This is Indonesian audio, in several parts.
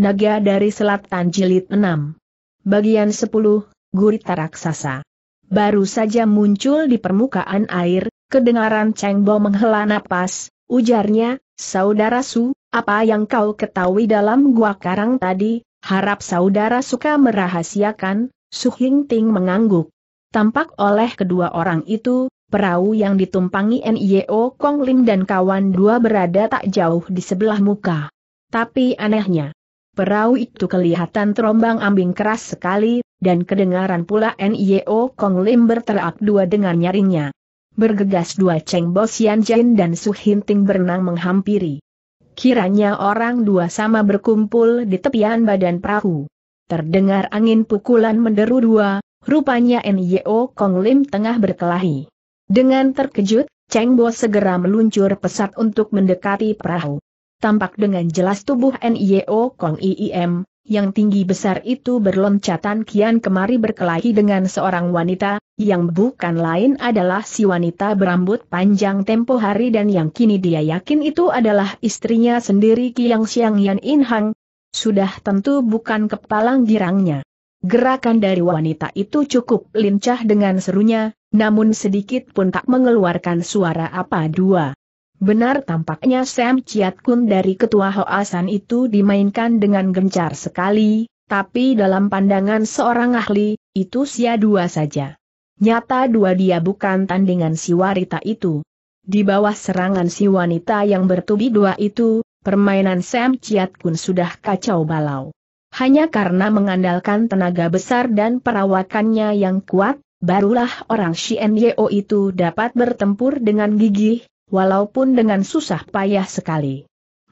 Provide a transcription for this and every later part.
Naga dari Selatan Jilid 6. Bagian 10, Gurita Raksasa. Baru saja muncul di permukaan air, kedengaran Cheng menghela napas, ujarnya, Saudara Su, apa yang kau ketahui dalam gua karang tadi, harap Saudara suka merahasiakan, Su Hing Ting mengangguk. Tampak oleh kedua orang itu, perahu yang ditumpangi N.I.O. Kong Lim dan kawan dua berada tak jauh di sebelah muka. Tapi anehnya, Perahu itu kelihatan terombang ambing keras sekali, dan kedengaran pula N.I.O. Kong Lim berteriak dua dengan nyaringnya. Bergegas dua Cheng Bo Sian Jin dan Su Hinting berenang menghampiri. Kiranya orang dua sama berkumpul di tepian badan perahu. Terdengar angin pukulan menderu dua, rupanya N.I.O. Kong Lim tengah berkelahi. Dengan terkejut, Cheng Bo segera meluncur pesat untuk mendekati perahu tampak dengan jelas tubuh NIO Kong IIM, yang tinggi besar itu berloncatan kian kemari berkelahi dengan seorang wanita, yang bukan lain adalah si wanita berambut panjang tempo hari dan yang kini dia yakin itu adalah istrinya sendiri Kiang Siang Yan In Hang. Sudah tentu bukan kepalang girangnya. Gerakan dari wanita itu cukup lincah dengan serunya, namun sedikit pun tak mengeluarkan suara apa dua. Benar tampaknya Sam Chiat Kun dari ketua Hoasan itu dimainkan dengan gencar sekali, tapi dalam pandangan seorang ahli, itu sia dua saja. Nyata dua dia bukan tandingan si wanita itu. Di bawah serangan si wanita yang bertubi dua itu, permainan Sam Chiat Kun sudah kacau balau. Hanya karena mengandalkan tenaga besar dan perawakannya yang kuat, barulah orang Shien Yeo itu dapat bertempur dengan gigih, walaupun dengan susah payah sekali.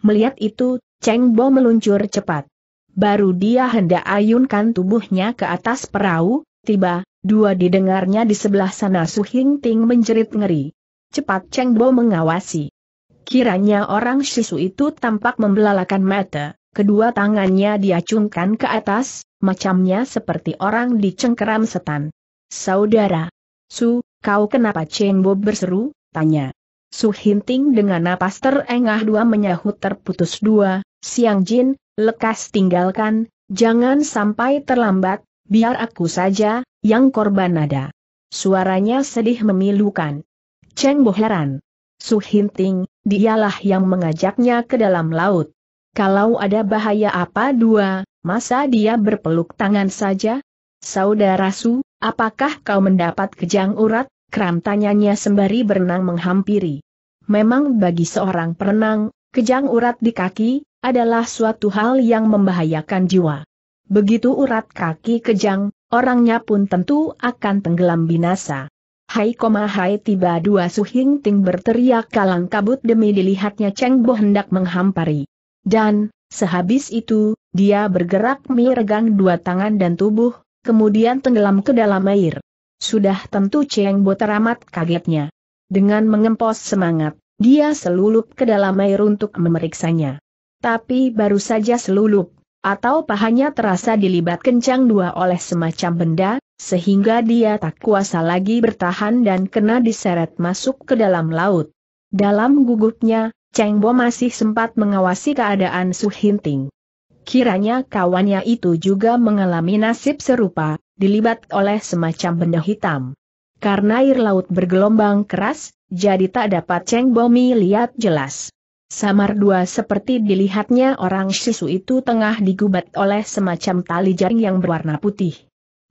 Melihat itu, Cheng Bo meluncur cepat. Baru dia hendak ayunkan tubuhnya ke atas perahu, tiba, dua didengarnya di sebelah sana Su Hing Ting menjerit ngeri. Cepat Cheng Bo mengawasi. Kiranya orang sisu itu tampak membelalakan mata, kedua tangannya diacungkan ke atas, macamnya seperti orang dicengkeram setan. Saudara, Su, kau kenapa Cheng Bo berseru? Tanya. Su Hinting dengan napas terengah dua menyahut terputus dua, Siang Jin, lekas tinggalkan, jangan sampai terlambat, biar aku saja, yang korban ada. Suaranya sedih memilukan. Cheng Bo heran. Su Hinting, dialah yang mengajaknya ke dalam laut. Kalau ada bahaya apa dua, masa dia berpeluk tangan saja? Saudara Su, apakah kau mendapat kejang urat? Kram tanyanya sembari berenang menghampiri. Memang bagi seorang perenang, kejang urat di kaki, adalah suatu hal yang membahayakan jiwa. Begitu urat kaki kejang, orangnya pun tentu akan tenggelam binasa. Hai koma hai tiba dua suhing ting berteriak kalang kabut demi dilihatnya Cheng Bo hendak menghampari. Dan, sehabis itu, dia bergerak miregang dua tangan dan tubuh, kemudian tenggelam ke dalam air. Sudah tentu Cheng Bo teramat kagetnya. Dengan mengempos semangat, dia selulup ke dalam air untuk memeriksanya. Tapi baru saja selulup, atau pahanya terasa dilibat kencang dua oleh semacam benda, sehingga dia tak kuasa lagi bertahan dan kena diseret masuk ke dalam laut. Dalam gugupnya, Cheng Bo masih sempat mengawasi keadaan Su Hinting. Kiranya kawannya itu juga mengalami nasib serupa, dilibat oleh semacam benda hitam. Karena air laut bergelombang keras, jadi tak dapat Cheng Bomi lihat jelas. Samar dua seperti dilihatnya orang sisu itu tengah digubat oleh semacam tali jaring yang berwarna putih.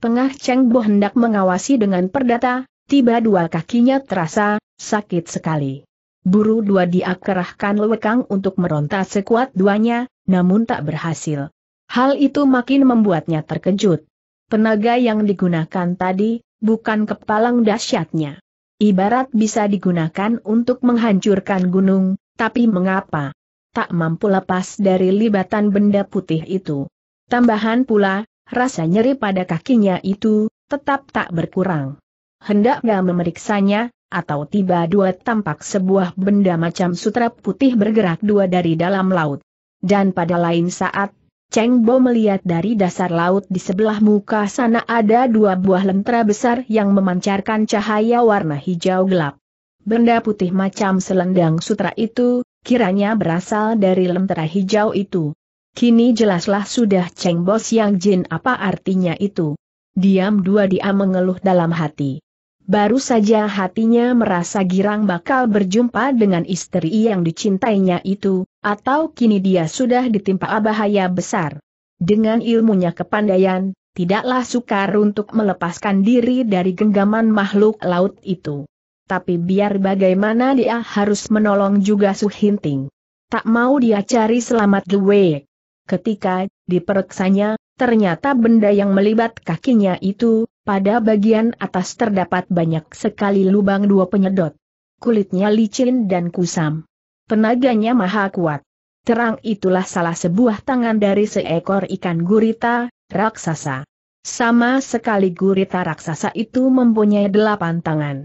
Tengah Cheng Bo hendak mengawasi dengan perdata, tiba dua kakinya terasa, sakit sekali. Buru dua diakerahkan lewekang untuk meronta sekuat duanya, namun tak berhasil. Hal itu makin membuatnya terkejut. Tenaga yang digunakan tadi, bukan kepalang dahsyatnya. Ibarat bisa digunakan untuk menghancurkan gunung, tapi mengapa? Tak mampu lepas dari libatan benda putih itu. Tambahan pula, rasa nyeri pada kakinya itu, tetap tak berkurang. Hendak gak memeriksanya, atau tiba dua tampak sebuah benda macam sutra putih bergerak dua dari dalam laut. Dan pada lain saat, Cheng Bo melihat dari dasar laut di sebelah muka sana ada dua buah lentera besar yang memancarkan cahaya warna hijau gelap. Benda putih macam selendang sutra itu, kiranya berasal dari lentera hijau itu. Kini jelaslah sudah Cheng Bo siang Jin apa artinya itu. Diam dua dia mengeluh dalam hati baru saja hatinya merasa girang bakal berjumpa dengan istri yang dicintainya itu, atau kini dia sudah ditimpa bahaya besar. Dengan ilmunya kepandaian, tidaklah sukar untuk melepaskan diri dari genggaman makhluk laut itu. Tapi biar bagaimana dia harus menolong juga Suhinting. Tak mau dia cari selamat gue. Ketika, diperiksanya, ternyata benda yang melibat kakinya itu, pada bagian atas terdapat banyak sekali lubang dua penyedot. Kulitnya licin dan kusam. Tenaganya maha kuat. Terang itulah salah sebuah tangan dari seekor ikan gurita, raksasa. Sama sekali gurita raksasa itu mempunyai delapan tangan.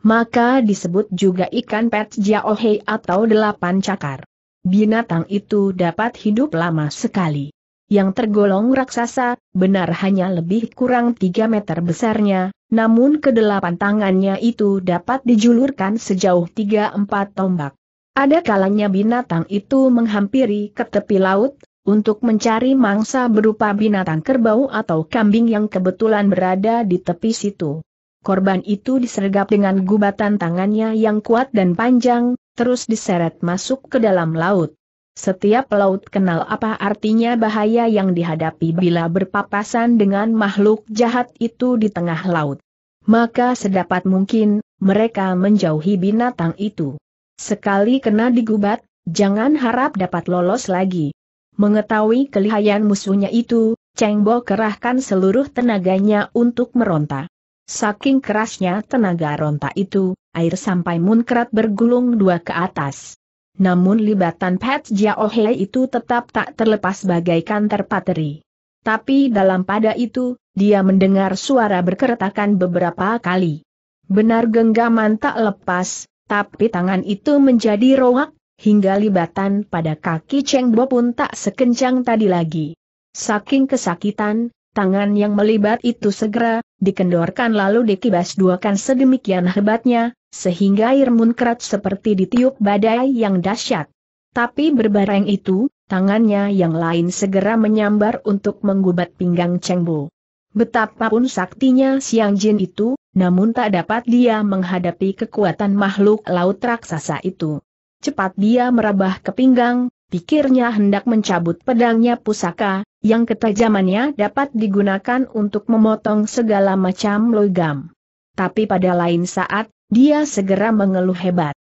Maka disebut juga ikan pet jaohei atau delapan cakar. Binatang itu dapat hidup lama sekali yang tergolong raksasa, benar hanya lebih kurang 3 meter besarnya, namun kedelapan tangannya itu dapat dijulurkan sejauh 3-4 tombak. Ada kalanya binatang itu menghampiri ke tepi laut, untuk mencari mangsa berupa binatang kerbau atau kambing yang kebetulan berada di tepi situ. Korban itu disergap dengan gubatan tangannya yang kuat dan panjang, terus diseret masuk ke dalam laut. Setiap pelaut kenal apa artinya bahaya yang dihadapi bila berpapasan dengan makhluk jahat itu di tengah laut. Maka sedapat mungkin, mereka menjauhi binatang itu. Sekali kena digubat, jangan harap dapat lolos lagi. Mengetahui kelihayan musuhnya itu, Cheng Bo kerahkan seluruh tenaganya untuk meronta. Saking kerasnya tenaga ronta itu, air sampai munkrat bergulung dua ke atas namun libatan Pat Jiaohe itu tetap tak terlepas bagaikan terpateri. Tapi dalam pada itu, dia mendengar suara berkeretakan beberapa kali. Benar genggaman tak lepas, tapi tangan itu menjadi rohak, hingga libatan pada kaki Cheng Bo pun tak sekencang tadi lagi. Saking kesakitan, Tangan yang melibat itu segera, dikendorkan lalu dikibas duakan sedemikian hebatnya, sehingga air munkrat seperti ditiup badai yang dahsyat. Tapi berbareng itu, tangannya yang lain segera menyambar untuk menggubat pinggang Chengbo. Betapapun saktinya Siang Jin itu, namun tak dapat dia menghadapi kekuatan makhluk laut raksasa itu. Cepat dia merabah ke pinggang, pikirnya hendak mencabut pedangnya pusaka, yang ketajamannya dapat digunakan untuk memotong segala macam logam. Tapi pada lain saat, dia segera mengeluh hebat.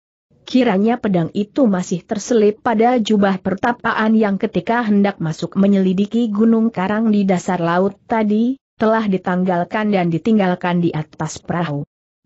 Kiranya pedang itu masih terselip pada jubah pertapaan yang ketika hendak masuk menyelidiki gunung karang di dasar laut tadi, telah ditanggalkan dan ditinggalkan di atas perahu.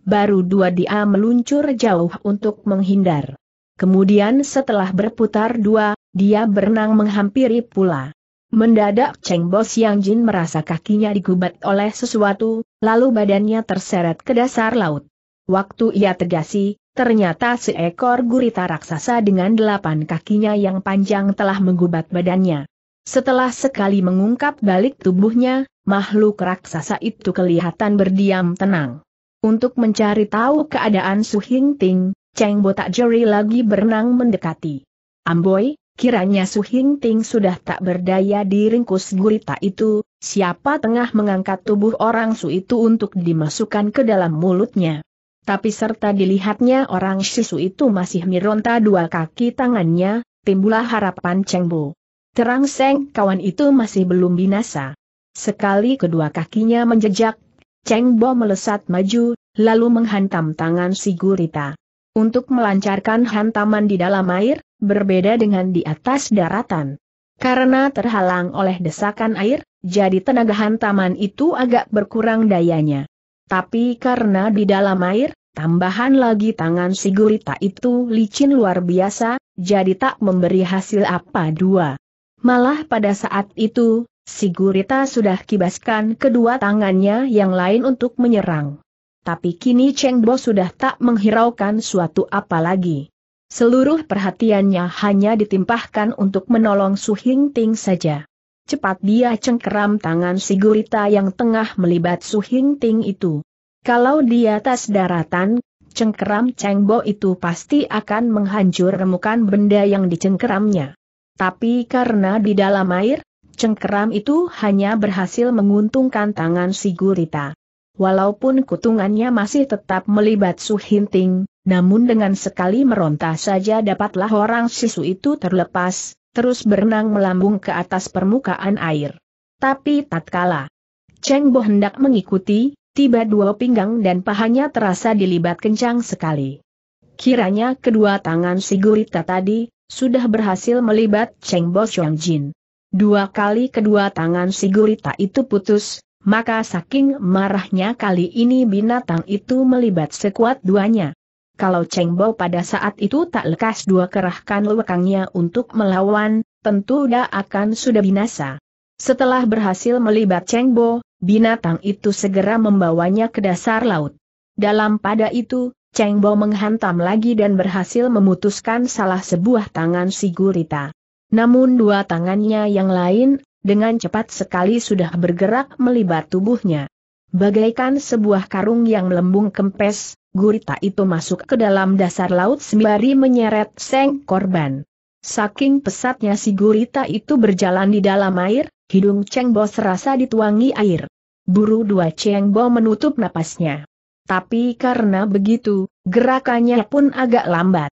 Baru dua dia meluncur jauh untuk menghindar. Kemudian setelah berputar dua, dia berenang menghampiri pula. Mendadak Cheng Bos Yang Jin merasa kakinya digubat oleh sesuatu, lalu badannya terseret ke dasar laut. Waktu ia tegasi, ternyata seekor gurita raksasa dengan delapan kakinya yang panjang telah menggubat badannya. Setelah sekali mengungkap balik tubuhnya, makhluk raksasa itu kelihatan berdiam tenang. Untuk mencari tahu keadaan Su Hing Ting, Cheng Bo tak jeri lagi berenang mendekati. Amboi, Kiranya Su Hing Ting sudah tak berdaya di ringkus gurita itu, siapa tengah mengangkat tubuh orang Su itu untuk dimasukkan ke dalam mulutnya. Tapi serta dilihatnya orang Su itu masih mironta dua kaki tangannya, timbulah harapan Cheng Bu. Terang Seng kawan itu masih belum binasa. Sekali kedua kakinya menjejak, Cheng Bo melesat maju, lalu menghantam tangan si gurita. Untuk melancarkan hantaman di dalam air, berbeda dengan di atas daratan. Karena terhalang oleh desakan air, jadi tenaga hantaman itu agak berkurang dayanya. Tapi karena di dalam air, tambahan lagi tangan si gurita itu licin luar biasa, jadi tak memberi hasil apa dua. Malah pada saat itu, si gurita sudah kibaskan kedua tangannya yang lain untuk menyerang. Tapi kini Cheng Bo sudah tak menghiraukan suatu apa lagi. Seluruh perhatiannya hanya ditimpahkan untuk menolong Su Hing Ting saja. Cepat dia cengkeram tangan si gurita yang tengah melibat Su Hing Ting itu. Kalau di atas daratan, cengkeram Bo itu pasti akan menghancur remukan benda yang dicengkeramnya. Tapi karena di dalam air, cengkeram itu hanya berhasil menguntungkan tangan si gurita. Walaupun kutungannya masih tetap melibat Su Hinting, namun dengan sekali meronta saja dapatlah orang sisu itu terlepas, terus berenang melambung ke atas permukaan air. Tapi tatkala Cheng Bo hendak mengikuti, tiba dua pinggang dan pahanya terasa dilibat kencang sekali. Kiranya kedua tangan si Gurita tadi, sudah berhasil melibat Cheng Bo Xiong Jin. Dua kali kedua tangan si Gurita itu putus, maka saking marahnya kali ini binatang itu melibat sekuat duanya. Kalau Cheng Bo pada saat itu tak lekas dua kerahkan lekangnya untuk melawan, tentu dia akan sudah binasa. Setelah berhasil melibat Cheng Bo, binatang itu segera membawanya ke dasar laut. Dalam pada itu, Cheng Bo menghantam lagi dan berhasil memutuskan salah sebuah tangan si gurita. Namun dua tangannya yang lain dengan cepat sekali sudah bergerak melibat tubuhnya. Bagaikan sebuah karung yang melembung kempes, gurita itu masuk ke dalam dasar laut sembari menyeret seng korban. Saking pesatnya si gurita itu berjalan di dalam air, hidung Cheng Bo serasa dituangi air. Buru dua Cheng Bo menutup napasnya. Tapi karena begitu, gerakannya pun agak lambat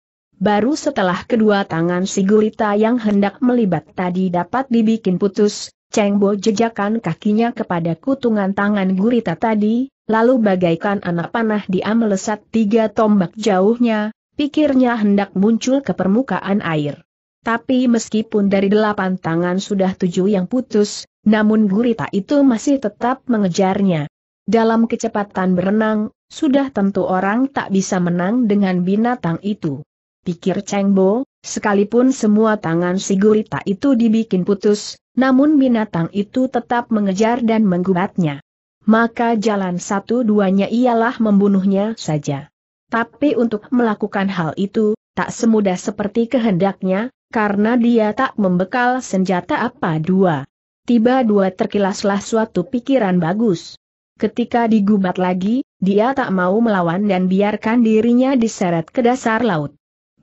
baru setelah kedua tangan si gurita yang hendak melibat tadi dapat dibikin putus, Cheng Bo jejakan kakinya kepada kutungan tangan gurita tadi, lalu bagaikan anak panah dia melesat tiga tombak jauhnya, pikirnya hendak muncul ke permukaan air. Tapi meskipun dari delapan tangan sudah tujuh yang putus, namun gurita itu masih tetap mengejarnya. Dalam kecepatan berenang, sudah tentu orang tak bisa menang dengan binatang itu pikir Cheng Bo, sekalipun semua tangan si gurita itu dibikin putus, namun binatang itu tetap mengejar dan menggubatnya. Maka jalan satu-duanya ialah membunuhnya saja. Tapi untuk melakukan hal itu, tak semudah seperti kehendaknya, karena dia tak membekal senjata apa dua. Tiba dua terkilaslah suatu pikiran bagus. Ketika digubat lagi, dia tak mau melawan dan biarkan dirinya diseret ke dasar laut.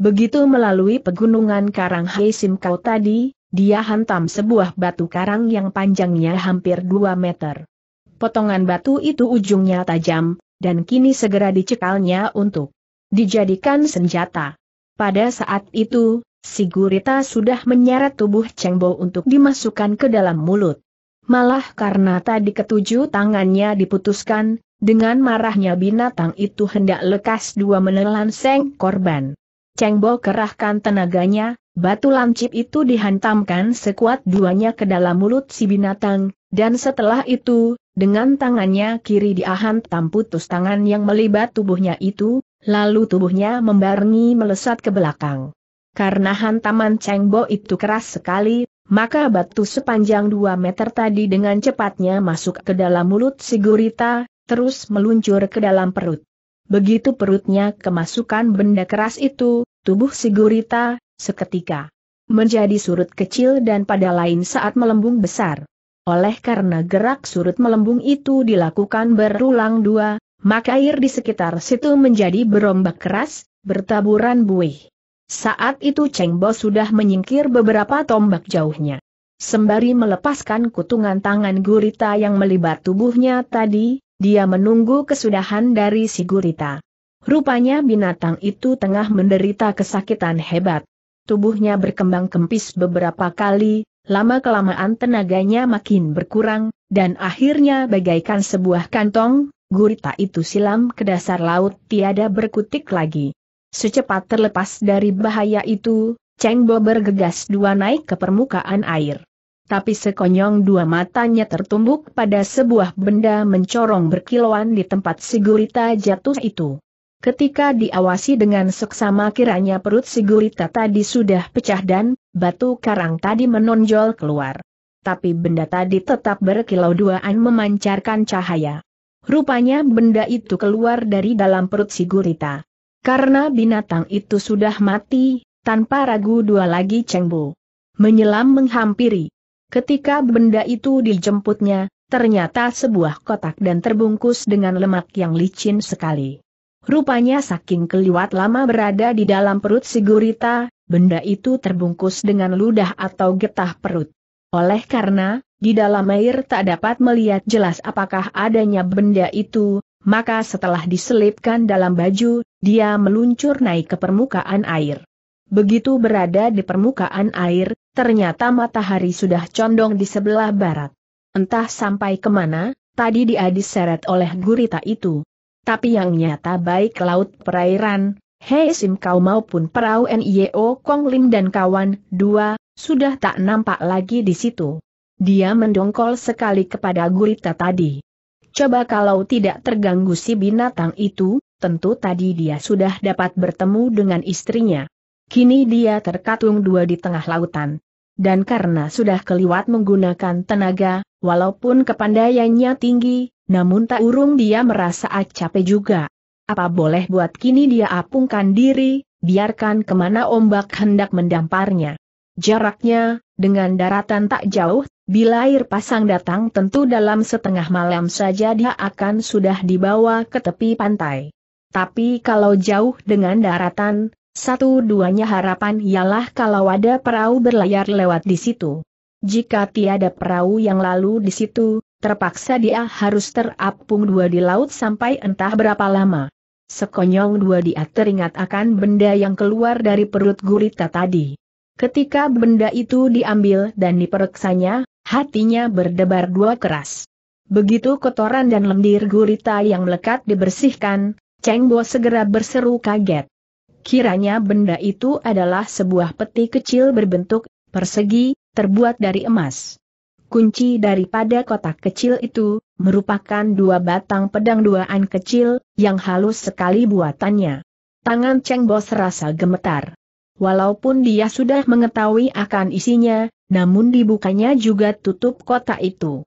Begitu melalui pegunungan karang Heisim kau tadi, dia hantam sebuah batu karang yang panjangnya hampir 2 meter. Potongan batu itu ujungnya tajam, dan kini segera dicekalnya untuk dijadikan senjata. Pada saat itu, si gurita sudah menyeret tubuh Cengbo untuk dimasukkan ke dalam mulut. Malah karena tadi ketujuh tangannya diputuskan, dengan marahnya binatang itu hendak lekas dua menelan seng korban. Cheng Bo kerahkan tenaganya, batu lancip itu dihantamkan sekuat duanya ke dalam mulut si binatang, dan setelah itu, dengan tangannya kiri dia hantam putus tangan yang melibat tubuhnya itu, lalu tubuhnya membarengi melesat ke belakang. Karena hantaman Cheng Bo itu keras sekali, maka batu sepanjang 2 meter tadi dengan cepatnya masuk ke dalam mulut si gurita, terus meluncur ke dalam perut. Begitu perutnya kemasukan benda keras itu, tubuh si gurita, seketika menjadi surut kecil dan pada lain saat melembung besar. Oleh karena gerak surut melembung itu dilakukan berulang dua, maka air di sekitar situ menjadi berombak keras, bertaburan buih. Saat itu Cheng Bo sudah menyingkir beberapa tombak jauhnya. Sembari melepaskan kutungan tangan gurita yang melibat tubuhnya tadi, dia menunggu kesudahan dari si gurita. Rupanya binatang itu tengah menderita kesakitan hebat. Tubuhnya berkembang kempis beberapa kali, lama-kelamaan tenaganya makin berkurang, dan akhirnya bagaikan sebuah kantong, gurita itu silam ke dasar laut tiada berkutik lagi. Secepat terlepas dari bahaya itu, Cheng Bo bergegas dua naik ke permukaan air tapi sekonyong dua matanya tertumbuk pada sebuah benda mencorong berkilauan di tempat Sigurita jatuh itu. Ketika diawasi dengan seksama kiranya perut Sigurita tadi sudah pecah dan batu karang tadi menonjol keluar. Tapi benda tadi tetap berkilau duaan memancarkan cahaya. Rupanya benda itu keluar dari dalam perut Sigurita. Karena binatang itu sudah mati, tanpa ragu dua lagi cengbu. Menyelam menghampiri, Ketika benda itu dijemputnya, ternyata sebuah kotak dan terbungkus dengan lemak yang licin sekali. Rupanya saking keliwat lama berada di dalam perut si gurita, benda itu terbungkus dengan ludah atau getah perut. Oleh karena, di dalam air tak dapat melihat jelas apakah adanya benda itu, maka setelah diselipkan dalam baju, dia meluncur naik ke permukaan air. Begitu berada di permukaan air, ternyata matahari sudah condong di sebelah barat. Entah sampai kemana, tadi dia diseret oleh gurita itu. Tapi yang nyata baik laut perairan, Hei Sim Kau maupun perahu NIO Kong Lim dan kawan, dua, sudah tak nampak lagi di situ. Dia mendongkol sekali kepada gurita tadi. Coba kalau tidak terganggu si binatang itu, tentu tadi dia sudah dapat bertemu dengan istrinya. Kini dia terkatung dua di tengah lautan. Dan karena sudah keliwat menggunakan tenaga, walaupun kepandaiannya tinggi, namun tak urung dia merasa capek juga. Apa boleh buat kini dia apungkan diri, biarkan kemana ombak hendak mendamparnya. Jaraknya, dengan daratan tak jauh, bila air pasang datang tentu dalam setengah malam saja dia akan sudah dibawa ke tepi pantai. Tapi kalau jauh dengan daratan, satu-duanya harapan ialah kalau ada perahu berlayar lewat di situ. Jika tiada perahu yang lalu di situ, terpaksa dia harus terapung dua di laut sampai entah berapa lama. Sekonyong dua dia teringat akan benda yang keluar dari perut gurita tadi. Ketika benda itu diambil dan diperiksanya, hatinya berdebar dua keras. Begitu kotoran dan lendir gurita yang melekat dibersihkan, Cheng Bo segera berseru kaget. Kiranya benda itu adalah sebuah peti kecil berbentuk persegi, terbuat dari emas. Kunci daripada kotak kecil itu merupakan dua batang pedang duaan kecil yang halus sekali buatannya. Tangan Cheng Bo serasa gemetar. Walaupun dia sudah mengetahui akan isinya, namun dibukanya juga tutup kotak itu.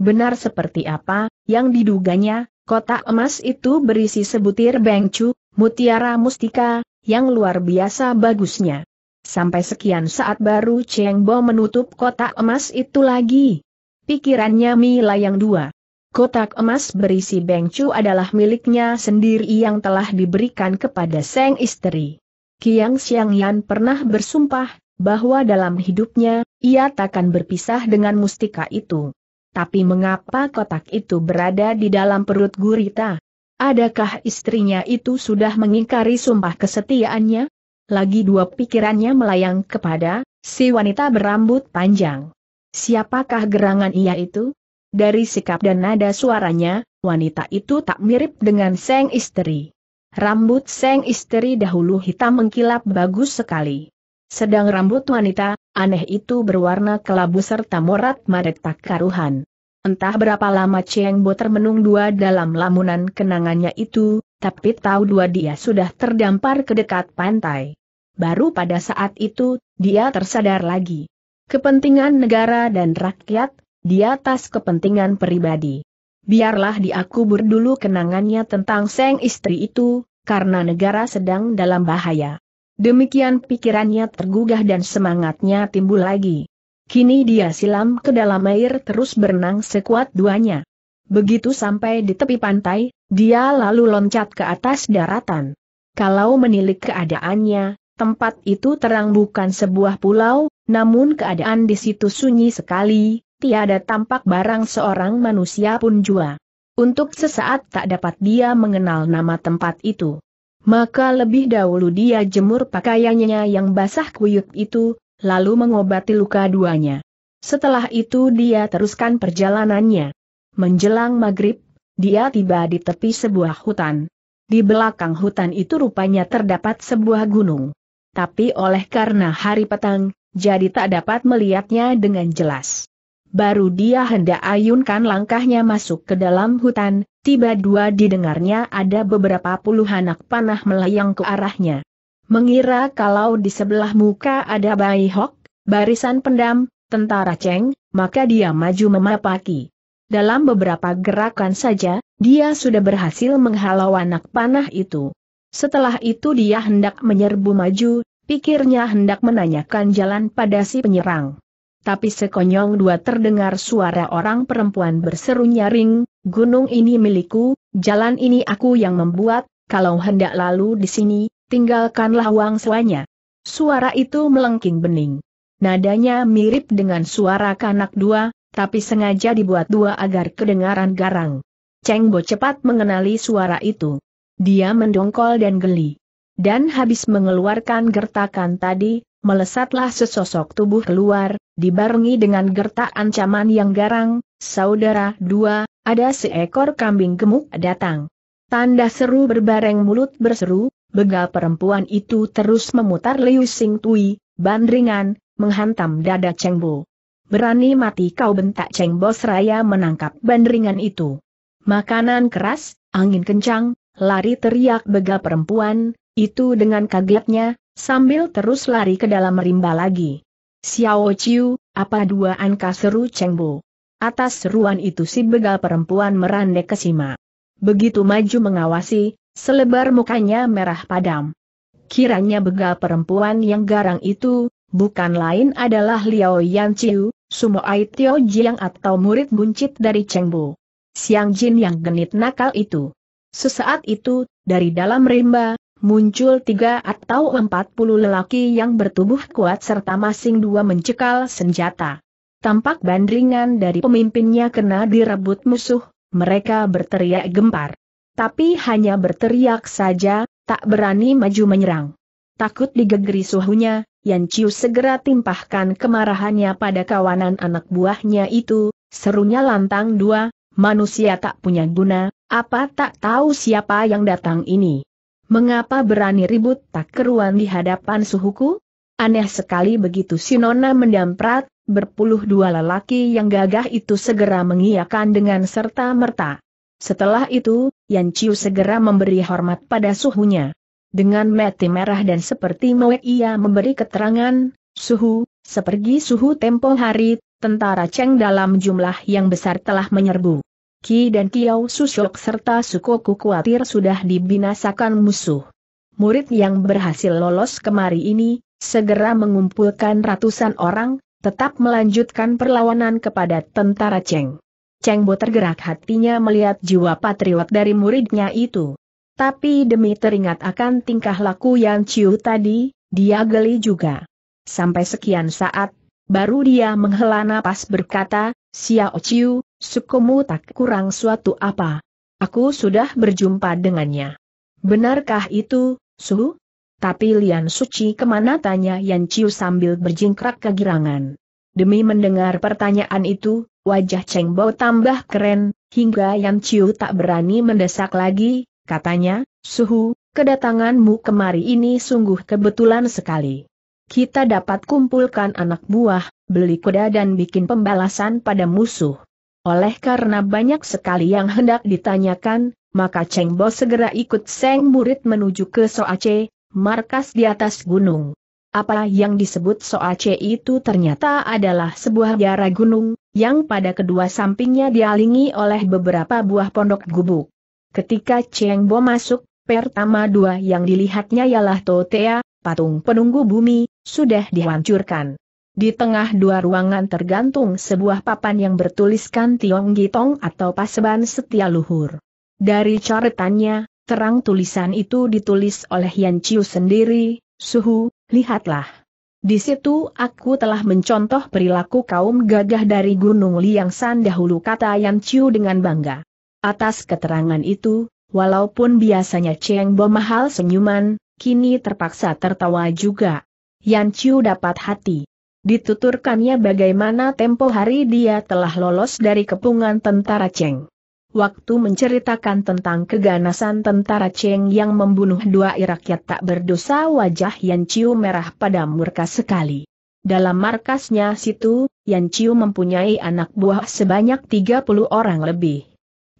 Benar seperti apa yang diduganya, kotak emas itu berisi sebutir bengcu, mutiara mustika, yang luar biasa bagusnya. Sampai sekian saat baru Cheng Bo menutup kotak emas itu lagi. Pikirannya Mila yang dua. Kotak emas berisi Chu adalah miliknya sendiri yang telah diberikan kepada Seng istri. Kiang Yan pernah bersumpah, bahwa dalam hidupnya, ia takkan berpisah dengan mustika itu. Tapi mengapa kotak itu berada di dalam perut gurita? Adakah istrinya itu sudah mengingkari sumpah kesetiaannya? Lagi dua pikirannya melayang kepada si wanita berambut panjang. Siapakah gerangan ia itu? Dari sikap dan nada suaranya, wanita itu tak mirip dengan Seng Istri. Rambut Seng Istri dahulu hitam mengkilap bagus sekali. Sedang rambut wanita, aneh itu berwarna kelabu serta morat madet tak karuhan. Entah berapa lama Cheng Bo termenung dua dalam lamunan kenangannya itu, tapi tahu dua dia sudah terdampar ke dekat pantai. Baru pada saat itu, dia tersadar lagi. Kepentingan negara dan rakyat, di atas kepentingan pribadi. Biarlah dia kubur dulu kenangannya tentang seng istri itu, karena negara sedang dalam bahaya. Demikian pikirannya tergugah dan semangatnya timbul lagi. Kini dia silam ke dalam air terus berenang sekuat duanya. Begitu sampai di tepi pantai, dia lalu loncat ke atas daratan. Kalau menilik keadaannya, tempat itu terang bukan sebuah pulau, namun keadaan di situ sunyi sekali, tiada tampak barang seorang manusia pun jua. Untuk sesaat tak dapat dia mengenal nama tempat itu. Maka lebih dahulu dia jemur pakaiannya yang basah kuyup itu, lalu mengobati luka duanya. Setelah itu dia teruskan perjalanannya. Menjelang maghrib, dia tiba di tepi sebuah hutan. Di belakang hutan itu rupanya terdapat sebuah gunung. Tapi oleh karena hari petang, jadi tak dapat melihatnya dengan jelas. Baru dia hendak ayunkan langkahnya masuk ke dalam hutan, tiba dua didengarnya ada beberapa puluh anak panah melayang ke arahnya. Mengira kalau di sebelah muka ada Bai Hok, barisan pendam, tentara Cheng, maka dia maju memapaki. Dalam beberapa gerakan saja, dia sudah berhasil menghalau anak panah itu. Setelah itu dia hendak menyerbu maju, pikirnya hendak menanyakan jalan pada si penyerang. Tapi sekonyong dua terdengar suara orang perempuan berseru nyaring, gunung ini milikku, jalan ini aku yang membuat, kalau hendak lalu di sini, tinggalkanlah Wang Suanya. Suara itu melengking bening. Nadanya mirip dengan suara kanak dua, tapi sengaja dibuat dua agar kedengaran garang. Cheng Bo cepat mengenali suara itu. Dia mendongkol dan geli. Dan habis mengeluarkan gertakan tadi, melesatlah sesosok tubuh keluar, dibarengi dengan gertak ancaman yang garang, saudara dua, ada seekor kambing gemuk datang. Tanda seru berbareng mulut berseru, begal perempuan itu terus memutar Liu Sing Tui, bandringan, menghantam dada Cheng Bo. Berani mati kau bentak Cheng Bo seraya menangkap bandringan itu. Makanan keras, angin kencang, lari teriak begal perempuan, itu dengan kagetnya, sambil terus lari ke dalam rimba lagi. Xiao Chiu, apa dua angka seru Cheng Bo. Atas seruan itu si begal perempuan merandek ke sima. Begitu maju mengawasi, selebar mukanya merah padam. Kiranya begal perempuan yang garang itu, bukan lain adalah Liao Yan Chiu, Sumo Ai Tio Jiang atau murid buncit dari Chengbu. Siang Jin yang genit nakal itu. Sesaat itu, dari dalam rimba, muncul tiga atau empat puluh lelaki yang bertubuh kuat serta masing dua mencekal senjata. Tampak bandringan dari pemimpinnya kena direbut musuh, mereka berteriak gempar. Tapi hanya berteriak saja, tak berani maju menyerang. Takut digegeri suhunya, Yan Chiu segera timpahkan kemarahannya pada kawanan anak buahnya itu, serunya lantang dua, manusia tak punya guna, apa tak tahu siapa yang datang ini. Mengapa berani ribut tak keruan di hadapan suhuku? Aneh sekali begitu Sinona Nona mendamprat, berpuluh dua lelaki yang gagah itu segera mengiyakan dengan serta-merta. Setelah itu, Yan Chiu segera memberi hormat pada suhunya. Dengan mati merah dan seperti mau ia memberi keterangan, suhu, sepergi suhu tempo hari, tentara Cheng dalam jumlah yang besar telah menyerbu. Ki dan Kiao Susyok serta Sukoku khawatir sudah dibinasakan musuh. Murid yang berhasil lolos kemari ini, segera mengumpulkan ratusan orang, tetap melanjutkan perlawanan kepada tentara Cheng. Cheng Bo tergerak hatinya melihat jiwa patriot dari muridnya itu. Tapi demi teringat akan tingkah laku Yang Ciu tadi, dia geli juga. Sampai sekian saat, baru dia menghela napas berkata, Xiao Ciu, sukumu tak kurang suatu apa. Aku sudah berjumpa dengannya. Benarkah itu, Suhu? Tapi Lian Suci kemana tanya Yan Chiu sambil berjingkrak kegirangan. Demi mendengar pertanyaan itu, wajah Cheng Bo tambah keren, hingga Yan Chiu tak berani mendesak lagi, katanya, Suhu, kedatanganmu kemari ini sungguh kebetulan sekali. Kita dapat kumpulkan anak buah, beli kuda dan bikin pembalasan pada musuh. Oleh karena banyak sekali yang hendak ditanyakan, maka Cheng Bo segera ikut Seng murid menuju ke Soace, markas di atas gunung. Apa yang disebut Soace itu ternyata adalah sebuah biara gunung, yang pada kedua sampingnya dialingi oleh beberapa buah pondok gubuk. Ketika Cheng Bo masuk, pertama dua yang dilihatnya ialah Totea, patung penunggu bumi, sudah dihancurkan. Di tengah dua ruangan tergantung sebuah papan yang bertuliskan Tiong Gitong atau Paseban Setia Luhur. Dari coretannya, Terang tulisan itu ditulis oleh Yan Chiu sendiri, Suhu, lihatlah. Di situ aku telah mencontoh perilaku kaum gagah dari Gunung Liang San dahulu kata Yan Chiu dengan bangga. Atas keterangan itu, walaupun biasanya Cheng Bo mahal senyuman, kini terpaksa tertawa juga. Yan Chiu dapat hati. Dituturkannya bagaimana tempo hari dia telah lolos dari kepungan tentara Cheng waktu menceritakan tentang keganasan tentara Cheng yang membunuh dua rakyat tak berdosa wajah Yan Chiu merah pada murka sekali. Dalam markasnya situ, Yan Chiu mempunyai anak buah sebanyak 30 orang lebih.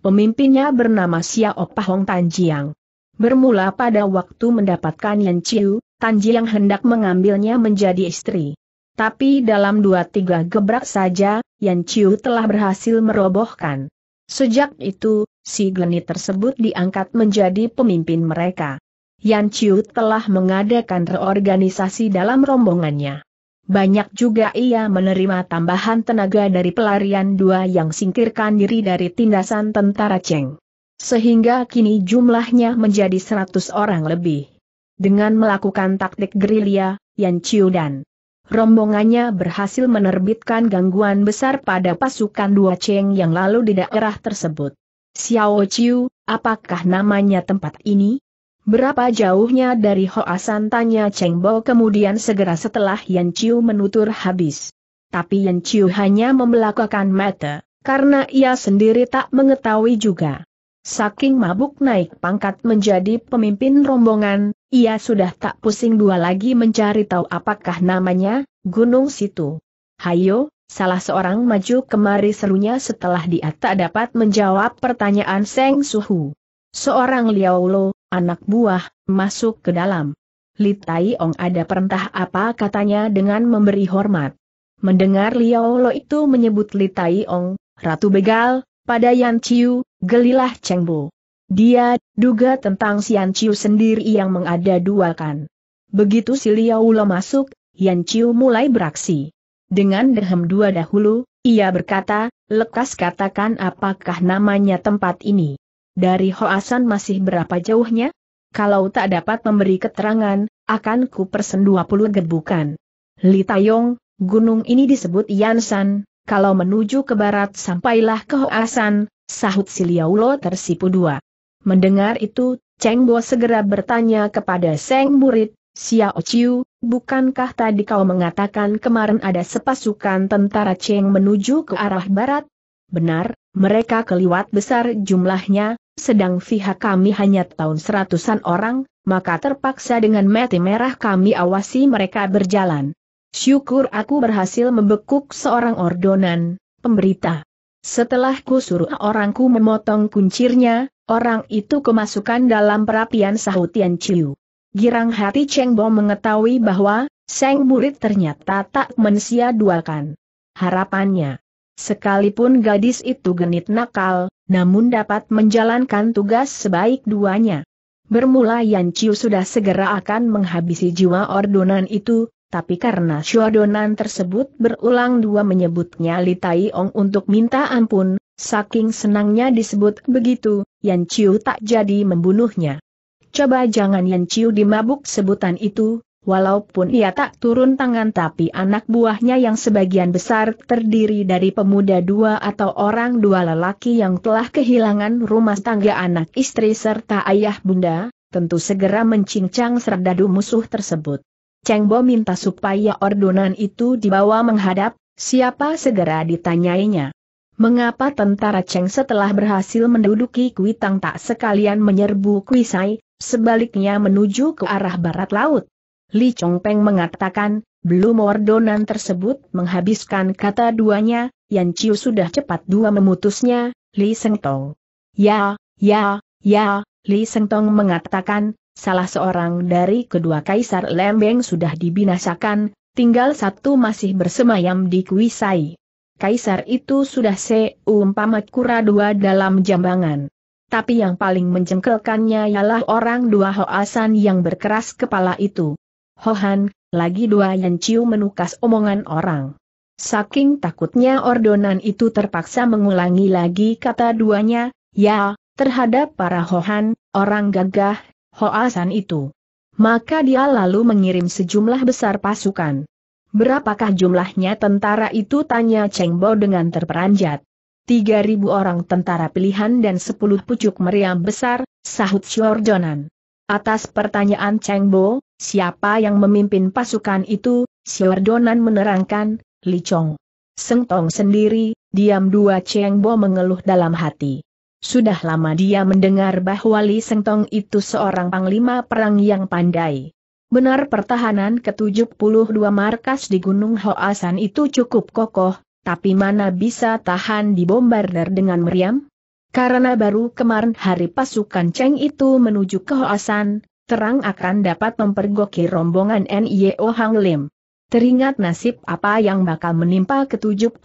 Pemimpinnya bernama Xiao Pahong Tanjiang. Bermula pada waktu mendapatkan Yan Chiu, Tanjiang hendak mengambilnya menjadi istri. Tapi dalam dua tiga gebrak saja, Yan Chiu telah berhasil merobohkan Sejak itu, si Gleni tersebut diangkat menjadi pemimpin mereka. Yan Chiu telah mengadakan reorganisasi dalam rombongannya. Banyak juga ia menerima tambahan tenaga dari pelarian dua yang singkirkan diri dari tindasan tentara Cheng. Sehingga kini jumlahnya menjadi 100 orang lebih. Dengan melakukan taktik gerilya, Yan Chiu dan rombongannya berhasil menerbitkan gangguan besar pada pasukan dua Cheng yang lalu di daerah tersebut. Xiao Chiu, apakah namanya tempat ini? Berapa jauhnya dari Hoasan tanya Cheng Bo kemudian segera setelah Yan Chiu menutur habis. Tapi Yan Chiu hanya membelakangkan mata, karena ia sendiri tak mengetahui juga. Saking mabuk naik pangkat menjadi pemimpin rombongan, ia sudah tak pusing dua lagi mencari tahu apakah namanya, Gunung Situ. Hayo, salah seorang maju kemari serunya setelah dia tak dapat menjawab pertanyaan Seng Suhu. Seorang Lo, anak buah, masuk ke dalam. Li Tai Ong ada perintah apa katanya dengan memberi hormat. Mendengar Liao Lo itu menyebut Li Tai Ong, Ratu Begal, pada Yan Chiu, Gelilah Cheng Bu. Dia duga tentang Sian Chiu sendiri yang mengada duakan. Begitu si Liao masuk, Yan Chiu mulai beraksi. Dengan dehem dua dahulu, ia berkata, lekas katakan apakah namanya tempat ini. Dari Hoasan masih berapa jauhnya? Kalau tak dapat memberi keterangan, akan ku persen 20 gebukan. Li Tayong, gunung ini disebut Yansan, kalau menuju ke barat sampailah ke Hoasan, sahut si Liaulo tersipu dua. Mendengar itu, Cheng Bo segera bertanya kepada Seng Murid, Xiao Chiu, bukankah tadi kau mengatakan kemarin ada sepasukan tentara Cheng menuju ke arah barat? Benar, mereka keliwat besar jumlahnya, sedang pihak kami hanya tahun seratusan orang, maka terpaksa dengan mati merah kami awasi mereka berjalan. Syukur aku berhasil membekuk seorang ordonan, pemberita. Setelah ku suruh orangku memotong kuncirnya, orang itu kemasukan dalam perapian sahut Tian Chiu. Girang hati Cheng Bo mengetahui bahwa, Seng murid ternyata tak mensia-duakan harapannya. Sekalipun gadis itu genit nakal, namun dapat menjalankan tugas sebaik duanya. Bermula Yan Chiu sudah segera akan menghabisi jiwa ordonan itu, tapi karena Shodonan tersebut berulang dua menyebutnya Li Ong untuk minta ampun, saking senangnya disebut begitu, Yan Chiu tak jadi membunuhnya. Coba jangan Yan Chiu dimabuk sebutan itu, walaupun ia tak turun tangan tapi anak buahnya yang sebagian besar terdiri dari pemuda dua atau orang dua lelaki yang telah kehilangan rumah tangga anak istri serta ayah bunda, tentu segera mencincang serdadu musuh tersebut. Cheng Bo minta supaya ordonan itu dibawa menghadap, siapa segera ditanyainya. Mengapa tentara Cheng setelah berhasil menduduki Kuitang tak sekalian menyerbu Kuisai, sebaliknya menuju ke arah barat laut? Li Chongpeng mengatakan, belum ordonan tersebut menghabiskan kata duanya, Yan Chiu sudah cepat dua memutusnya, Li Sengtong. Ya, ya, ya, Li Sengtong mengatakan, salah seorang dari kedua kaisar lembeng sudah dibinasakan, tinggal satu masih bersemayam di Kuisai. Kaisar itu sudah seumpama kura dua dalam jambangan. Tapi yang paling menjengkelkannya ialah orang dua Hoasan yang berkeras kepala itu. Hohan, lagi dua yang ciu menukas omongan orang. Saking takutnya ordonan itu terpaksa mengulangi lagi kata duanya, ya, terhadap para Hohan, orang gagah Hoasan itu. Maka dia lalu mengirim sejumlah besar pasukan. Berapakah jumlahnya tentara itu tanya Cheng Bo dengan terperanjat. Tiga ribu orang tentara pilihan dan sepuluh pucuk meriam besar, sahut Siorjonan. Atas pertanyaan Cheng Bo, siapa yang memimpin pasukan itu, Siorjonan menerangkan, Li Chong. Seng Tong sendiri, diam dua Cheng Bo mengeluh dalam hati. Sudah lama dia mendengar bahwa Li Sengtong itu seorang panglima perang yang pandai. Benar pertahanan ke-72 markas di Gunung Hoasan itu cukup kokoh, tapi mana bisa tahan dibombarder dengan meriam? Karena baru kemarin hari pasukan Cheng itu menuju ke Hoasan, terang akan dapat mempergoki rombongan NIO Hang Lim. Teringat nasib apa yang bakal menimpa ke-72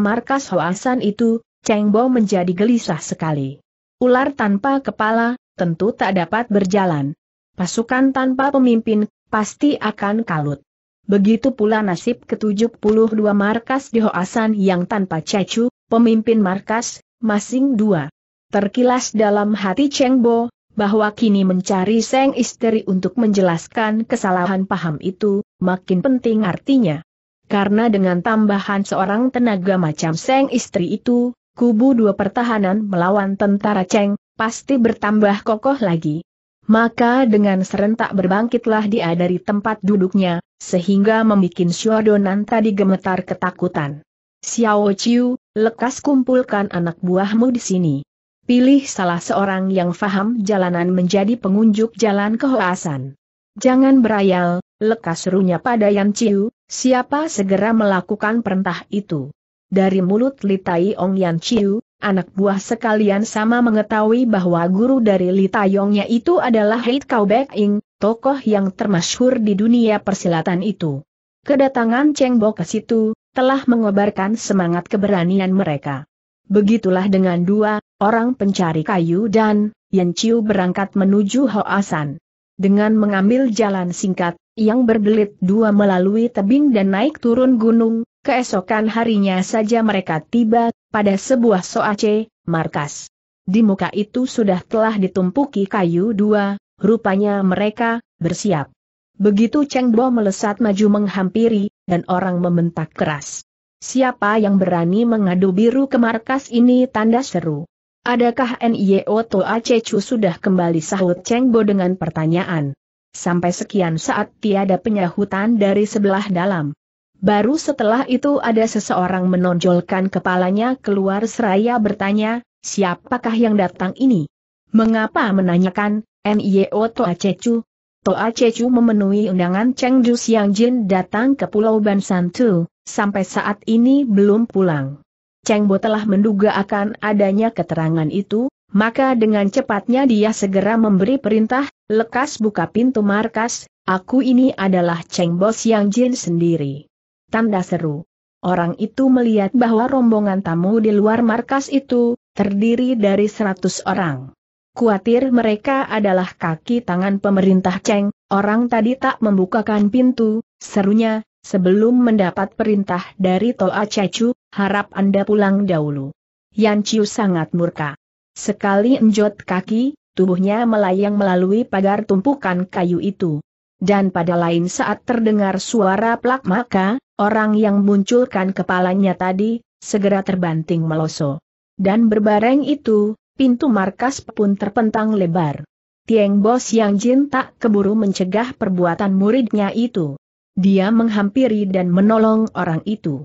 markas Hoasan itu, Cheng Bo menjadi gelisah sekali. Ular tanpa kepala, tentu tak dapat berjalan. Pasukan tanpa pemimpin, pasti akan kalut. Begitu pula nasib ke-72 markas di Hoasan yang tanpa Cecu, pemimpin markas, masing dua. Terkilas dalam hati Cheng Bo, bahwa kini mencari Seng Istri untuk menjelaskan kesalahan paham itu, makin penting artinya. Karena dengan tambahan seorang tenaga macam Seng Istri itu, kubu dua pertahanan melawan tentara Cheng, pasti bertambah kokoh lagi. Maka dengan serentak berbangkitlah dia dari tempat duduknya, sehingga membuat Shodonan tadi gemetar ketakutan. Xiao Chiu, lekas kumpulkan anak buahmu di sini. Pilih salah seorang yang faham jalanan menjadi pengunjuk jalan kehoasan. Jangan berayal, lekas serunya pada Yan Chiu, siapa segera melakukan perintah itu. Dari mulut Litai Tai Ong Yan Chiu, anak buah sekalian sama mengetahui bahwa guru dari Li Ongnya itu adalah Hei Kau Bek Ing, tokoh yang termasyhur di dunia persilatan itu. Kedatangan Cheng Bo ke situ, telah mengobarkan semangat keberanian mereka. Begitulah dengan dua, orang pencari kayu dan, Yan Chiu berangkat menuju Hoasan. Dengan mengambil jalan singkat, yang berbelit dua melalui tebing dan naik turun gunung, Keesokan harinya saja mereka tiba, pada sebuah soace, markas. Di muka itu sudah telah ditumpuki kayu dua, rupanya mereka, bersiap. Begitu Cheng Bo melesat maju menghampiri, dan orang membentak keras. Siapa yang berani mengadu biru ke markas ini tanda seru. Adakah NIO Toa Chu sudah kembali sahut Cheng Bo dengan pertanyaan? Sampai sekian saat tiada penyahutan dari sebelah dalam. Baru setelah itu ada seseorang menonjolkan kepalanya keluar seraya bertanya, siapakah yang datang ini? Mengapa menanyakan, N.Y.O. Toa Cecu? Toa Cecu memenuhi undangan Cheng Ju Siang Jin datang ke Pulau Bansan sampai saat ini belum pulang. Cheng Bo telah menduga akan adanya keterangan itu, maka dengan cepatnya dia segera memberi perintah, lekas buka pintu markas, aku ini adalah Cheng Bo Siang Jin sendiri tanda seru. Orang itu melihat bahwa rombongan tamu di luar markas itu, terdiri dari 100 orang. Kuatir mereka adalah kaki tangan pemerintah Cheng, orang tadi tak membukakan pintu, serunya, sebelum mendapat perintah dari Toa Cacu, harap Anda pulang dahulu. Yan Chiu sangat murka. Sekali enjot kaki, tubuhnya melayang melalui pagar tumpukan kayu itu. Dan pada lain saat terdengar suara plak maka, Orang yang munculkan kepalanya tadi, segera terbanting meloso. Dan berbareng itu, pintu markas pun terpentang lebar. Tieng Bos yang jin tak keburu mencegah perbuatan muridnya itu. Dia menghampiri dan menolong orang itu.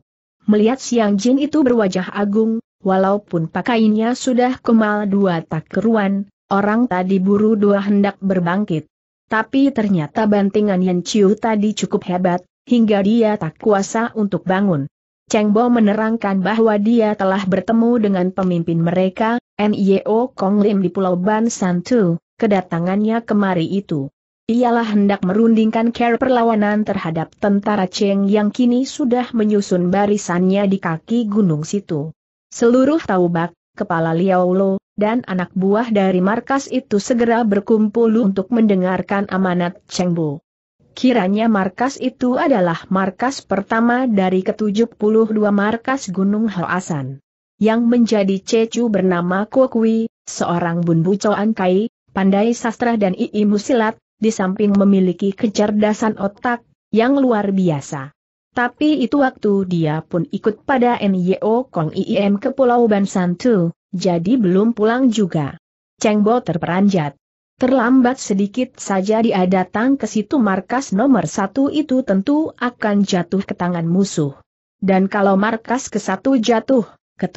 Melihat Siang Jin itu berwajah agung, walaupun pakainya sudah kemal dua tak keruan, orang tadi buru dua hendak berbangkit. Tapi ternyata bantingan Yan Chiu tadi cukup hebat, hingga dia tak kuasa untuk bangun. Cheng Bo menerangkan bahwa dia telah bertemu dengan pemimpin mereka, NIO Kong Lim di Pulau Ban Santu, kedatangannya kemari itu. Ialah hendak merundingkan care perlawanan terhadap tentara Cheng yang kini sudah menyusun barisannya di kaki gunung situ. Seluruh Taubak, kepala Liao Lo, dan anak buah dari markas itu segera berkumpul untuk mendengarkan amanat Cheng Bo. Kiranya markas itu adalah markas pertama dari ke-72 markas Gunung Hoasan. Yang menjadi Cecu bernama Kokui, seorang Bunbu Coan pandai sastra dan ilmu silat, di samping memiliki kecerdasan otak, yang luar biasa. Tapi itu waktu dia pun ikut pada NYO Kong IIM ke Pulau Bansantu, jadi belum pulang juga. Cengbo terperanjat, Terlambat sedikit saja dia datang ke situ markas nomor satu itu tentu akan jatuh ke tangan musuh. Dan kalau markas ke satu jatuh, ke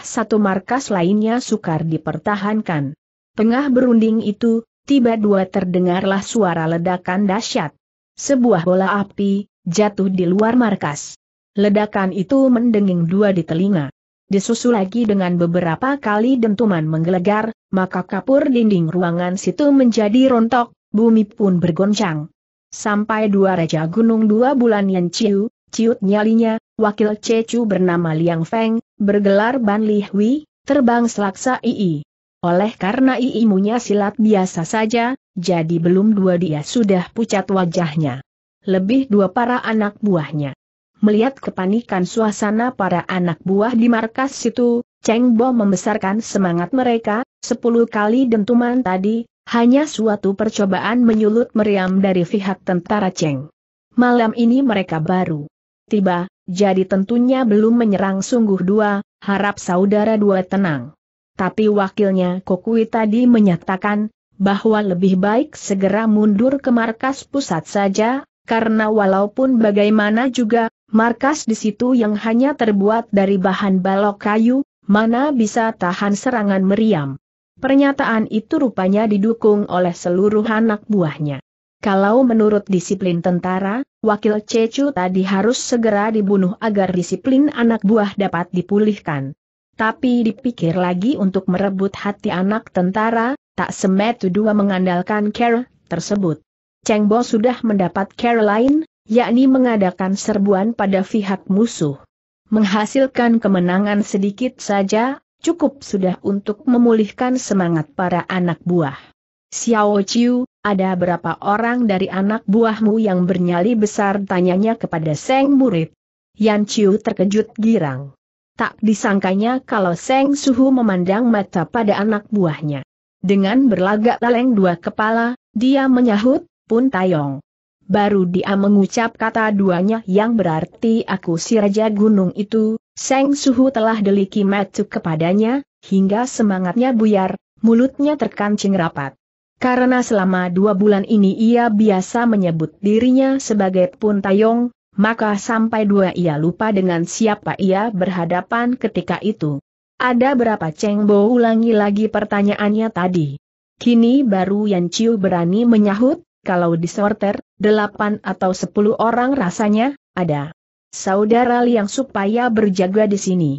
satu markas lainnya sukar dipertahankan. Tengah berunding itu, tiba dua terdengarlah suara ledakan dahsyat. Sebuah bola api, jatuh di luar markas. Ledakan itu mendenging dua di telinga disusul lagi dengan beberapa kali dentuman menggelegar, maka kapur dinding ruangan situ menjadi rontok, bumi pun bergoncang. Sampai dua raja gunung dua bulan yang ciu, ciut nyalinya, wakil Cecu bernama Liang Feng, bergelar Ban Li Hui, terbang selaksa II. Oleh karena II munya silat biasa saja, jadi belum dua dia sudah pucat wajahnya. Lebih dua para anak buahnya Melihat kepanikan suasana para anak buah di markas situ, Cheng Bo membesarkan semangat mereka, sepuluh kali dentuman tadi, hanya suatu percobaan menyulut meriam dari pihak tentara Cheng. Malam ini mereka baru tiba, jadi tentunya belum menyerang sungguh dua, harap saudara dua tenang. Tapi wakilnya Kokui tadi menyatakan, bahwa lebih baik segera mundur ke markas pusat saja, karena walaupun bagaimana juga, Markas di situ yang hanya terbuat dari bahan balok kayu, mana bisa tahan serangan meriam. Pernyataan itu rupanya didukung oleh seluruh anak buahnya. Kalau menurut disiplin tentara, wakil Cecu tadi harus segera dibunuh agar disiplin anak buah dapat dipulihkan. Tapi dipikir lagi untuk merebut hati anak tentara, tak semetu dua mengandalkan care tersebut. Cheng Bo sudah mendapat care lain, yakni mengadakan serbuan pada pihak musuh. Menghasilkan kemenangan sedikit saja, cukup sudah untuk memulihkan semangat para anak buah. Xiao Chiu, ada berapa orang dari anak buahmu yang bernyali besar tanyanya kepada Seng Murid. Yan Chiu terkejut girang. Tak disangkanya kalau Seng Suhu memandang mata pada anak buahnya. Dengan berlagak laleng dua kepala, dia menyahut, Pun Tayong baru dia mengucap kata duanya yang berarti aku si Raja Gunung itu, Seng Suhu telah deliki matuk kepadanya, hingga semangatnya buyar, mulutnya terkancing rapat. Karena selama dua bulan ini ia biasa menyebut dirinya sebagai Pun Tayong, maka sampai dua ia lupa dengan siapa ia berhadapan ketika itu. Ada berapa Cheng Bo ulangi lagi pertanyaannya tadi. Kini baru Yan Chiu berani menyahut, kalau disorter, delapan atau sepuluh orang rasanya, ada. Saudara Liang supaya berjaga di sini.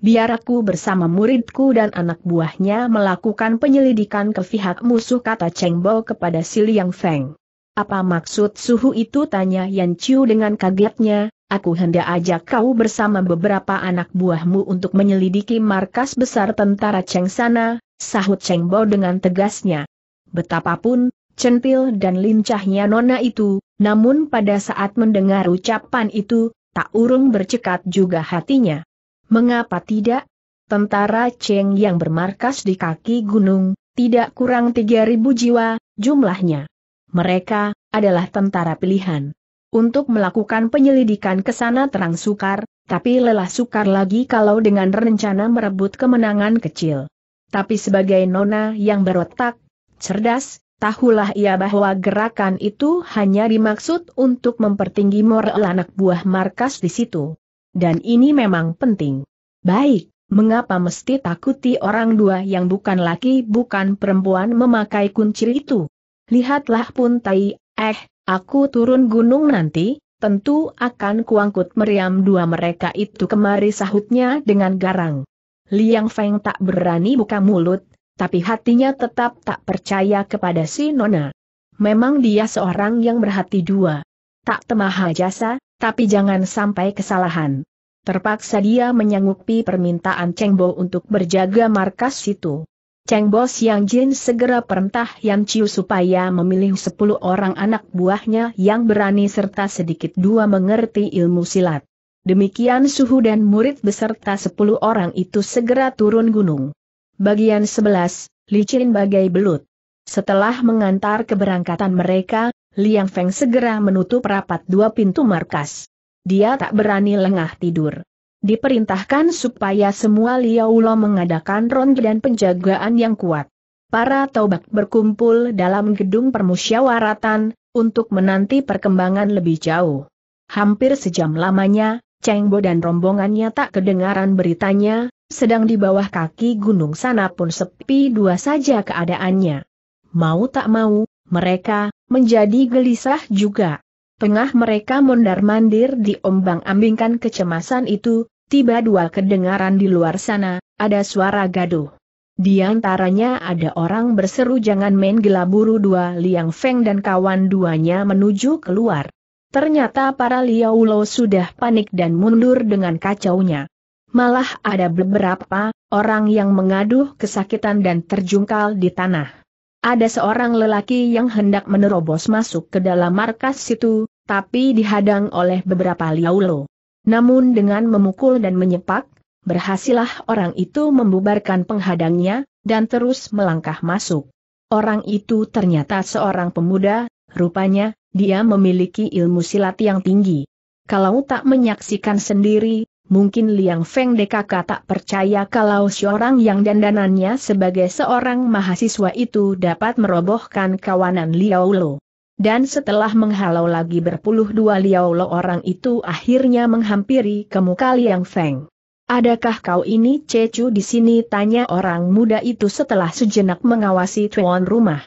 Biar aku bersama muridku dan anak buahnya melakukan penyelidikan ke pihak musuh kata Cheng Bo kepada si Liang Feng. Apa maksud suhu itu tanya Yan Chiu dengan kagetnya, aku hendak ajak kau bersama beberapa anak buahmu untuk menyelidiki markas besar tentara Cheng sana, sahut Cheng Bo dengan tegasnya. Betapapun, centil dan lincahnya nona itu, namun pada saat mendengar ucapan itu, tak urung bercekat juga hatinya. Mengapa tidak? Tentara Cheng yang bermarkas di kaki gunung, tidak kurang 3.000 jiwa, jumlahnya. Mereka adalah tentara pilihan. Untuk melakukan penyelidikan ke sana terang sukar, tapi lelah sukar lagi kalau dengan rencana merebut kemenangan kecil. Tapi sebagai nona yang berotak, cerdas, Tahulah ia bahwa gerakan itu hanya dimaksud untuk mempertinggi moral anak buah markas di situ. Dan ini memang penting. Baik, mengapa mesti takuti orang dua yang bukan laki bukan perempuan memakai kunci itu? Lihatlah pun tai, eh, aku turun gunung nanti, tentu akan kuangkut meriam dua mereka itu kemari sahutnya dengan garang. Liang Feng tak berani buka mulut, tapi hatinya tetap tak percaya kepada si Nona. Memang dia seorang yang berhati dua. Tak temaha jasa, tapi jangan sampai kesalahan. Terpaksa dia menyanggupi permintaan Cheng Bo untuk berjaga markas situ. Cheng Bo Siang Jin segera perintah Yang Chiu supaya memilih 10 orang anak buahnya yang berani serta sedikit dua mengerti ilmu silat. Demikian suhu dan murid beserta 10 orang itu segera turun gunung. Bagian 11, licin bagai belut. Setelah mengantar keberangkatan mereka, Liang Feng segera menutup rapat dua pintu markas. Dia tak berani lengah tidur. Diperintahkan supaya semua Liaulo mengadakan ronde dan penjagaan yang kuat. Para Taubak berkumpul dalam gedung permusyawaratan, untuk menanti perkembangan lebih jauh. Hampir sejam lamanya, Cheng Bo dan rombongannya tak kedengaran beritanya, sedang di bawah kaki gunung sana pun sepi dua saja keadaannya. Mau tak mau, mereka menjadi gelisah juga. Tengah mereka mondar-mandir diombang-ambingkan kecemasan itu, tiba dua kedengaran di luar sana, ada suara gaduh. Di antaranya ada orang berseru jangan main gila dua Liang Feng dan kawan duanya menuju keluar. Ternyata para Liaulo sudah panik dan mundur dengan kacaunya. Malah ada beberapa orang yang mengaduh kesakitan dan terjungkal di tanah. Ada seorang lelaki yang hendak menerobos masuk ke dalam markas situ, tapi dihadang oleh beberapa liaulo. Namun dengan memukul dan menyepak, berhasillah orang itu membubarkan penghadangnya, dan terus melangkah masuk. Orang itu ternyata seorang pemuda, rupanya, dia memiliki ilmu silat yang tinggi. Kalau tak menyaksikan sendiri, mungkin Liang Feng DKK tak percaya kalau seorang yang dandanannya sebagai seorang mahasiswa itu dapat merobohkan kawanan Liao Lo. Dan setelah menghalau lagi berpuluh dua Liao Lo orang itu akhirnya menghampiri ke muka Liang Feng. Adakah kau ini Cecu di sini? Tanya orang muda itu setelah sejenak mengawasi tuan rumah.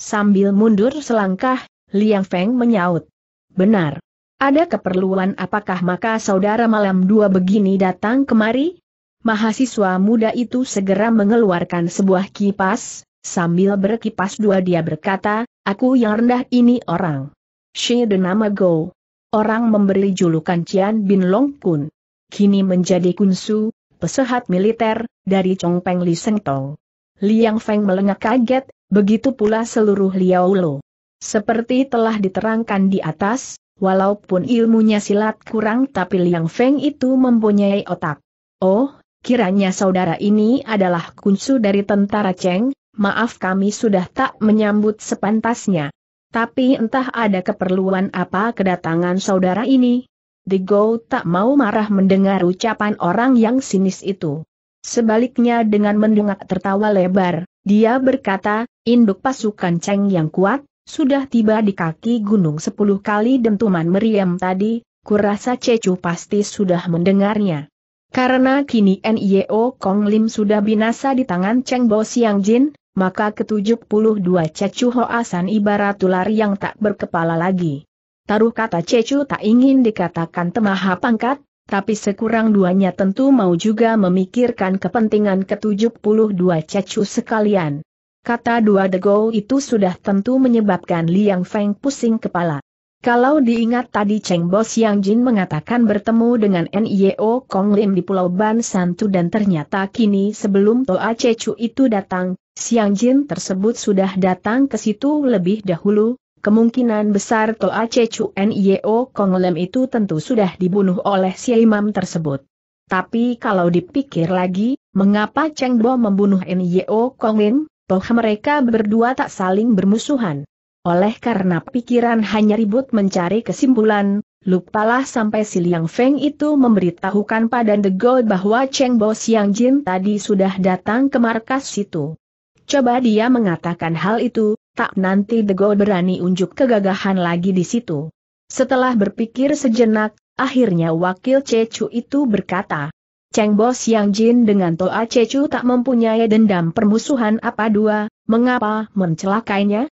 Sambil mundur selangkah, Liang Feng menyaut. Benar. Ada keperluan apakah maka saudara malam dua begini datang kemari? Mahasiswa muda itu segera mengeluarkan sebuah kipas, sambil berkipas dua dia berkata, aku yang rendah ini orang. She the nama go. Orang memberi julukan Cian Bin Long Kun. Kini menjadi kunsu, pesehat militer, dari chong peng Li Seng Tong. Liang Feng melengak kaget, begitu pula seluruh Liao Lo. Seperti telah diterangkan di atas, walaupun ilmunya silat kurang tapi Liang Feng itu mempunyai otak. Oh, kiranya saudara ini adalah kunsu dari tentara Cheng, maaf kami sudah tak menyambut sepantasnya. Tapi entah ada keperluan apa kedatangan saudara ini. The Go tak mau marah mendengar ucapan orang yang sinis itu. Sebaliknya dengan mendengar tertawa lebar, dia berkata, induk pasukan Cheng yang kuat, sudah tiba di kaki gunung sepuluh kali dentuman meriam tadi, kurasa Cecu pasti sudah mendengarnya. Karena kini NIO Kong Lim sudah binasa di tangan Cheng Bo Siang Jin, maka ke-72 Cecu Hoasan ibarat ular yang tak berkepala lagi. Taruh kata Cecu tak ingin dikatakan temaha pangkat, tapi sekurang duanya tentu mau juga memikirkan kepentingan ke-72 Cecu sekalian. Kata dua degau itu sudah tentu menyebabkan Liang Feng pusing kepala. Kalau diingat tadi Cheng Bos Yang Jin mengatakan bertemu dengan NIO Kong Lim di Pulau Ban Santu dan ternyata kini sebelum Toa Cecu itu datang, Siang Jin tersebut sudah datang ke situ lebih dahulu, kemungkinan besar Toa Cecu NIO Kong Lim itu tentu sudah dibunuh oleh si imam tersebut. Tapi kalau dipikir lagi, mengapa Cheng Bo membunuh NIO Kong Lim? Toh mereka berdua tak saling bermusuhan. Oleh karena pikiran hanya ribut mencari kesimpulan, lupalah sampai si Liang Feng itu memberitahukan pada The God bahwa Cheng Bo Siang Jin tadi sudah datang ke markas situ. Coba dia mengatakan hal itu, tak nanti The God berani unjuk kegagahan lagi di situ. Setelah berpikir sejenak, akhirnya wakil Cecu itu berkata, Cheng Bo Yang Jin dengan Toa Cecu tak mempunyai dendam permusuhan apa dua, mengapa mencelakainya?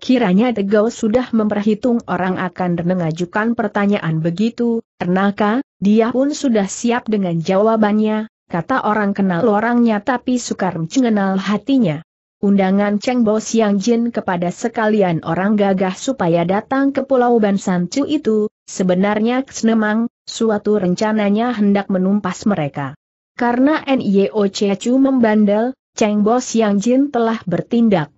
Kiranya Tegau sudah memperhitung orang akan mengajukan pertanyaan begitu, Ternaka, dia pun sudah siap dengan jawabannya, kata orang kenal orangnya tapi sukar mengenal hatinya. Undangan Cheng Bo Yang Jin kepada sekalian orang gagah supaya datang ke Pulau Bansancu itu, sebenarnya Ksenemang, suatu rencananya hendak menumpas mereka. Karena NIO Cecu membandel, Cheng Bo Siang Jin telah bertindak.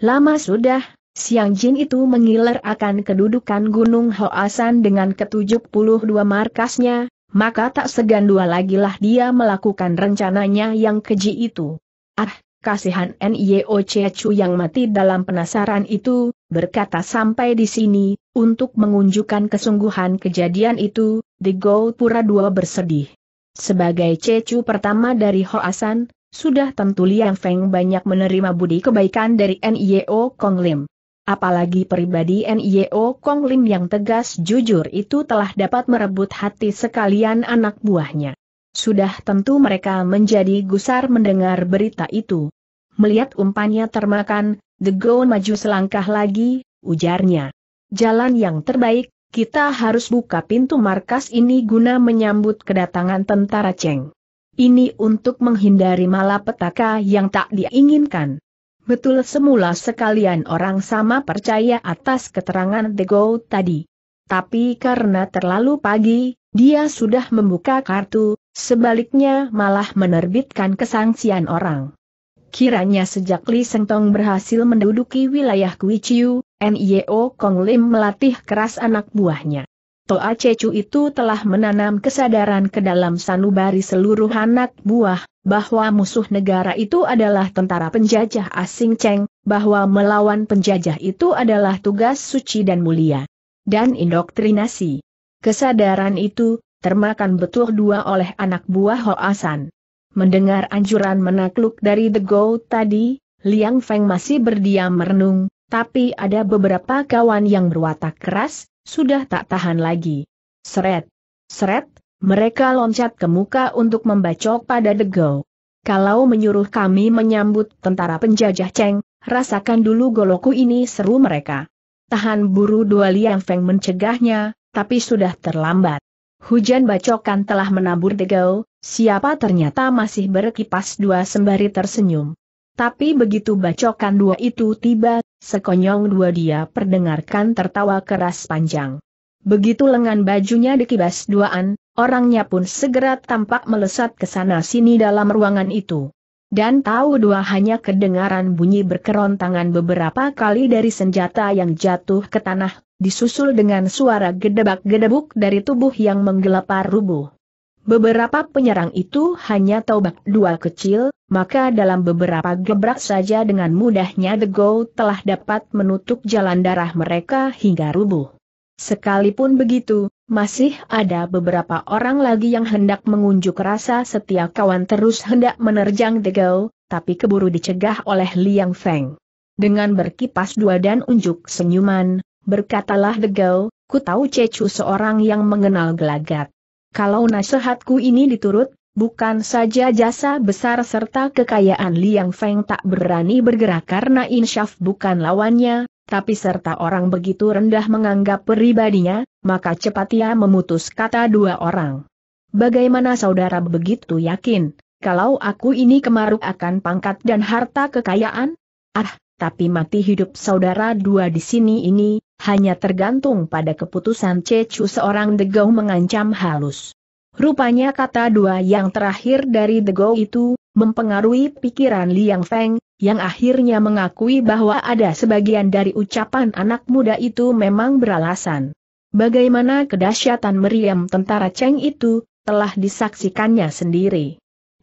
Lama sudah, Siang Jin itu mengiler akan kedudukan Gunung Hoasan dengan ke-72 markasnya, maka tak segan dua lagi lah dia melakukan rencananya yang keji itu. Ah, kasihan NIO Cecu yang mati dalam penasaran itu, berkata sampai di sini, untuk mengunjukkan kesungguhan kejadian itu, The Gold pura dua bersedih. Sebagai cecu pertama dari Hoasan, sudah tentu Liang Feng banyak menerima budi kebaikan dari NIO e Kong Lim. Apalagi pribadi NIO e Kong Lim yang tegas jujur itu telah dapat merebut hati sekalian anak buahnya. Sudah tentu mereka menjadi gusar mendengar berita itu. Melihat umpannya termakan, The Gold maju selangkah lagi, ujarnya. Jalan yang terbaik kita harus buka pintu markas ini guna menyambut kedatangan tentara Cheng. Ini untuk menghindari malapetaka yang tak diinginkan. Betul semula sekalian orang sama percaya atas keterangan The Gold tadi. Tapi karena terlalu pagi, dia sudah membuka kartu, sebaliknya malah menerbitkan kesangsian orang. Kiranya sejak Li Sengtong berhasil menduduki wilayah Kuichiu, NIO e Kong Lim melatih keras anak buahnya. Toa Cecu itu telah menanam kesadaran ke dalam sanubari seluruh anak buah, bahwa musuh negara itu adalah tentara penjajah asing Cheng, bahwa melawan penjajah itu adalah tugas suci dan mulia. Dan indoktrinasi. Kesadaran itu, termakan betul dua oleh anak buah Hoasan. Mendengar anjuran menakluk dari The Go tadi, Liang Feng masih berdiam merenung, tapi ada beberapa kawan yang berwatak keras, sudah tak tahan lagi. Seret. Seret, mereka loncat ke muka untuk membacok pada Degau. Kalau menyuruh kami menyambut tentara penjajah Cheng, rasakan dulu goloku ini seru mereka. Tahan buru dua liang Feng mencegahnya, tapi sudah terlambat. Hujan bacokan telah menabur Degau, siapa ternyata masih berkipas dua sembari tersenyum. Tapi begitu bacokan dua itu tiba, sekonyong dua dia perdengarkan tertawa keras panjang. Begitu lengan bajunya dikibas duaan, orangnya pun segera tampak melesat ke sana-sini dalam ruangan itu. Dan tahu dua hanya kedengaran bunyi berkerontangan beberapa kali dari senjata yang jatuh ke tanah, disusul dengan suara gedebak-gedebuk dari tubuh yang menggelepar rubuh. Beberapa penyerang itu hanya tobak dua kecil, maka dalam beberapa gebrak saja dengan mudahnya The Go telah dapat menutup jalan darah mereka hingga rubuh. Sekalipun begitu, masih ada beberapa orang lagi yang hendak mengunjuk rasa setia kawan terus hendak menerjang The Go, tapi keburu dicegah oleh Liang Feng. Dengan berkipas dua dan unjuk senyuman, berkatalah The Go, ku tahu Cecu seorang yang mengenal gelagat. Kalau nasihatku ini diturut, bukan saja jasa besar serta kekayaan Liang Feng tak berani bergerak karena insyaf bukan lawannya, tapi serta orang begitu rendah menganggap pribadinya, maka cepat ia memutus kata dua orang. Bagaimana saudara begitu yakin, kalau aku ini kemaruk akan pangkat dan harta kekayaan? Ah, tapi mati hidup saudara dua di sini ini, hanya tergantung pada keputusan Cecu seorang Degau mengancam halus. Rupanya kata dua yang terakhir dari Degau itu, mempengaruhi pikiran Liang Feng, yang akhirnya mengakui bahwa ada sebagian dari ucapan anak muda itu memang beralasan. Bagaimana kedahsyatan meriam tentara Cheng itu, telah disaksikannya sendiri.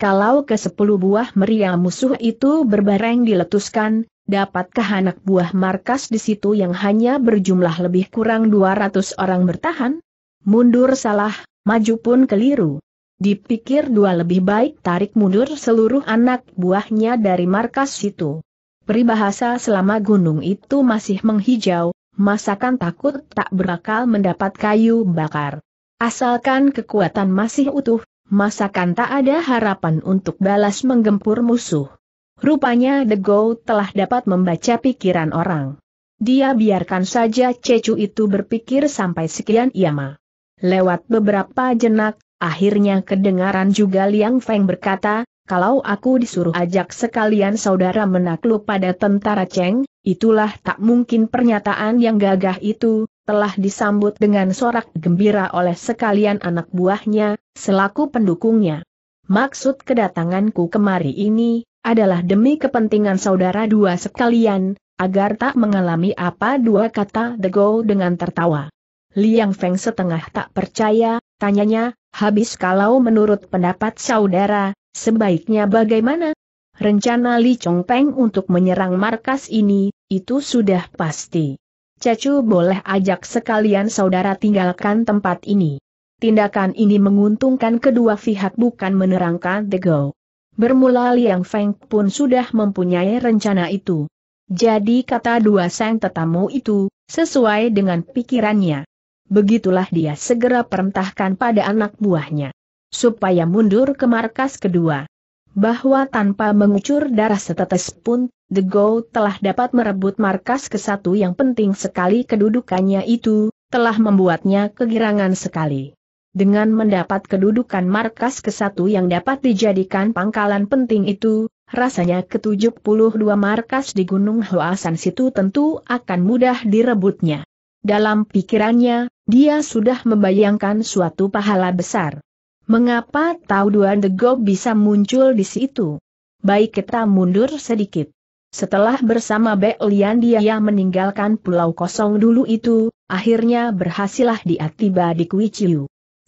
Kalau ke sepuluh buah meriam musuh itu berbareng diletuskan, dapatkah anak buah markas di situ yang hanya berjumlah lebih kurang 200 orang bertahan? Mundur salah, maju pun keliru. Dipikir dua lebih baik tarik mundur seluruh anak buahnya dari markas situ. Peribahasa selama gunung itu masih menghijau, masakan takut tak berakal mendapat kayu bakar. Asalkan kekuatan masih utuh, Masakan tak ada harapan untuk balas menggempur musuh. Rupanya The Go telah dapat membaca pikiran orang. Dia biarkan saja Cecu itu berpikir sampai sekian iama. Lewat beberapa jenak, akhirnya kedengaran juga Liang Feng berkata, kalau aku disuruh ajak sekalian saudara menakluk pada tentara Cheng, itulah tak mungkin pernyataan yang gagah itu, telah disambut dengan sorak gembira oleh sekalian anak buahnya, selaku pendukungnya. Maksud kedatanganku kemari ini, adalah demi kepentingan saudara dua sekalian, agar tak mengalami apa dua kata the go dengan tertawa. Liang Feng setengah tak percaya, tanyanya, habis kalau menurut pendapat saudara, sebaiknya bagaimana? Rencana Li Chongpeng untuk menyerang markas ini, itu sudah pasti. Cecu boleh ajak sekalian saudara tinggalkan tempat ini. Tindakan ini menguntungkan kedua pihak bukan menerangkan The Go. Bermula Liang Feng pun sudah mempunyai rencana itu. Jadi kata dua sang tetamu itu, sesuai dengan pikirannya. Begitulah dia segera perintahkan pada anak buahnya. Supaya mundur ke markas kedua. Bahwa tanpa mengucur darah setetes pun, The Go telah dapat merebut markas ke satu yang penting sekali kedudukannya itu, telah membuatnya kegirangan sekali. Dengan mendapat kedudukan markas ke satu yang dapat dijadikan pangkalan penting itu, rasanya ke-72 markas di Gunung Hoasan situ tentu akan mudah direbutnya. Dalam pikirannya, dia sudah membayangkan suatu pahala besar. Mengapa tahu The Go bisa muncul di situ? Baik kita mundur sedikit. Setelah bersama Bek Lian dia meninggalkan pulau kosong dulu itu, akhirnya berhasillah dia tiba di Kui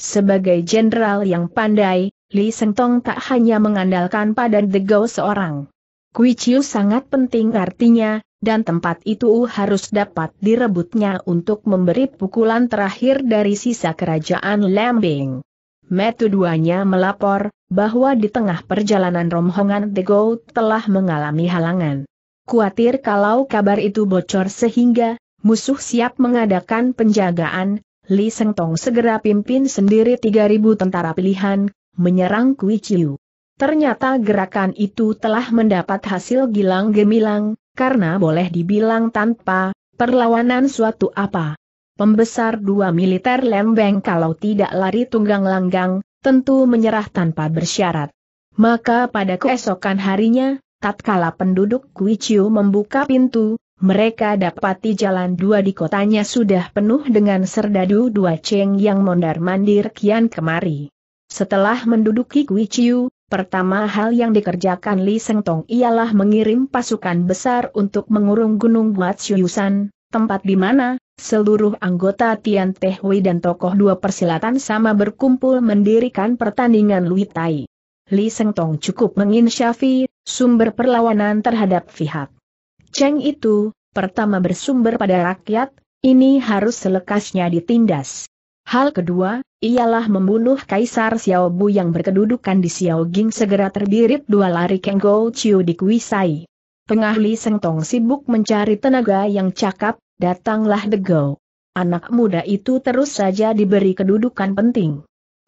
Sebagai jenderal yang pandai, Li Sengtong tak hanya mengandalkan pada Degau seorang. Kui sangat penting artinya, dan tempat itu harus dapat direbutnya untuk memberi pukulan terakhir dari sisa kerajaan Lembing. Metu duanya melapor, bahwa di tengah perjalanan rombongan The Go telah mengalami halangan. Kuatir kalau kabar itu bocor sehingga musuh siap mengadakan penjagaan, Li Sengtong segera pimpin sendiri 3.000 tentara pilihan, menyerang Kui Chiu. Ternyata gerakan itu telah mendapat hasil gilang gemilang, karena boleh dibilang tanpa perlawanan suatu apa. Pembesar dua militer lembeng kalau tidak lari tunggang langgang, tentu menyerah tanpa bersyarat. Maka pada keesokan harinya, tatkala penduduk Kuichiu membuka pintu, mereka dapati jalan dua di kotanya sudah penuh dengan serdadu dua ceng yang mondar-mandir kian kemari. Setelah menduduki Kuichiu, pertama hal yang dikerjakan Li Seng Tong ialah mengirim pasukan besar untuk mengurung Gunung Guatsuyusan, tempat di mana seluruh anggota Tian Tehui dan tokoh dua persilatan sama berkumpul mendirikan pertandingan Lui Tai. Li Seng Tong cukup menginsyafi Sumber perlawanan terhadap pihak Cheng itu, pertama bersumber pada rakyat, ini harus selekasnya ditindas. Hal kedua, ialah membunuh Kaisar Xiaobu yang berkedudukan di Xiaoging segera terbirit dua lari Kenggo Chiu di Kuisai. Pengahli Sengtong sibuk mencari tenaga yang cakap, datanglah Degau. Anak muda itu terus saja diberi kedudukan penting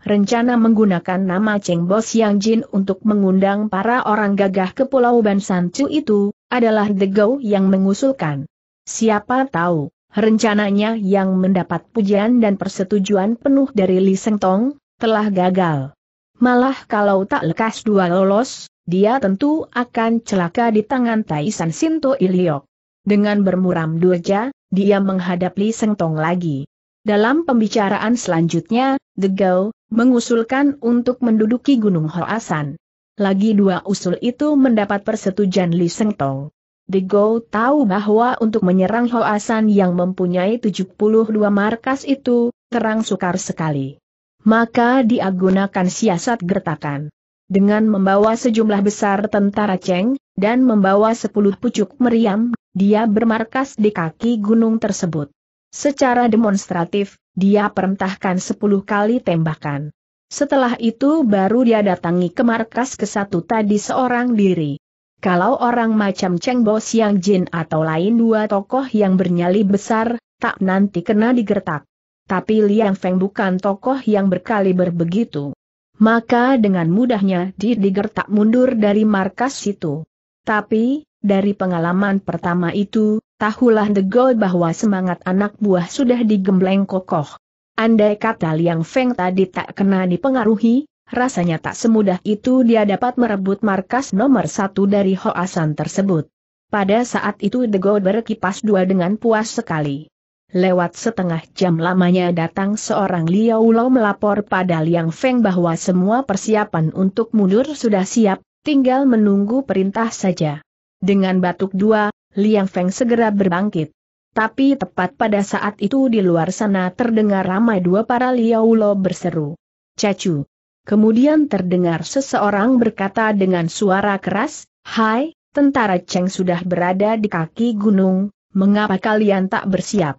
rencana menggunakan nama Cheng Bos Yang Jin untuk mengundang para orang gagah ke Pulau Bansancu itu, adalah The Go yang mengusulkan. Siapa tahu, rencananya yang mendapat pujian dan persetujuan penuh dari Li Seng Tong, telah gagal. Malah kalau tak lekas dua lolos, dia tentu akan celaka di tangan Taisan Sinto Iliok. Dengan bermuram durja, dia menghadapi Li Seng Tong lagi. Dalam pembicaraan selanjutnya, The Gao mengusulkan untuk menduduki Gunung Hoasan. Lagi dua usul itu mendapat persetujuan Li Seng Tong. The Gao tahu bahwa untuk menyerang Hoasan yang mempunyai 72 markas itu, terang sukar sekali. Maka diagunakan siasat gertakan. Dengan membawa sejumlah besar tentara Cheng, dan membawa 10 pucuk meriam, dia bermarkas di kaki gunung tersebut. Secara demonstratif, dia perintahkan sepuluh kali tembakan. Setelah itu baru dia datangi ke markas ke satu tadi seorang diri. Kalau orang macam Cheng Bo Siang Jin atau lain dua tokoh yang bernyali besar, tak nanti kena digertak. Tapi Liang Feng bukan tokoh yang berkali berbegitu. Maka dengan mudahnya dia digertak mundur dari markas itu. Tapi, dari pengalaman pertama itu, tahulah The Gold bahwa semangat anak buah sudah digembleng kokoh. Andai kata Liang Feng tadi tak kena dipengaruhi, rasanya tak semudah itu dia dapat merebut markas nomor satu dari Hoasan tersebut. Pada saat itu The Gold berkipas dua dengan puas sekali. Lewat setengah jam lamanya datang seorang Liao Lo melapor pada Liang Feng bahwa semua persiapan untuk mundur sudah siap, tinggal menunggu perintah saja. Dengan batuk dua, Liang Feng segera berbangkit. Tapi tepat pada saat itu di luar sana terdengar ramai dua para Liaulo berseru. Cacu. Kemudian terdengar seseorang berkata dengan suara keras, Hai, tentara Cheng sudah berada di kaki gunung, mengapa kalian tak bersiap?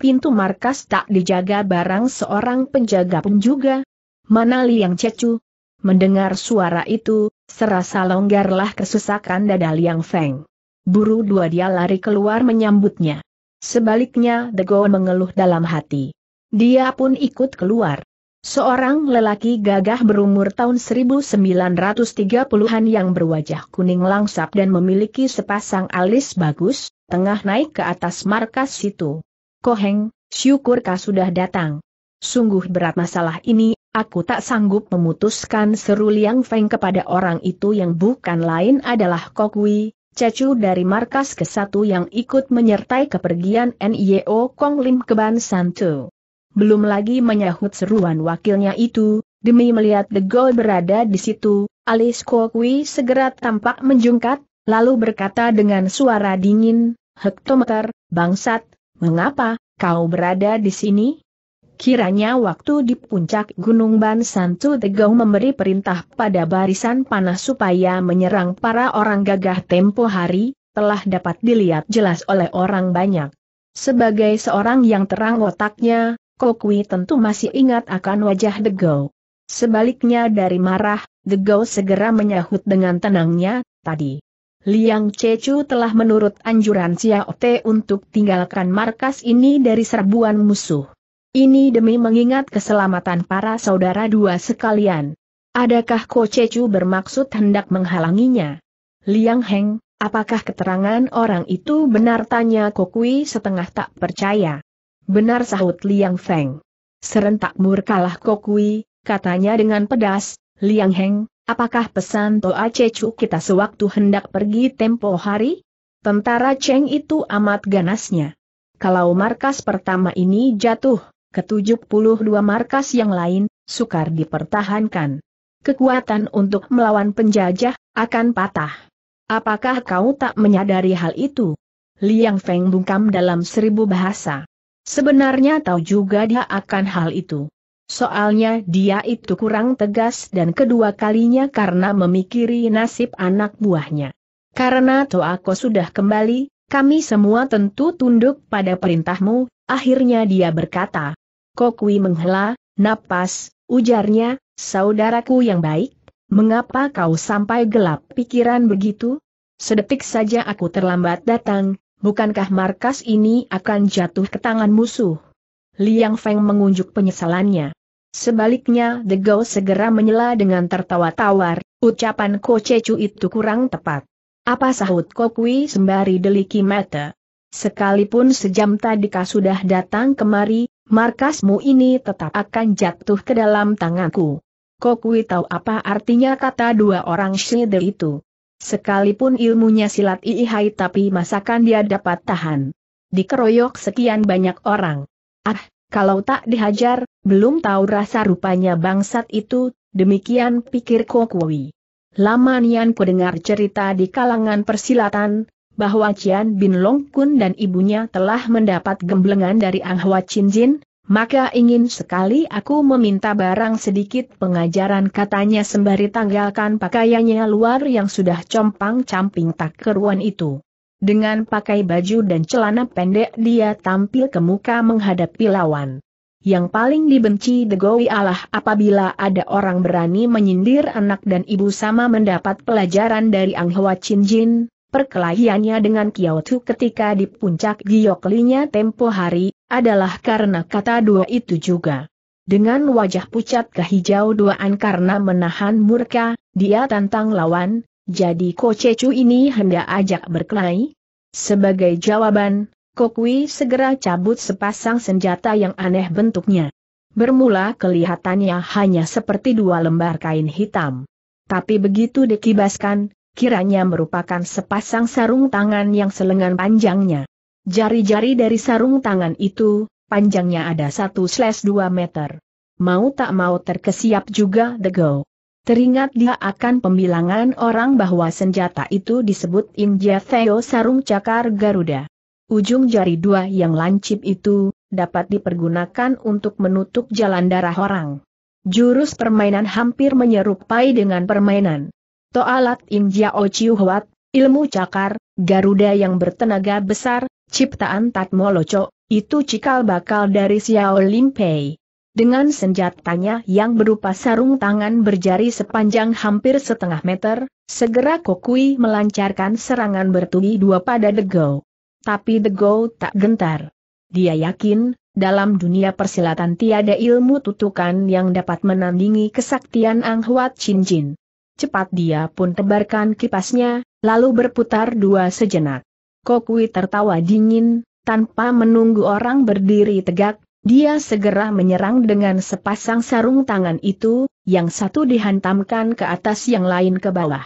Pintu markas tak dijaga barang seorang penjaga pun juga. Mana Liang Cecu? Mendengar suara itu, serasa longgarlah kesesakan dada Liang Feng buru dua dia lari keluar menyambutnya. Sebaliknya Dego mengeluh dalam hati. Dia pun ikut keluar. Seorang lelaki gagah berumur tahun 1930-an yang berwajah kuning langsap dan memiliki sepasang alis bagus, tengah naik ke atas markas situ. Koheng, syukur kau sudah datang. Sungguh berat masalah ini, aku tak sanggup memutuskan seru Liang Feng kepada orang itu yang bukan lain adalah Kokui, Cacu dari markas ke satu yang ikut menyertai kepergian NIO Kong Lim ke Ban Santu. Belum lagi menyahut seruan wakilnya itu, demi melihat The Gold berada di situ, alis Kokwi segera tampak menjungkat, lalu berkata dengan suara dingin, Hektometer, bangsat, mengapa, kau berada di sini? Kiranya waktu di puncak Gunung Ban Santu Tegau memberi perintah pada barisan panah supaya menyerang para orang gagah tempo hari, telah dapat dilihat jelas oleh orang banyak. Sebagai seorang yang terang otaknya, Kokwi tentu masih ingat akan wajah Degau. Sebaliknya dari marah, Degau segera menyahut dengan tenangnya, tadi. Liang Cecu telah menurut anjuran Xiao Te untuk tinggalkan markas ini dari serbuan musuh. Ini demi mengingat keselamatan para saudara dua sekalian. Adakah Ko Cecu bermaksud hendak menghalanginya? Liang Heng, apakah keterangan orang itu benar tanya Kokui setengah tak percaya? Benar sahut Liang Feng. Serentak murkalah Kokui, katanya dengan pedas, Liang Heng, apakah pesan Toa Cecu kita sewaktu hendak pergi tempo hari? Tentara Cheng itu amat ganasnya. Kalau markas pertama ini jatuh, ke-72 markas yang lain, sukar dipertahankan. Kekuatan untuk melawan penjajah, akan patah. Apakah kau tak menyadari hal itu? Liang Feng bungkam dalam seribu bahasa. Sebenarnya tahu juga dia akan hal itu. Soalnya dia itu kurang tegas dan kedua kalinya karena memikiri nasib anak buahnya. Karena Toako sudah kembali, kami semua tentu tunduk pada perintahmu, akhirnya dia berkata, Kokwi menghela, napas, ujarnya, saudaraku yang baik, mengapa kau sampai gelap pikiran begitu? Sedetik saja aku terlambat datang, bukankah markas ini akan jatuh ke tangan musuh? Liang Feng mengunjuk penyesalannya. Sebaliknya, The Gao segera menyela dengan tertawa tawar, ucapan Ko Kocecu itu kurang tepat. Apa sahut Kokwi sembari deliki mata? Sekalipun sejam tadi kau sudah datang kemari, markasmu ini tetap akan jatuh ke dalam tanganku. Kokui tahu apa artinya kata dua orang Shide itu. Sekalipun ilmunya silat Iihai tapi masakan dia dapat tahan. Dikeroyok sekian banyak orang. Ah, kalau tak dihajar, belum tahu rasa rupanya bangsat itu, demikian pikir Kokui. Lama Nian ku dengar cerita di kalangan persilatan, bahwa Cian Bin Long Kun dan ibunya telah mendapat gemblengan dari Ang Hua Chin Jin, maka ingin sekali aku meminta barang sedikit pengajaran katanya sembari tanggalkan pakaiannya luar yang sudah compang-camping tak keruan itu. Dengan pakai baju dan celana pendek dia tampil ke muka menghadapi lawan. Yang paling dibenci Degowi Allah apabila ada orang berani menyindir anak dan ibu sama mendapat pelajaran dari Ang Hua Chin Jin, Perkelahiannya dengan Kiao Tu ketika di puncak Gioklinya tempo hari, adalah karena kata dua itu juga. Dengan wajah pucat kehijau duaan karena menahan murka, dia tantang lawan, jadi Kocecu ini hendak ajak berkelahi? Sebagai jawaban, Kokwi segera cabut sepasang senjata yang aneh bentuknya. Bermula kelihatannya hanya seperti dua lembar kain hitam. Tapi begitu dikibaskan, kiranya merupakan sepasang sarung tangan yang selengan panjangnya. Jari-jari dari sarung tangan itu, panjangnya ada 1-2 meter. Mau tak mau terkesiap juga Dego. Teringat dia akan pembilangan orang bahwa senjata itu disebut India Theo sarung cakar Garuda. Ujung jari dua yang lancip itu, dapat dipergunakan untuk menutup jalan darah orang. Jurus permainan hampir menyerupai dengan permainan Toalat Injia Ochiu Huat, ilmu cakar, Garuda yang bertenaga besar, ciptaan Tatmo Loco, itu cikal bakal dari Xiao Limpei. Dengan senjatanya yang berupa sarung tangan berjari sepanjang hampir setengah meter, segera Kokui melancarkan serangan bertubi dua pada Dego. Tapi Dego tak gentar. Dia yakin, dalam dunia persilatan tiada ilmu tutukan yang dapat menandingi kesaktian Ang Huat Chin Jin. Cepat dia pun tebarkan kipasnya, lalu berputar dua sejenak. Kokui tertawa dingin, tanpa menunggu orang berdiri tegak, dia segera menyerang dengan sepasang sarung tangan itu, yang satu dihantamkan ke atas yang lain ke bawah.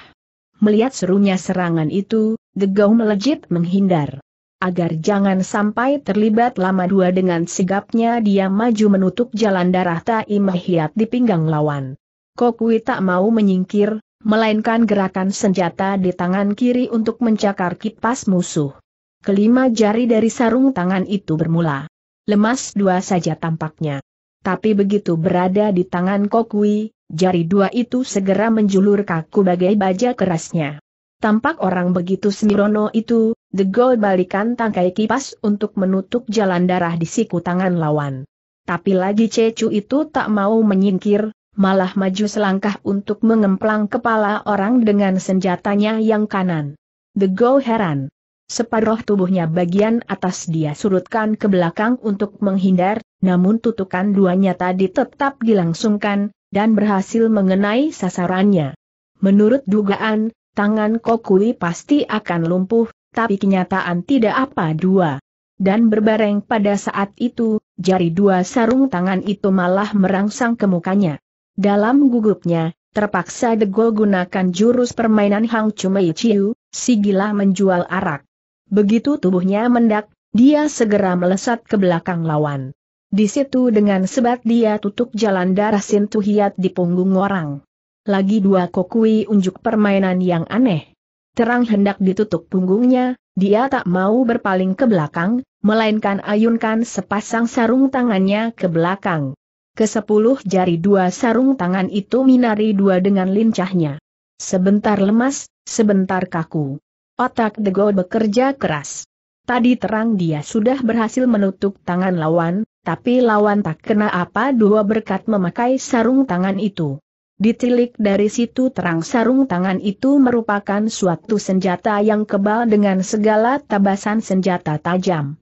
Melihat serunya serangan itu, Gegau melejit menghindar. Agar jangan sampai terlibat lama dua dengan sigapnya dia maju menutup jalan darah Tai Mahiat di pinggang lawan. Kokui tak mau menyingkir, melainkan gerakan senjata di tangan kiri untuk mencakar kipas musuh. Kelima jari dari sarung tangan itu bermula. Lemas dua saja tampaknya. Tapi begitu berada di tangan Kokui, jari dua itu segera menjulur kaku bagai baja kerasnya. Tampak orang begitu semirono itu, Degol balikan tangkai kipas untuk menutup jalan darah di siku tangan lawan. Tapi lagi Cecu itu tak mau menyingkir, malah maju selangkah untuk mengemplang kepala orang dengan senjatanya yang kanan. The Go heran. Separuh tubuhnya bagian atas dia surutkan ke belakang untuk menghindar, namun tutukan duanya tadi tetap dilangsungkan, dan berhasil mengenai sasarannya. Menurut dugaan, tangan Kokui pasti akan lumpuh, tapi kenyataan tidak apa dua. Dan berbareng pada saat itu, jari dua sarung tangan itu malah merangsang ke mukanya. Dalam gugupnya, terpaksa Degol gunakan jurus permainan Hang Chumei Chiu, si gila menjual arak. Begitu tubuhnya mendak, dia segera melesat ke belakang lawan. Di situ dengan sebat dia tutup jalan darah hiat di punggung orang. Lagi dua kokui unjuk permainan yang aneh. Terang hendak ditutup punggungnya, dia tak mau berpaling ke belakang, melainkan ayunkan sepasang sarung tangannya ke belakang. Kesepuluh jari dua sarung tangan itu minari dua dengan lincahnya. Sebentar lemas, sebentar kaku. Otak Dego bekerja keras. Tadi terang dia sudah berhasil menutup tangan lawan, tapi lawan tak kena apa dua berkat memakai sarung tangan itu. Ditilik dari situ terang sarung tangan itu merupakan suatu senjata yang kebal dengan segala tabasan senjata tajam.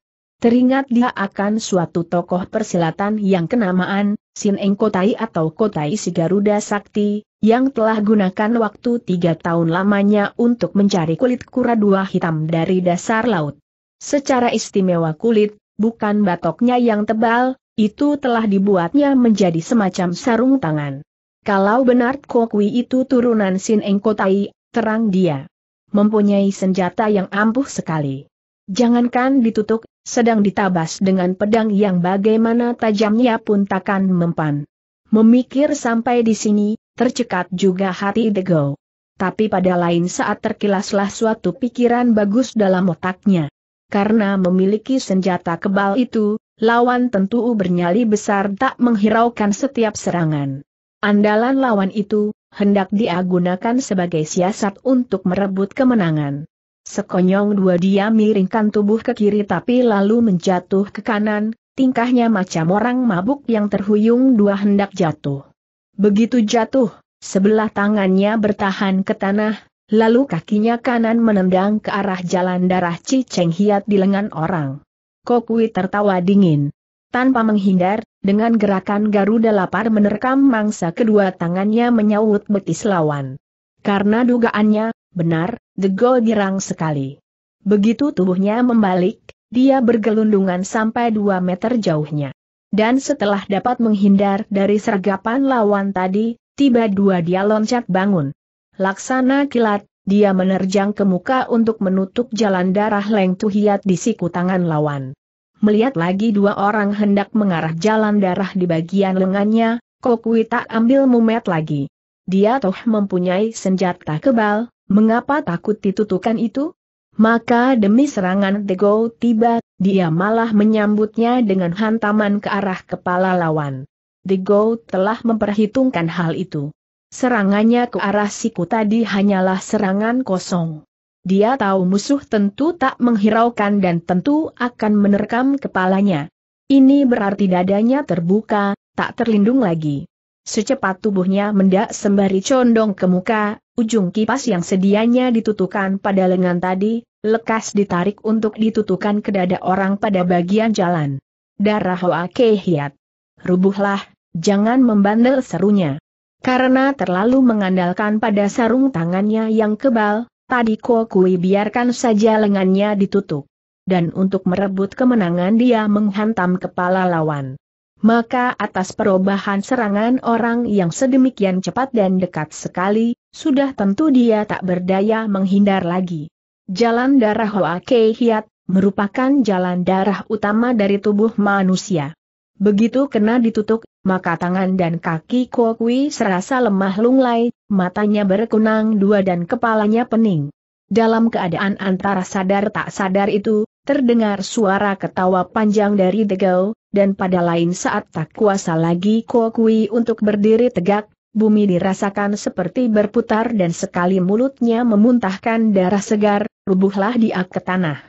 Teringat dia akan suatu tokoh persilatan yang kenamaan, Sin Eng Kotai atau Kotai si Garuda Sakti, yang telah gunakan waktu tiga tahun lamanya untuk mencari kulit kura dua hitam dari dasar laut. Secara istimewa kulit, bukan batoknya yang tebal, itu telah dibuatnya menjadi semacam sarung tangan. Kalau benar Kokwi itu turunan Sin Eng Kotai, terang dia. Mempunyai senjata yang ampuh sekali. Jangankan ditutup, sedang ditabas dengan pedang yang bagaimana tajamnya pun takkan mempan. Memikir sampai di sini, tercekat juga hati Dego. Tapi pada lain saat terkilaslah suatu pikiran bagus dalam otaknya. Karena memiliki senjata kebal itu, lawan tentu bernyali besar tak menghiraukan setiap serangan. Andalan lawan itu, hendak diagunakan sebagai siasat untuk merebut kemenangan. Sekonyong dua dia miringkan tubuh ke kiri tapi lalu menjatuh ke kanan, tingkahnya macam orang mabuk yang terhuyung dua hendak jatuh. Begitu jatuh, sebelah tangannya bertahan ke tanah, lalu kakinya kanan menendang ke arah jalan darah Ciceng Hiat di lengan orang. Kokui tertawa dingin. Tanpa menghindar, dengan gerakan Garuda lapar menerkam mangsa kedua tangannya menyaut betis lawan. Karena dugaannya, Benar, the go girang sekali. Begitu tubuhnya membalik, dia bergelundungan sampai 2 meter jauhnya. Dan setelah dapat menghindar dari sergapan lawan tadi, tiba dua dia loncat bangun. Laksana kilat, dia menerjang ke muka untuk menutup jalan darah Leng Tuhiat di siku tangan lawan. Melihat lagi dua orang hendak mengarah jalan darah di bagian lengannya, Kokui tak ambil mumet lagi. Dia toh mempunyai senjata kebal, Mengapa takut ditutukan itu? Maka demi serangan Tego tiba, dia malah menyambutnya dengan hantaman ke arah kepala lawan. Tego telah memperhitungkan hal itu. Serangannya ke arah siku tadi hanyalah serangan kosong. Dia tahu musuh tentu tak menghiraukan dan tentu akan menerkam kepalanya. Ini berarti dadanya terbuka, tak terlindung lagi. Secepat tubuhnya mendak sembari condong ke muka, Ujung kipas yang sedianya ditutukan pada lengan tadi, lekas ditarik untuk ditutukan ke dada orang pada bagian jalan. Darah Hoa Kehiat. Rubuhlah, jangan membandel serunya. Karena terlalu mengandalkan pada sarung tangannya yang kebal, tadi Kokui biarkan saja lengannya ditutup. Dan untuk merebut kemenangan dia menghantam kepala lawan. Maka atas perubahan serangan orang yang sedemikian cepat dan dekat sekali, sudah tentu dia tak berdaya menghindar lagi. Jalan darah Hoa Kei Hiat, merupakan jalan darah utama dari tubuh manusia. Begitu kena ditutup, maka tangan dan kaki Kuo Kui serasa lemah lunglai, matanya berkunang dua dan kepalanya pening. Dalam keadaan antara sadar tak sadar itu, terdengar suara ketawa panjang dari Degau, dan pada lain saat tak kuasa lagi Kuo Kui untuk berdiri tegak, bumi dirasakan seperti berputar dan sekali mulutnya memuntahkan darah segar, rubuhlah dia ke tanah.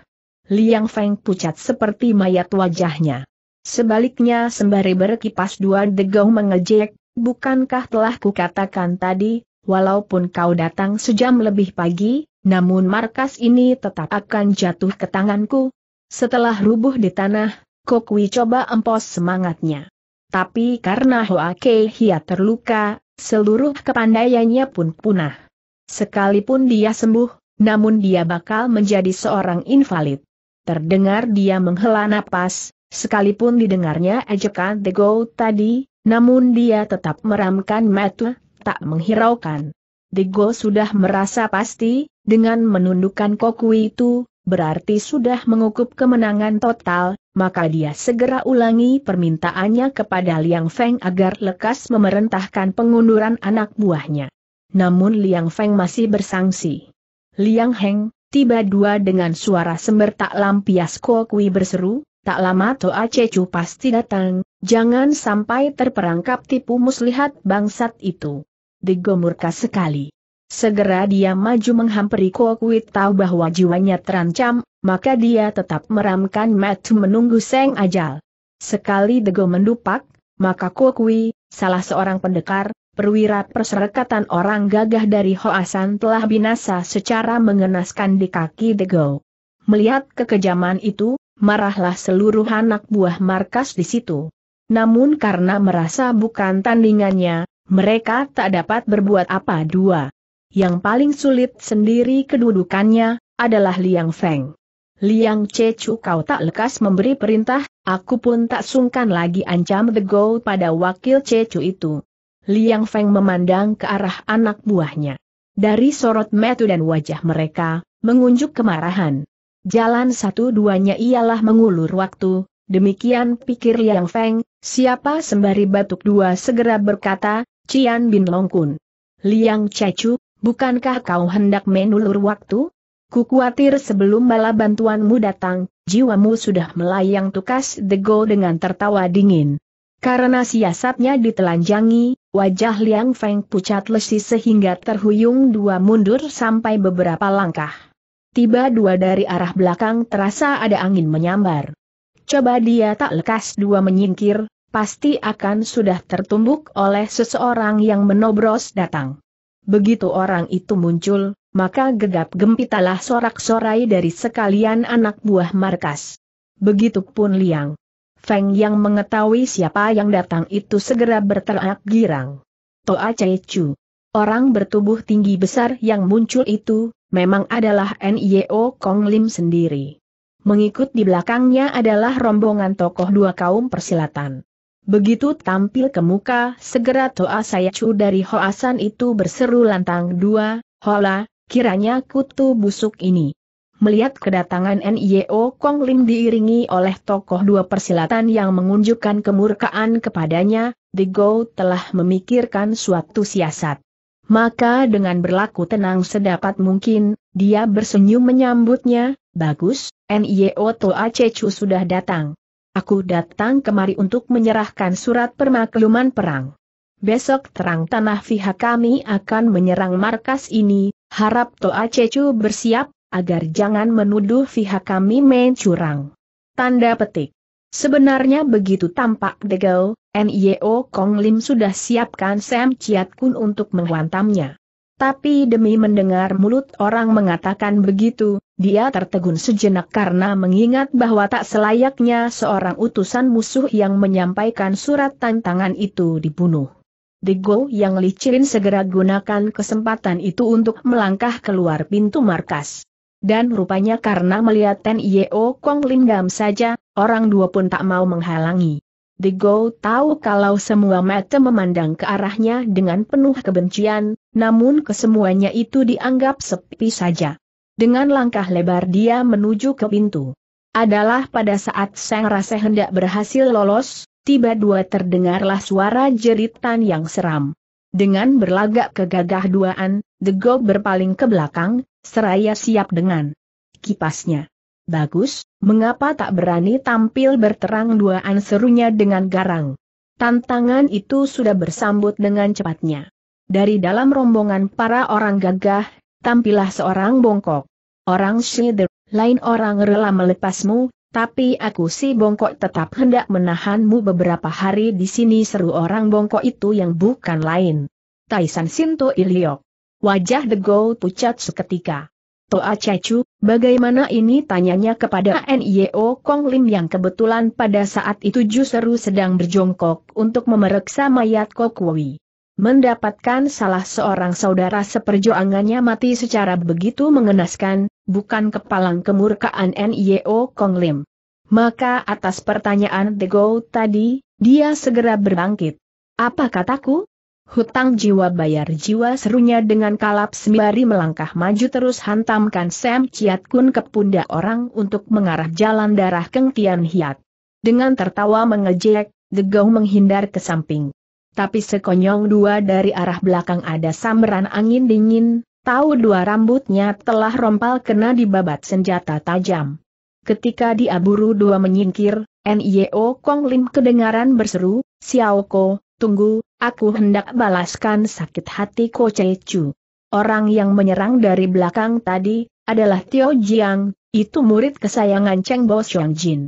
Liang Feng pucat seperti mayat wajahnya. Sebaliknya sembari berkipas dua degau mengejek, bukankah telah kukatakan tadi, walaupun kau datang sejam lebih pagi, namun markas ini tetap akan jatuh ke tanganku. Setelah rubuh di tanah, Kokwi coba empos semangatnya. Tapi karena Hoa Kei Hia terluka, Seluruh kepandaiannya pun punah. Sekalipun dia sembuh, namun dia bakal menjadi seorang invalid. Terdengar dia menghela napas, sekalipun didengarnya ejekan The Go tadi, namun dia tetap meramkan mata, tak menghiraukan. The Go sudah merasa pasti, dengan menundukkan kokui itu, berarti sudah mengukup kemenangan total, maka dia segera ulangi permintaannya kepada Liang Feng agar lekas memerintahkan pengunduran anak buahnya. Namun Liang Feng masih bersangsi. Liang Heng, tiba dua dengan suara tak lampias Kokui berseru, tak lama Toa Cecu pasti datang, jangan sampai terperangkap tipu muslihat bangsat itu. Digomurka sekali. Segera dia maju menghampiri Kokwit tahu bahwa jiwanya terancam, maka dia tetap meramkan mata menunggu seng ajal. Sekali Dego mendupak, maka Kokwi, salah seorang pendekar, perwira perserekatan orang gagah dari Hoasan telah binasa secara mengenaskan di kaki Dego. Melihat kekejaman itu, marahlah seluruh anak buah markas di situ. Namun karena merasa bukan tandingannya, mereka tak dapat berbuat apa dua yang paling sulit sendiri kedudukannya, adalah Liang Feng. Liang Cecu kau tak lekas memberi perintah, aku pun tak sungkan lagi ancam The Go pada wakil Cecu itu. Liang Feng memandang ke arah anak buahnya. Dari sorot metu dan wajah mereka, mengunjuk kemarahan. Jalan satu-duanya ialah mengulur waktu, demikian pikir Liang Feng, siapa sembari batuk dua segera berkata, Cian Bin Longkun. Liang Cecu, bukankah kau hendak menulur waktu? Kukuatir sebelum bala bantuanmu datang, jiwamu sudah melayang tukas dego dengan tertawa dingin. Karena siasatnya ditelanjangi, wajah Liang Feng pucat lesi sehingga terhuyung dua mundur sampai beberapa langkah. Tiba dua dari arah belakang terasa ada angin menyambar. Coba dia tak lekas dua menyingkir, pasti akan sudah tertumbuk oleh seseorang yang menobros datang. Begitu orang itu muncul, maka gegap gempitalah sorak-sorai dari sekalian anak buah markas. Begitupun Liang. Feng yang mengetahui siapa yang datang itu segera berteriak girang. Toa Cecu. Orang bertubuh tinggi besar yang muncul itu, memang adalah N.I.O. Kong Lim sendiri. Mengikut di belakangnya adalah rombongan tokoh dua kaum persilatan. Begitu tampil ke muka, segera Toa Sayacu dari Hoasan itu berseru lantang dua, Hola, kiranya kutu busuk ini. Melihat kedatangan NIO Kong Lim diiringi oleh tokoh dua persilatan yang mengunjukkan kemurkaan kepadanya, The Go telah memikirkan suatu siasat. Maka dengan berlaku tenang sedapat mungkin, dia bersenyum menyambutnya, Bagus, NIO Toa Cecu sudah datang. Aku datang kemari untuk menyerahkan surat permakluman perang. Besok terang tanah pihak kami akan menyerang markas ini, harap Toa Cecu bersiap, agar jangan menuduh pihak kami main curang. Tanda petik. Sebenarnya begitu tampak Degau, NIO Kong Lim sudah siapkan Sam Chiat Kun untuk menghantamnya tapi demi mendengar mulut orang mengatakan begitu, dia tertegun sejenak karena mengingat bahwa tak selayaknya seorang utusan musuh yang menyampaikan surat tantangan itu dibunuh. Dego yang licin segera gunakan kesempatan itu untuk melangkah keluar pintu markas. Dan rupanya karena melihat Ten Yeo Kong Lingam saja, orang dua pun tak mau menghalangi. The Go tahu kalau semua mata memandang ke arahnya dengan penuh kebencian, namun kesemuanya itu dianggap sepi saja. Dengan langkah lebar dia menuju ke pintu. Adalah pada saat Seng Rase hendak berhasil lolos, tiba dua terdengarlah suara jeritan yang seram. Dengan berlagak kegagah duaan, The Go berpaling ke belakang, seraya siap dengan kipasnya. Bagus, mengapa tak berani tampil berterang duaan serunya dengan garang? Tantangan itu sudah bersambut dengan cepatnya. Dari dalam rombongan para orang gagah, tampillah seorang bongkok. Orang Shider, lain orang rela melepasmu, tapi aku si bongkok tetap hendak menahanmu beberapa hari di sini seru orang bongkok itu yang bukan lain. Taisan Sinto Iliok. Wajah Gold pucat seketika. Toa Cecu, bagaimana ini tanyanya kepada NIO Kong Lim yang kebetulan pada saat itu justru sedang berjongkok untuk memeriksa mayat Kok Kokwi. Mendapatkan salah seorang saudara seperjuangannya mati secara begitu mengenaskan, bukan kepalang kemurkaan NIO Kong Lim. Maka atas pertanyaan The Go tadi, dia segera berbangkit. Apa kataku? Hutang jiwa bayar jiwa serunya dengan kalap sembari melangkah maju terus hantamkan Sam Chiat Kun ke pundak orang untuk mengarah jalan darah Keng Tian Hiat. Dengan tertawa mengejek, Degau menghindar ke samping. Tapi sekonyong dua dari arah belakang ada samberan angin dingin, tahu dua rambutnya telah rompal kena dibabat senjata tajam. Ketika diaburu dua menyingkir, NIO Kong Lim kedengaran berseru, Xiao Ko, tunggu, aku hendak balaskan sakit hati Koce Chu. Orang yang menyerang dari belakang tadi, adalah Tio Jiang, itu murid kesayangan Cheng Bo Xiong Jin.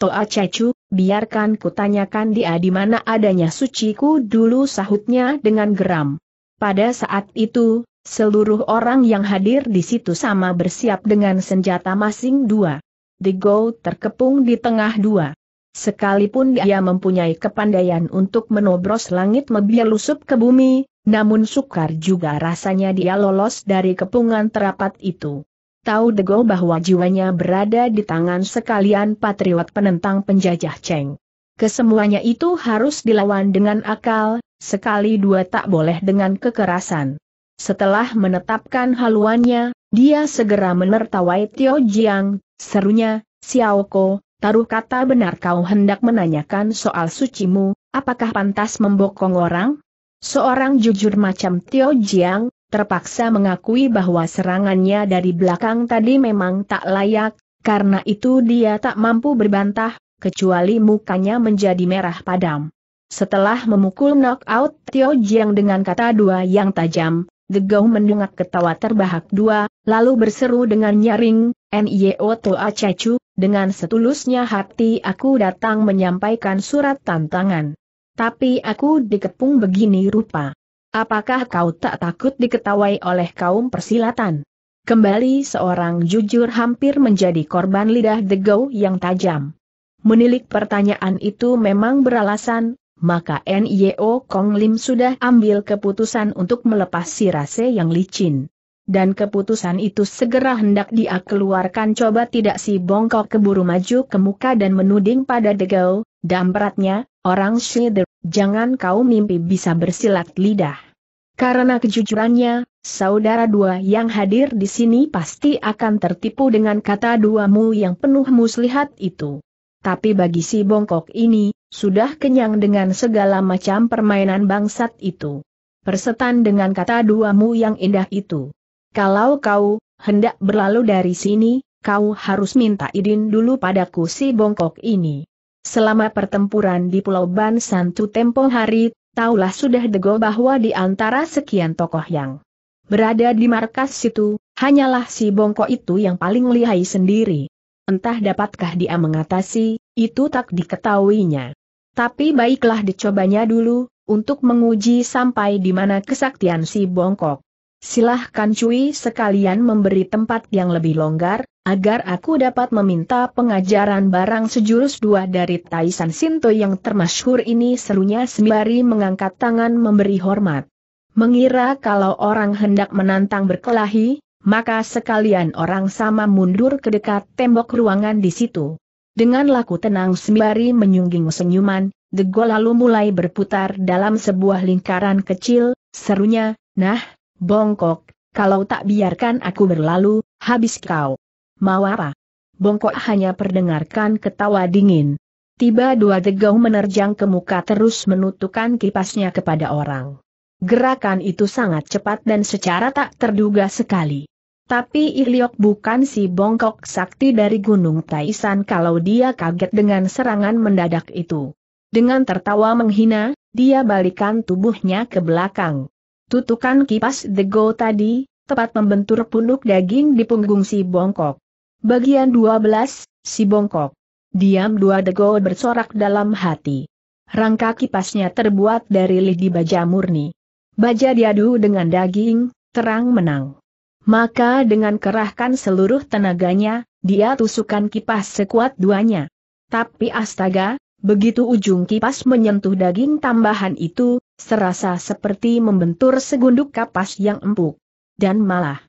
Toa Chu, biarkan kutanyakan dia di mana adanya suciku dulu sahutnya dengan geram. Pada saat itu, seluruh orang yang hadir di situ sama bersiap dengan senjata masing dua. The Go terkepung di tengah dua. Sekalipun dia mempunyai kepandaian untuk menobros langit mebiar lusup ke bumi, namun sukar juga rasanya dia lolos dari kepungan terapat itu. Tahu Dego bahwa jiwanya berada di tangan sekalian patriot penentang penjajah Cheng. Kesemuanya itu harus dilawan dengan akal, sekali dua tak boleh dengan kekerasan. Setelah menetapkan haluannya, dia segera menertawai Tio Jiang, serunya, Xiao Ko, Taruh kata benar kau hendak menanyakan soal sucimu, apakah pantas membokong orang? Seorang jujur macam Tio Jiang, terpaksa mengakui bahwa serangannya dari belakang tadi memang tak layak, karena itu dia tak mampu berbantah, kecuali mukanya menjadi merah padam. Setelah memukul knockout Tio Jiang dengan kata dua yang tajam, The Degau mendengak ketawa terbahak dua, lalu berseru dengan nyaring, NIO Toa Cecu, dengan setulusnya hati aku datang menyampaikan surat tantangan. Tapi aku dikepung begini rupa. Apakah kau tak takut diketawai oleh kaum persilatan? Kembali seorang jujur hampir menjadi korban lidah degau yang tajam. Menilik pertanyaan itu memang beralasan, maka NIO Kong Lim sudah ambil keputusan untuk melepas si rase yang licin dan keputusan itu segera hendak dia keluarkan coba tidak si bongkok keburu maju ke muka dan menuding pada Degau, dampratnya, orang Shider, jangan kau mimpi bisa bersilat lidah. Karena kejujurannya, saudara dua yang hadir di sini pasti akan tertipu dengan kata duamu yang penuh muslihat itu. Tapi bagi si bongkok ini, sudah kenyang dengan segala macam permainan bangsat itu. Persetan dengan kata duamu yang indah itu. Kalau kau hendak berlalu dari sini, kau harus minta izin dulu padaku si bongkok ini. Selama pertempuran di Pulau Ban Santu tempo hari, taulah sudah dego bahwa di antara sekian tokoh yang berada di markas situ, hanyalah si bongkok itu yang paling lihai sendiri. Entah dapatkah dia mengatasi, itu tak diketahuinya. Tapi baiklah dicobanya dulu, untuk menguji sampai di mana kesaktian si bongkok. Silahkan cuy sekalian memberi tempat yang lebih longgar, agar aku dapat meminta pengajaran barang sejurus dua dari Taisan Sinto yang termasyhur ini serunya sembari mengangkat tangan memberi hormat. Mengira kalau orang hendak menantang berkelahi, maka sekalian orang sama mundur ke dekat tembok ruangan di situ. Dengan laku tenang sembari menyungging senyuman, degol lalu mulai berputar dalam sebuah lingkaran kecil, serunya, nah, Bongkok, kalau tak biarkan aku berlalu, habis kau. Mau apa? Bongkok hanya perdengarkan ketawa dingin. Tiba dua tegau menerjang ke muka terus menutupkan kipasnya kepada orang. Gerakan itu sangat cepat dan secara tak terduga sekali. Tapi Iliok bukan si bongkok sakti dari Gunung Taisan kalau dia kaget dengan serangan mendadak itu. Dengan tertawa menghina, dia balikan tubuhnya ke belakang. Tutukan kipas dego tadi, tepat membentur punuk daging di punggung si bongkok. Bagian 12, si bongkok. Diam dua dego bersorak dalam hati. Rangka kipasnya terbuat dari lidi baja murni. Baja diadu dengan daging, terang menang. Maka dengan kerahkan seluruh tenaganya, dia tusukan kipas sekuat duanya. Tapi astaga, begitu ujung kipas menyentuh daging tambahan itu, serasa seperti membentur segunduk kapas yang empuk. Dan malah,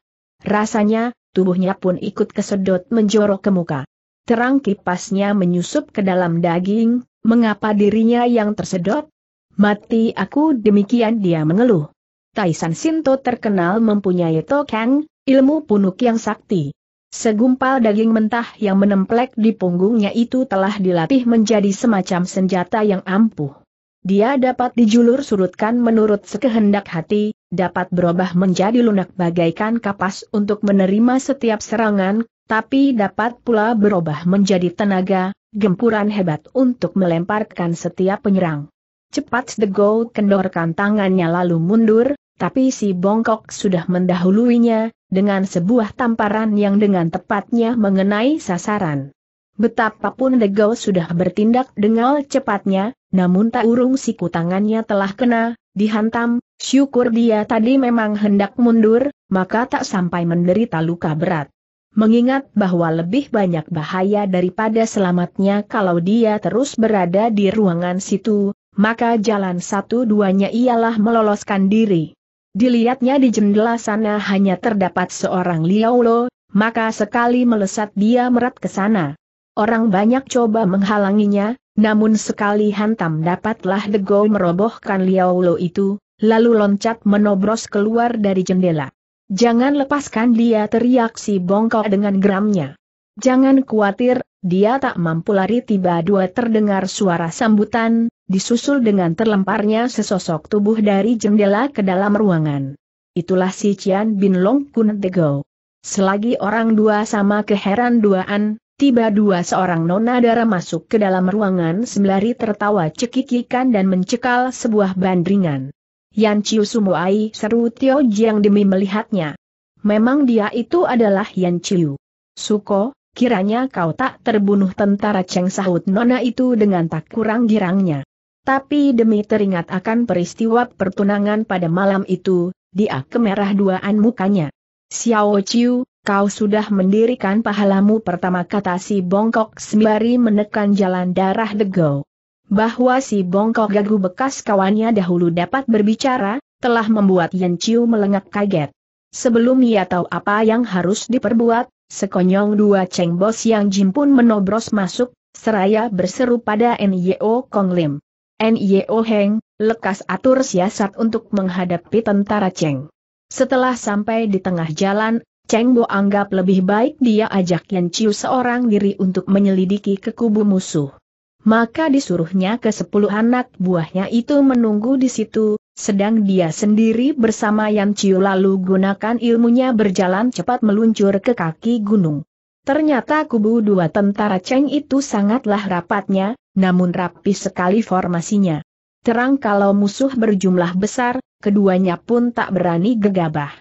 rasanya, tubuhnya pun ikut kesedot menjorok ke muka. Terang kipasnya menyusup ke dalam daging, mengapa dirinya yang tersedot? Mati aku demikian dia mengeluh. Taisan Sinto terkenal mempunyai tokeng, ilmu punuk yang sakti. Segumpal daging mentah yang menemplek di punggungnya itu telah dilatih menjadi semacam senjata yang ampuh. Dia dapat dijulur surutkan menurut sekehendak hati, dapat berubah menjadi lunak bagaikan kapas untuk menerima setiap serangan, tapi dapat pula berubah menjadi tenaga, gempuran hebat untuk melemparkan setiap penyerang. Cepat The Go kendorkan tangannya lalu mundur, tapi si bongkok sudah mendahuluinya, dengan sebuah tamparan yang dengan tepatnya mengenai sasaran. Betapapun The Go sudah bertindak dengan cepatnya, namun tak urung siku tangannya telah kena, dihantam, syukur dia tadi memang hendak mundur, maka tak sampai menderita luka berat. Mengingat bahwa lebih banyak bahaya daripada selamatnya kalau dia terus berada di ruangan situ, maka jalan satu-duanya ialah meloloskan diri. Dilihatnya di jendela sana hanya terdapat seorang Liaulo, maka sekali melesat dia merat ke sana. Orang banyak coba menghalanginya, namun sekali hantam dapatlah The Dego merobohkan Liao Lo itu, lalu loncat menobros keluar dari jendela. Jangan lepaskan dia teriak si bongkok dengan geramnya. Jangan khawatir, dia tak mampu lari tiba dua terdengar suara sambutan, disusul dengan terlemparnya sesosok tubuh dari jendela ke dalam ruangan. Itulah si Cian Bin Long Kun Dego. Selagi orang dua sama keheran duaan, Tiba dua seorang nona darah masuk ke dalam ruangan sembari tertawa cekikikan dan mencekal sebuah bandringan. Yan Chiu Sumuai seru Tio Jiang demi melihatnya. Memang dia itu adalah Yan Chiu. Suko, kiranya kau tak terbunuh tentara Cheng sahut nona itu dengan tak kurang girangnya. Tapi demi teringat akan peristiwa pertunangan pada malam itu, dia kemerah duaan mukanya. Xiao Chiu, Kau sudah mendirikan pahalamu pertama kata si bongkok sembari menekan jalan darah degau. Bahwa si bongkok gagu bekas kawannya dahulu dapat berbicara, telah membuat Yan Chiu melengak kaget. Sebelum ia tahu apa yang harus diperbuat, sekonyong dua ceng bos yang Jim pun menobros masuk, seraya berseru pada N.Y.O. Kong Lim. N.Y.O. Heng, lekas atur siasat untuk menghadapi tentara ceng. Setelah sampai di tengah jalan, Cheng Bo anggap lebih baik dia ajak Yan Chiu seorang diri untuk menyelidiki ke kubu musuh. Maka disuruhnya ke sepuluh anak buahnya itu menunggu di situ, sedang dia sendiri bersama Yan Chiu lalu gunakan ilmunya berjalan cepat meluncur ke kaki gunung. Ternyata kubu dua tentara Cheng itu sangatlah rapatnya, namun rapi sekali formasinya. Terang kalau musuh berjumlah besar, keduanya pun tak berani gegabah.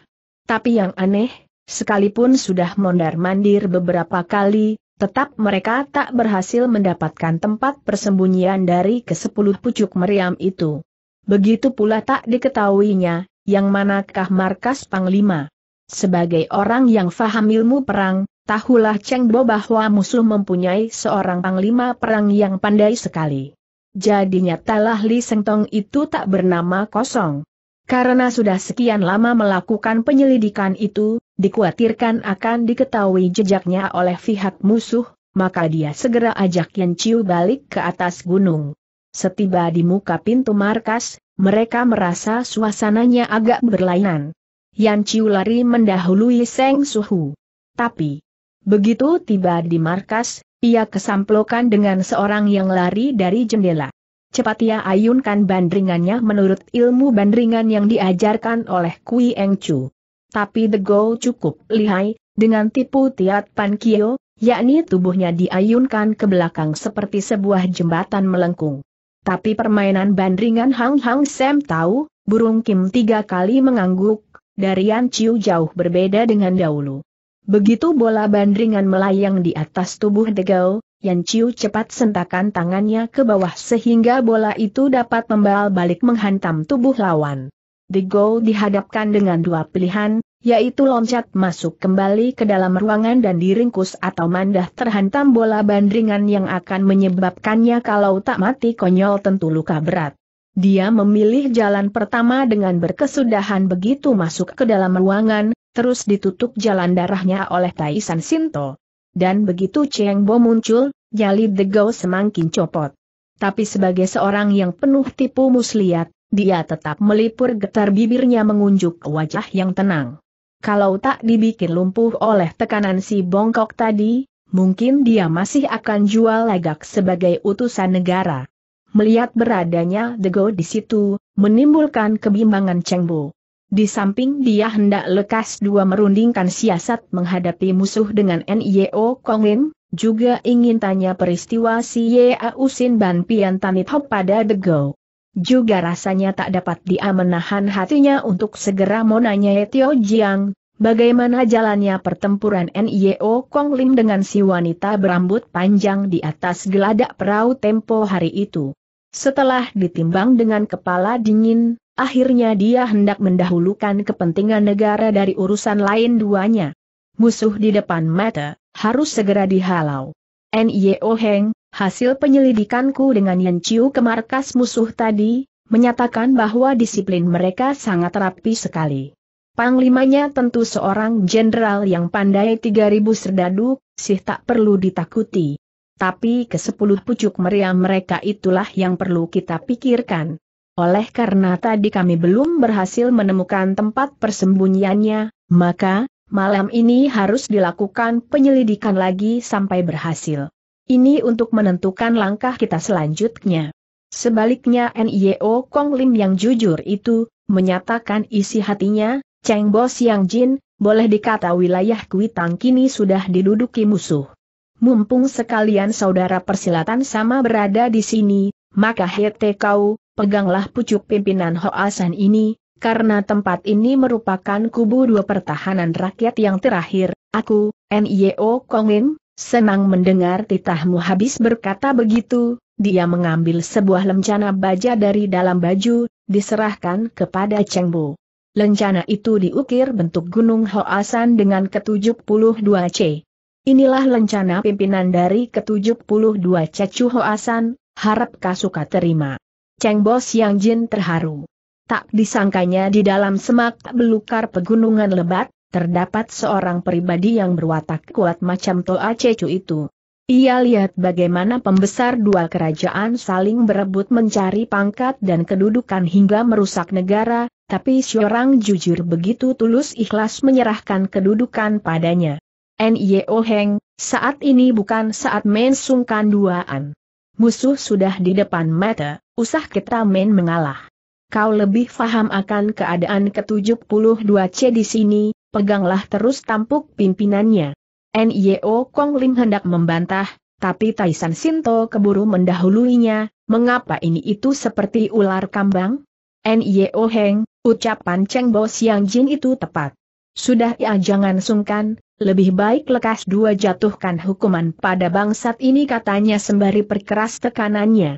Tapi yang aneh, Sekalipun sudah mondar-mandir beberapa kali, tetap mereka tak berhasil mendapatkan tempat persembunyian dari ke sepuluh pucuk meriam itu. Begitu pula tak diketahuinya, yang manakah markas Panglima. Sebagai orang yang faham ilmu perang, tahulah Cheng Bo bahwa musuh mempunyai seorang Panglima perang yang pandai sekali. Jadinya nyatalah Li Sengtong itu tak bernama kosong. Karena sudah sekian lama melakukan penyelidikan itu, dikhawatirkan akan diketahui jejaknya oleh pihak musuh, maka dia segera ajak Yan Chiu balik ke atas gunung. Setiba di muka pintu markas, mereka merasa suasananya agak berlainan. Yan Chiu lari mendahului Seng Suhu. Tapi, begitu tiba di markas, ia kesamplokan dengan seorang yang lari dari jendela. Cepat ia ayunkan bandringannya menurut ilmu bandringan yang diajarkan oleh Kui Eng Chu tapi The Go cukup lihai, dengan tipu tiat pan kio, yakni tubuhnya diayunkan ke belakang seperti sebuah jembatan melengkung. Tapi permainan bandringan Hang Hang Sam tahu, burung Kim tiga kali mengangguk, darian Yan Chiu jauh berbeda dengan dahulu. Begitu bola bandringan melayang di atas tubuh The Go, Yan Chiu cepat sentakan tangannya ke bawah sehingga bola itu dapat membal balik menghantam tubuh lawan. The Go dihadapkan dengan dua pilihan, yaitu loncat masuk kembali ke dalam ruangan dan diringkus atau mandah terhantam bola bandringan yang akan menyebabkannya kalau tak mati konyol tentu luka berat. Dia memilih jalan pertama dengan berkesudahan begitu masuk ke dalam ruangan, terus ditutup jalan darahnya oleh Taisan Sinto. Dan begitu Cheng Bo muncul, nyali The Go semakin copot. Tapi sebagai seorang yang penuh tipu muslihat, dia tetap melipur getar bibirnya mengunjuk wajah yang tenang. Kalau tak dibikin lumpuh oleh tekanan si bongkok tadi, mungkin dia masih akan jual legak sebagai utusan negara. Melihat beradanya Dego di situ, menimbulkan kebimbangan Chengbo. Di samping dia hendak lekas dua merundingkan siasat menghadapi musuh dengan NIO Konglin, juga ingin tanya peristiwa si Ye usin Ban Pian Tanit Hop pada Dego. Juga rasanya tak dapat dia menahan hatinya untuk segera menanya Tio Jiang, bagaimana jalannya pertempuran NIO Kong Lim dengan si wanita berambut panjang di atas geladak perahu tempo hari itu. Setelah ditimbang dengan kepala dingin, akhirnya dia hendak mendahulukan kepentingan negara dari urusan lain duanya. Musuh di depan mata, harus segera dihalau. NIO Heng, Hasil penyelidikanku dengan Yan Chiu ke markas musuh tadi, menyatakan bahwa disiplin mereka sangat rapi sekali. Panglimanya tentu seorang jenderal yang pandai 3000 serdadu, sih tak perlu ditakuti. Tapi ke sepuluh pucuk meriam mereka itulah yang perlu kita pikirkan. Oleh karena tadi kami belum berhasil menemukan tempat persembunyiannya, maka, malam ini harus dilakukan penyelidikan lagi sampai berhasil. Ini untuk menentukan langkah kita selanjutnya. Sebaliknya NIO Kong Lim yang jujur itu, menyatakan isi hatinya, Cheng Bo Siang Jin, boleh dikata wilayah Kuitang kini sudah diduduki musuh. Mumpung sekalian saudara persilatan sama berada di sini, maka hete kau, peganglah pucuk pimpinan Hoasan ini, karena tempat ini merupakan kubu dua pertahanan rakyat yang terakhir, aku, NIO Kong Lim, Senang mendengar titahmu habis berkata begitu, dia mengambil sebuah lencana baja dari dalam baju, diserahkan kepada Cheng Bo. Lencana itu diukir bentuk Gunung Hoasan dengan ke-72C. Inilah lencana pimpinan dari ke-72C Hoasan, harap suka terima. Cheng Bo Xiang Jin terharu. Tak disangkanya di dalam semak belukar pegunungan lebat, terdapat seorang pribadi yang berwatak kuat macam Toa Cecu itu. Ia lihat bagaimana pembesar dua kerajaan saling berebut mencari pangkat dan kedudukan hingga merusak negara, tapi seorang jujur begitu tulus ikhlas menyerahkan kedudukan padanya. N.Y.O. Heng, saat ini bukan saat mensungkan duaan. Musuh sudah di depan mata, usah kita main mengalah. Kau lebih faham akan keadaan ke-72 C di sini, peganglah terus tampuk pimpinannya. N.I.O. Kong Lim hendak membantah, tapi Taisan Sinto keburu mendahuluinya, mengapa ini itu seperti ular kambang? N.I.O. Heng, ucapan Cheng Bo Siang Jin itu tepat. Sudah ya jangan sungkan, lebih baik lekas dua jatuhkan hukuman pada bangsat ini katanya sembari perkeras tekanannya.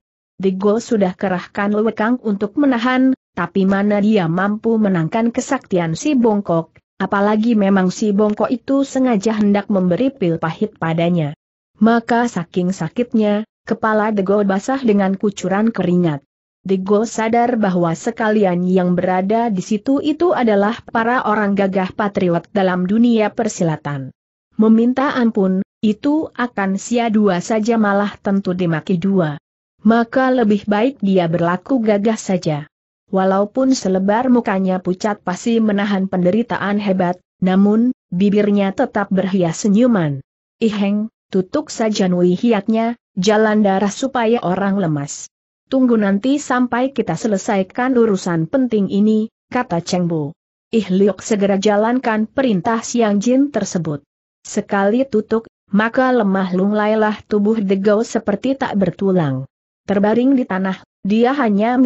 Go sudah kerahkan lewekang untuk menahan, tapi mana dia mampu menangkan kesaktian si bongkok, Apalagi memang si bongkok itu sengaja hendak memberi pil pahit padanya. Maka saking sakitnya, kepala Degol basah dengan kucuran keringat. Degol sadar bahwa sekalian yang berada di situ itu adalah para orang gagah patriot dalam dunia persilatan. Meminta ampun, itu akan sia dua saja malah tentu dimaki dua. Maka lebih baik dia berlaku gagah saja. Walaupun selebar mukanya pucat pasti menahan penderitaan hebat, namun, bibirnya tetap berhias senyuman. Iheng, tutup saja Nui hiatnya, jalan darah supaya orang lemas. Tunggu nanti sampai kita selesaikan urusan penting ini, kata Cheng Bu. Ih Liuk segera jalankan perintah Siang Jin tersebut. Sekali tutup, maka lemah lunglailah tubuh Degau seperti tak bertulang. Terbaring di tanah, dia hanya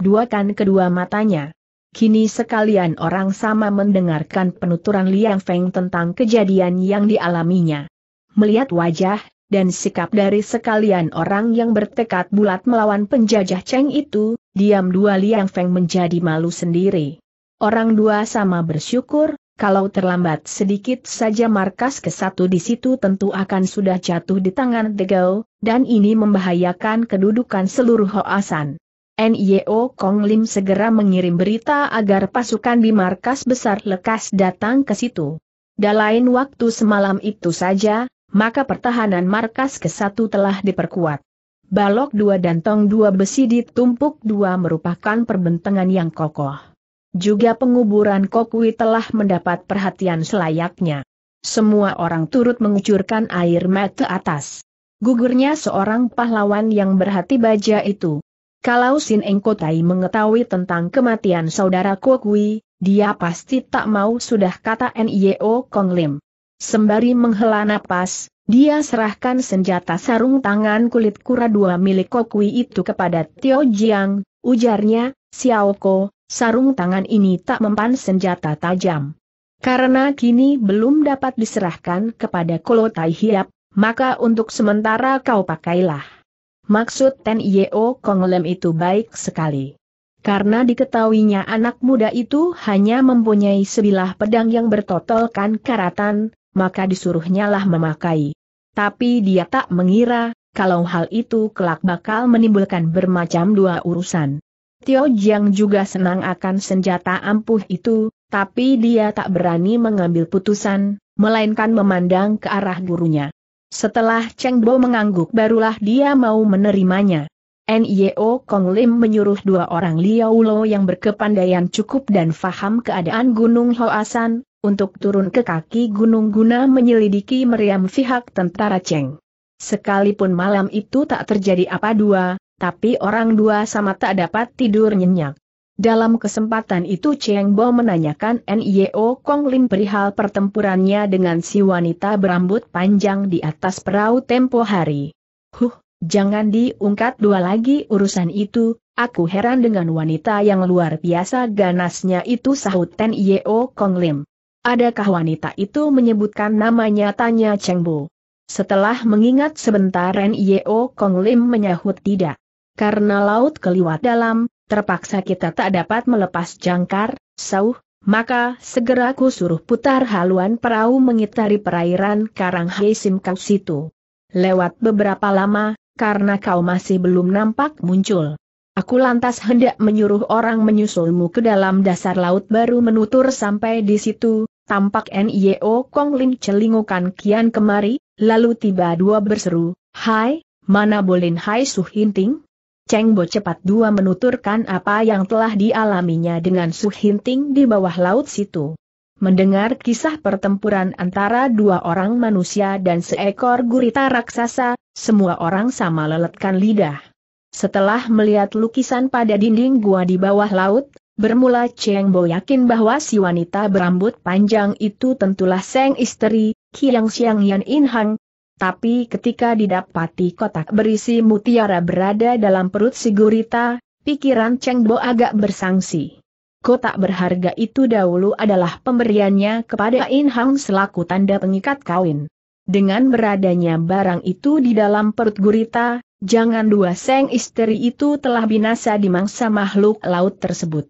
dua kan kedua matanya. Kini sekalian orang sama mendengarkan penuturan Liang Feng tentang kejadian yang dialaminya. Melihat wajah dan sikap dari sekalian orang yang bertekad bulat melawan penjajah Cheng itu, diam dua Liang Feng menjadi malu sendiri. Orang dua sama bersyukur kalau terlambat sedikit saja markas ke satu di situ tentu akan sudah jatuh di tangan Degau, dan ini membahayakan kedudukan seluruh Hoasan. NIO Kong Lim segera mengirim berita agar pasukan di markas besar lekas datang ke situ. Dalain waktu semalam itu saja, maka pertahanan markas ke satu telah diperkuat. Balok dua dan tong dua besi ditumpuk dua merupakan perbentangan yang kokoh. Juga penguburan Kokui telah mendapat perhatian selayaknya. Semua orang turut mengucurkan air mata atas. Gugurnya seorang pahlawan yang berhati baja itu. Kalau Sin Engkotai mengetahui tentang kematian saudara Kokui, dia pasti tak mau sudah kata Nio Kong Lim. Sembari menghela napas, dia serahkan senjata sarung tangan kulit kura dua milik Kokui itu kepada Tio Jiang, ujarnya, Xiaoko, sarung tangan ini tak mempan senjata tajam. Karena kini belum dapat diserahkan kepada Kolo Tai Hiap, maka untuk sementara kau pakailah. Maksud Ten Yeo Konglem itu baik sekali. Karena diketahuinya anak muda itu hanya mempunyai sebilah pedang yang bertotolkan karatan, maka disuruhnya lah memakai. Tapi dia tak mengira, kalau hal itu kelak bakal menimbulkan bermacam dua urusan. Tio Jiang juga senang akan senjata ampuh itu, tapi dia tak berani mengambil putusan, melainkan memandang ke arah gurunya. Setelah Cheng Bo mengangguk barulah dia mau menerimanya. Nio Kong Lim menyuruh dua orang Liao Lo yang berkepandaian cukup dan faham keadaan Gunung Hoasan, untuk turun ke kaki gunung guna menyelidiki meriam pihak tentara Cheng. Sekalipun malam itu tak terjadi apa dua, tapi orang dua sama tak dapat tidur nyenyak. Dalam kesempatan itu Cheng Bo menanyakan N.I.O. Kong Lim perihal pertempurannya dengan si wanita berambut panjang di atas perahu tempo hari. Huh, jangan diungkat dua lagi urusan itu, aku heran dengan wanita yang luar biasa ganasnya itu sahut N.I.O. Kong Lim. Adakah wanita itu menyebutkan namanya tanya Cheng Bo? Setelah mengingat sebentar N.I.O. Kong Lim menyahut tidak karena laut keliwat dalam, terpaksa kita tak dapat melepas jangkar, sauh, maka segera ku suruh putar haluan perahu mengitari perairan karang Haisim kau situ. Lewat beberapa lama, karena kau masih belum nampak muncul. Aku lantas hendak menyuruh orang menyusulmu ke dalam dasar laut baru menutur sampai di situ, tampak N.I.O. Kong Ling celingukan kian kemari, lalu tiba dua berseru, Hai, mana bolin Hai Suhinting? Cheng Bo cepat dua menuturkan apa yang telah dialaminya dengan Su Hinting di bawah laut situ. Mendengar kisah pertempuran antara dua orang manusia dan seekor gurita raksasa, semua orang sama leletkan lidah. Setelah melihat lukisan pada dinding gua di bawah laut, bermula Cheng Bo yakin bahwa si wanita berambut panjang itu tentulah Seng istri, Kiang Xiang Yan In Hang, tapi ketika didapati kotak berisi mutiara berada dalam perut si gurita, pikiran Cheng Bo agak bersangsi. Kotak berharga itu dahulu adalah pemberiannya kepada In Hang selaku tanda pengikat kawin. Dengan beradanya barang itu di dalam perut gurita, jangan dua seng istri itu telah binasa di mangsa makhluk laut tersebut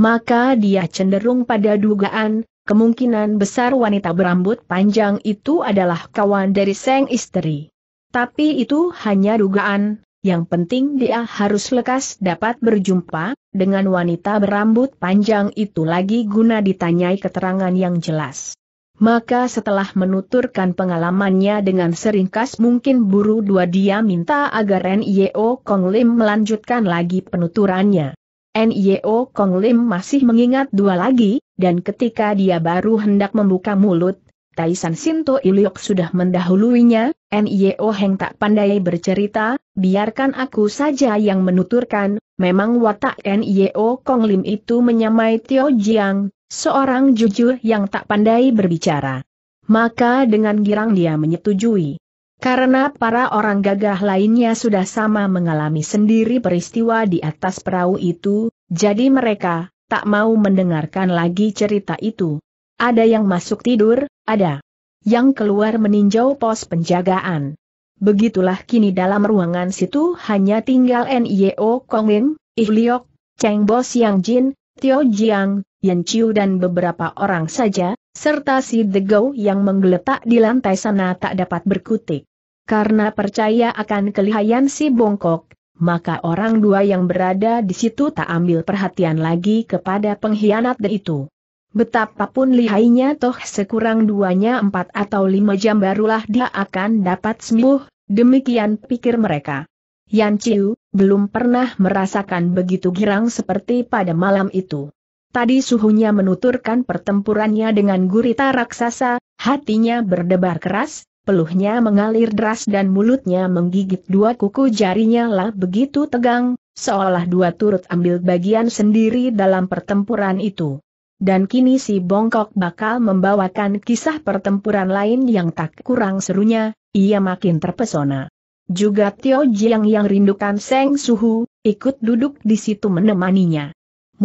maka dia cenderung pada dugaan, kemungkinan besar wanita berambut panjang itu adalah kawan dari sang Istri. Tapi itu hanya dugaan, yang penting dia harus lekas dapat berjumpa, dengan wanita berambut panjang itu lagi guna ditanyai keterangan yang jelas. Maka setelah menuturkan pengalamannya dengan seringkas mungkin buru dua dia minta agar N.I.O. Kong Lim melanjutkan lagi penuturannya. NIO Kong Lim masih mengingat dua lagi, dan ketika dia baru hendak membuka mulut, Taisan Sinto Iliok sudah mendahuluinya, NIO Heng tak pandai bercerita, biarkan aku saja yang menuturkan, memang watak NIO Kong Lim itu menyamai Tio Jiang, seorang jujur yang tak pandai berbicara. Maka dengan girang dia menyetujui. Karena para orang gagah lainnya sudah sama mengalami sendiri peristiwa di atas perahu itu, jadi mereka tak mau mendengarkan lagi cerita itu. Ada yang masuk tidur, ada yang keluar meninjau pos penjagaan. Begitulah kini dalam ruangan situ hanya tinggal N.I.O. Kongin, Ihliok, Cheng Bo Siang Jin, Tio Jiang, Yan Chiu dan beberapa orang saja, serta si Degau yang menggeletak di lantai sana tak dapat berkutik. Karena percaya akan kelihayan si bongkok, maka orang dua yang berada di situ tak ambil perhatian lagi kepada pengkhianat itu. Betapapun lihainya toh sekurang duanya empat atau lima jam barulah dia akan dapat sembuh, demikian pikir mereka. Yan Chiu, belum pernah merasakan begitu girang seperti pada malam itu. Tadi suhunya menuturkan pertempurannya dengan gurita raksasa, hatinya berdebar keras, peluhnya mengalir deras dan mulutnya menggigit dua kuku jarinya lah begitu tegang, seolah dua turut ambil bagian sendiri dalam pertempuran itu. Dan kini si bongkok bakal membawakan kisah pertempuran lain yang tak kurang serunya, ia makin terpesona. Juga Tio Jiang yang rindukan Seng Suhu, ikut duduk di situ menemaninya.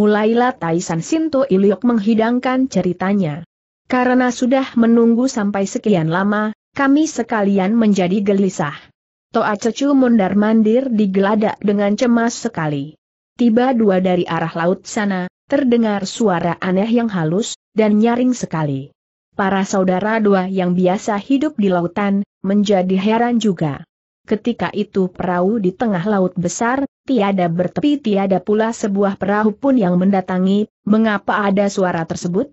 Mulailah Taisan Sinto Iliok menghidangkan ceritanya. Karena sudah menunggu sampai sekian lama, kami sekalian menjadi gelisah. Toa Cecu mundar mandir digeladak dengan cemas sekali. Tiba dua dari arah laut sana, terdengar suara aneh yang halus, dan nyaring sekali. Para saudara dua yang biasa hidup di lautan, menjadi heran juga. Ketika itu perahu di tengah laut besar, tiada bertepi tiada pula sebuah perahu pun yang mendatangi, mengapa ada suara tersebut?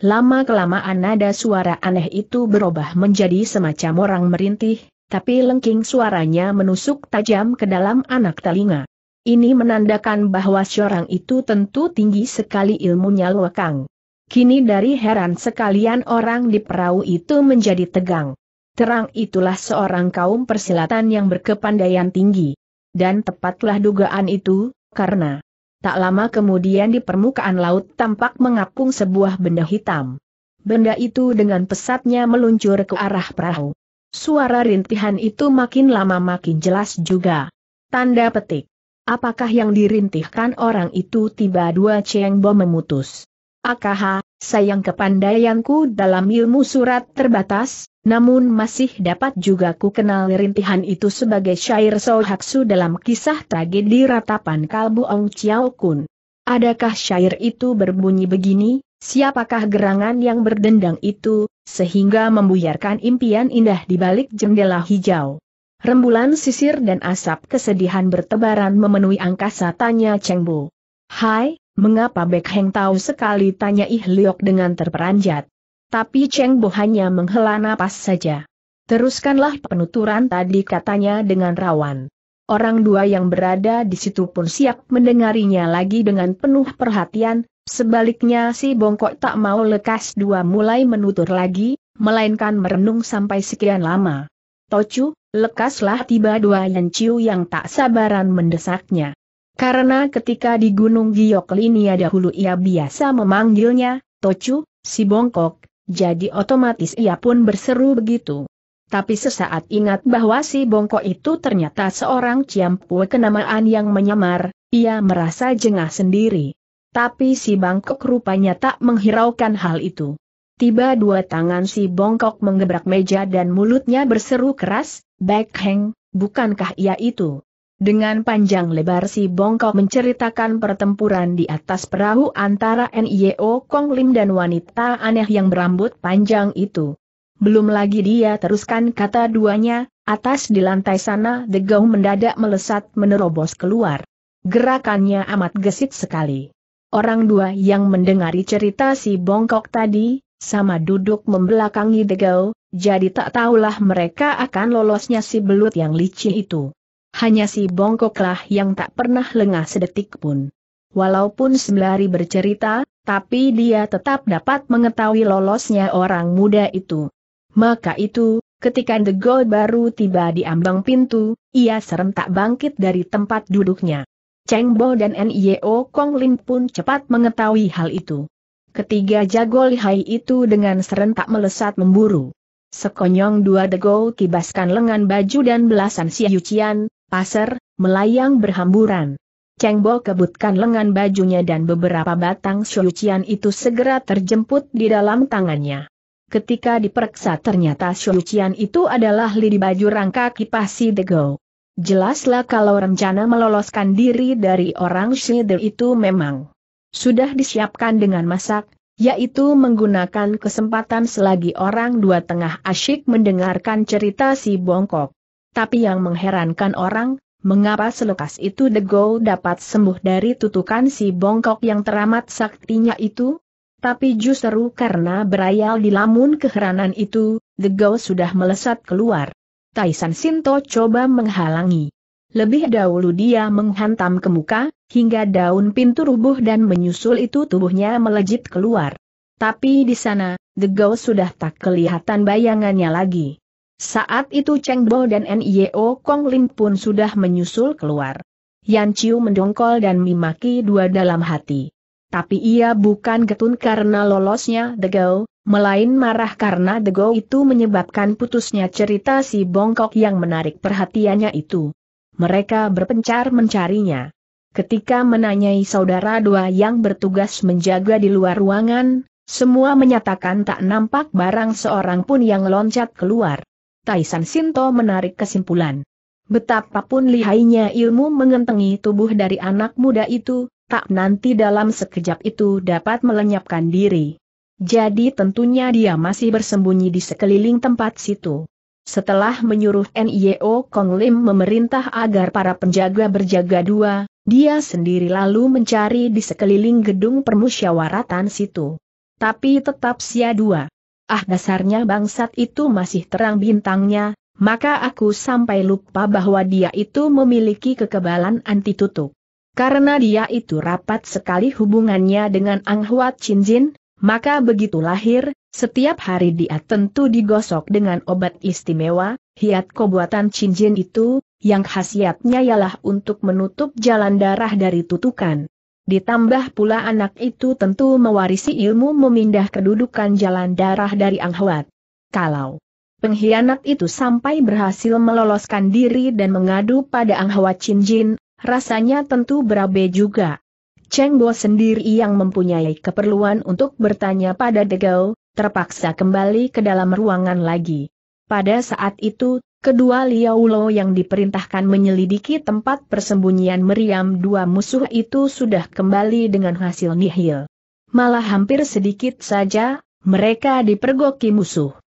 Lama-kelamaan nada suara aneh itu berubah menjadi semacam orang merintih, tapi lengking suaranya menusuk tajam ke dalam anak telinga. Ini menandakan bahwa seorang itu tentu tinggi sekali ilmunya lekang. Kini dari heran sekalian orang di perahu itu menjadi tegang. Terang itulah seorang kaum persilatan yang berkepandaian tinggi. Dan tepatlah dugaan itu, karena Tak lama kemudian di permukaan laut tampak mengapung sebuah benda hitam. Benda itu dengan pesatnya meluncur ke arah perahu. Suara rintihan itu makin lama makin jelas juga. Tanda petik. Apakah yang dirintihkan orang itu tiba dua Cheng Bo memutus. Akaha, sayang kepandaianku dalam ilmu surat terbatas, namun masih dapat juga ku kenal rintihan itu sebagai syair Sohaksu dalam kisah tragedi ratapan kalbu Ong Chiao Kun. Adakah syair itu berbunyi begini? Siapakah gerangan yang berdendang itu, sehingga membuyarkan impian indah di balik jendela hijau? Rembulan sisir dan asap kesedihan bertebaran memenuhi angkasa tanya Cheng Bo. Hai, mengapa Bek Heng tahu sekali tanya Ih Liok dengan terperanjat? Tapi Cheng Bo hanya menghela napas saja. Teruskanlah penuturan tadi katanya dengan rawan. Orang dua yang berada di situ pun siap mendengarinya lagi dengan penuh perhatian, sebaliknya si bongkok tak mau lekas dua mulai menutur lagi, melainkan merenung sampai sekian lama. Tocu, lekaslah tiba dua yang Ciu yang tak sabaran mendesaknya. Karena ketika di Gunung Giyoklinia dahulu ia biasa memanggilnya, Tocu, si bongkok, jadi otomatis ia pun berseru begitu. Tapi sesaat ingat bahwa si Bongko itu ternyata seorang ciampu kenamaan yang menyamar, ia merasa jengah sendiri. Tapi si Bangkok rupanya tak menghiraukan hal itu. Tiba dua tangan si Bongkok menggebrak meja dan mulutnya berseru keras, Baik Heng, bukankah ia itu? Dengan panjang lebar si Bongkok menceritakan pertempuran di atas perahu antara NIO Kong Lim dan wanita aneh yang berambut panjang itu. Belum lagi dia teruskan kata duanya, atas di lantai sana degau mendadak melesat menerobos keluar. Gerakannya amat gesit sekali. Orang dua yang mendengari cerita si Bongkok tadi, sama duduk membelakangi degau, jadi tak tahulah mereka akan lolosnya si belut yang licin itu. Hanya si bongkoklah yang tak pernah lengah sedetik pun. Walaupun sembari bercerita, tapi dia tetap dapat mengetahui lolosnya orang muda itu. Maka itu, ketika The God baru tiba di ambang pintu, ia serentak bangkit dari tempat duduknya. Cheng Bo dan N.I.O. Kong Lin pun cepat mengetahui hal itu. Ketiga jago lihai itu dengan serentak melesat memburu. Sekonyong dua degol kibaskan lengan baju dan belasan si Yucian, pasar, melayang berhamburan. Cheng Bo kebutkan lengan bajunya dan beberapa batang syucian itu segera terjemput di dalam tangannya. Ketika diperiksa ternyata syucian itu adalah lidi baju rangka kipasi Dego. Jelaslah kalau rencana meloloskan diri dari orang Shide itu memang sudah disiapkan dengan masak, yaitu menggunakan kesempatan selagi orang dua tengah asyik mendengarkan cerita si Bongkok. Tapi yang mengherankan orang, mengapa selekas itu the Dego dapat sembuh dari tutukan si bongkok yang teramat saktinya itu? Tapi justru karena berayal di lamun keheranan itu, the Dego sudah melesat keluar. Taisan Sinto coba menghalangi. Lebih dahulu dia menghantam ke muka, hingga daun pintu rubuh dan menyusul itu tubuhnya melejit keluar. Tapi di sana, the Dego sudah tak kelihatan bayangannya lagi. Saat itu Cheng Bo dan Nio Kong Lin pun sudah menyusul keluar. Yan Chiu mendongkol dan memaki dua dalam hati. Tapi ia bukan getun karena lolosnya The Go, melain marah karena The Go itu menyebabkan putusnya cerita si bongkok yang menarik perhatiannya itu. Mereka berpencar mencarinya. Ketika menanyai saudara dua yang bertugas menjaga di luar ruangan, semua menyatakan tak nampak barang seorang pun yang loncat keluar. Taisan Sinto menarik kesimpulan. Betapapun lihainya ilmu mengentengi tubuh dari anak muda itu, tak nanti dalam sekejap itu dapat melenyapkan diri. Jadi tentunya dia masih bersembunyi di sekeliling tempat situ. Setelah menyuruh NIO Kong Lim memerintah agar para penjaga berjaga dua, dia sendiri lalu mencari di sekeliling gedung permusyawaratan situ. Tapi tetap sia dua ah dasarnya bangsat itu masih terang bintangnya, maka aku sampai lupa bahwa dia itu memiliki kekebalan anti tutup. Karena dia itu rapat sekali hubungannya dengan Ang Huat Chin Jin, maka begitu lahir, setiap hari dia tentu digosok dengan obat istimewa, hiat kobuatan cincin itu, yang khasiatnya ialah untuk menutup jalan darah dari tutukan. Ditambah pula anak itu tentu mewarisi ilmu memindah kedudukan jalan darah dari Anghuat. Kalau pengkhianat itu sampai berhasil meloloskan diri dan mengadu pada Anghuat Jin, rasanya tentu berabe juga. Cheng Bo sendiri yang mempunyai keperluan untuk bertanya pada Degau, terpaksa kembali ke dalam ruangan lagi. Pada saat itu, Kedua Liaulo yang diperintahkan menyelidiki tempat persembunyian meriam dua musuh itu sudah kembali dengan hasil nihil. Malah hampir sedikit saja, mereka dipergoki musuh.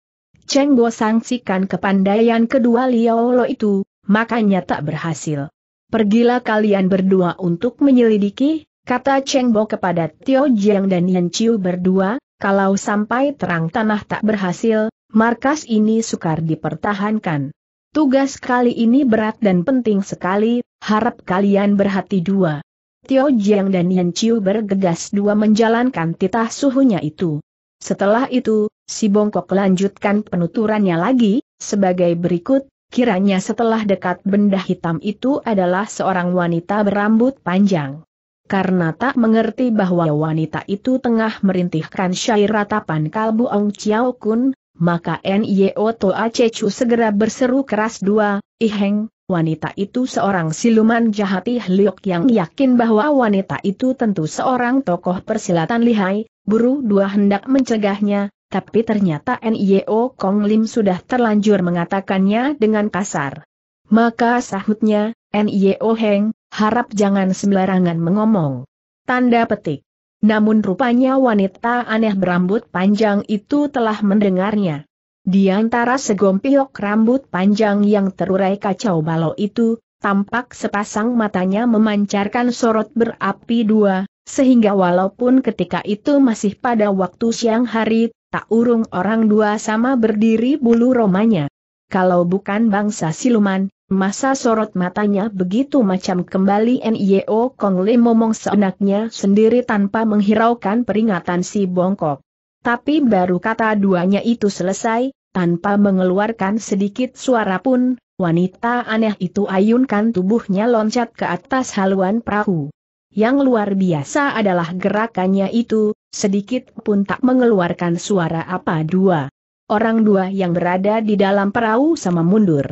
Cheng Bo sangsikan kepandaian kedua Liaulo itu, makanya tak berhasil. Pergilah kalian berdua untuk menyelidiki, kata Cheng Bo kepada Tio Jiang dan Yan Chiu berdua, kalau sampai terang tanah tak berhasil, markas ini sukar dipertahankan. Tugas kali ini berat dan penting sekali, harap kalian berhati dua. Tio Jiang dan Yan Chiu bergegas dua menjalankan titah suhunya itu. Setelah itu, si bongkok lanjutkan penuturannya lagi, sebagai berikut, kiranya setelah dekat benda hitam itu adalah seorang wanita berambut panjang. Karena tak mengerti bahwa wanita itu tengah merintihkan syair ratapan kalbu Ong Chiao Kun, maka NIO Toa Cecu segera berseru keras dua, Iheng, wanita itu seorang siluman jahati Hliok yang yakin bahwa wanita itu tentu seorang tokoh persilatan lihai, buru dua hendak mencegahnya, tapi ternyata NIO Kong Lim sudah terlanjur mengatakannya dengan kasar. Maka sahutnya, NIO Heng, harap jangan sembarangan mengomong. Tanda petik. Namun rupanya wanita aneh berambut panjang itu telah mendengarnya. Di antara segompiok rambut panjang yang terurai kacau balau itu, tampak sepasang matanya memancarkan sorot berapi dua, sehingga walaupun ketika itu masih pada waktu siang hari, tak urung orang dua sama berdiri bulu romanya. Kalau bukan bangsa siluman, Masa sorot matanya begitu macam kembali N.I.O. Kong Lee momong seenaknya sendiri tanpa menghiraukan peringatan si bongkok. Tapi baru kata duanya itu selesai, tanpa mengeluarkan sedikit suara pun, wanita aneh itu ayunkan tubuhnya loncat ke atas haluan perahu. Yang luar biasa adalah gerakannya itu, sedikit pun tak mengeluarkan suara apa dua. Orang dua yang berada di dalam perahu sama mundur.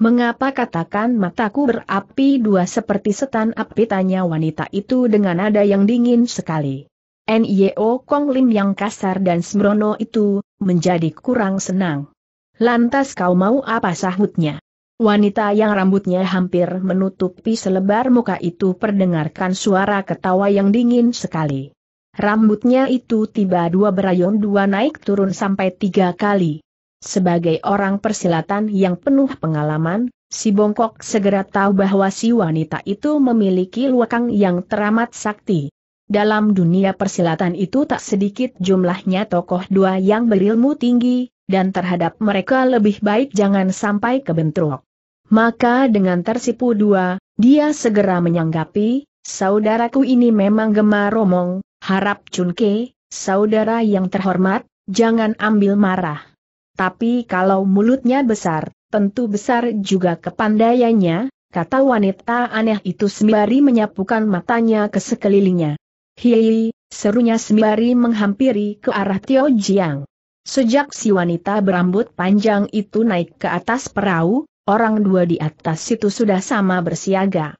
Mengapa katakan mataku berapi dua seperti setan api tanya wanita itu dengan nada yang dingin sekali. Nio Kong Lim yang kasar dan sembrono itu, menjadi kurang senang. Lantas kau mau apa sahutnya? Wanita yang rambutnya hampir menutupi selebar muka itu perdengarkan suara ketawa yang dingin sekali. Rambutnya itu tiba dua berayun dua naik turun sampai tiga kali. Sebagai orang persilatan yang penuh pengalaman, si Bongkok segera tahu bahwa si wanita itu memiliki luakang yang teramat sakti. Dalam dunia persilatan itu tak sedikit jumlahnya tokoh dua yang berilmu tinggi, dan terhadap mereka lebih baik jangan sampai kebentrok. Maka dengan tersipu dua, dia segera menyanggapi, saudaraku ini memang gemar romong, harap Chunke, saudara yang terhormat, jangan ambil marah. Tapi kalau mulutnya besar, tentu besar juga kepandaiannya, kata wanita aneh itu sembari menyapukan matanya ke sekelilingnya. hi, serunya sembari menghampiri ke arah Tio Jiang. Sejak si wanita berambut panjang itu naik ke atas perahu, orang dua di atas situ sudah sama bersiaga.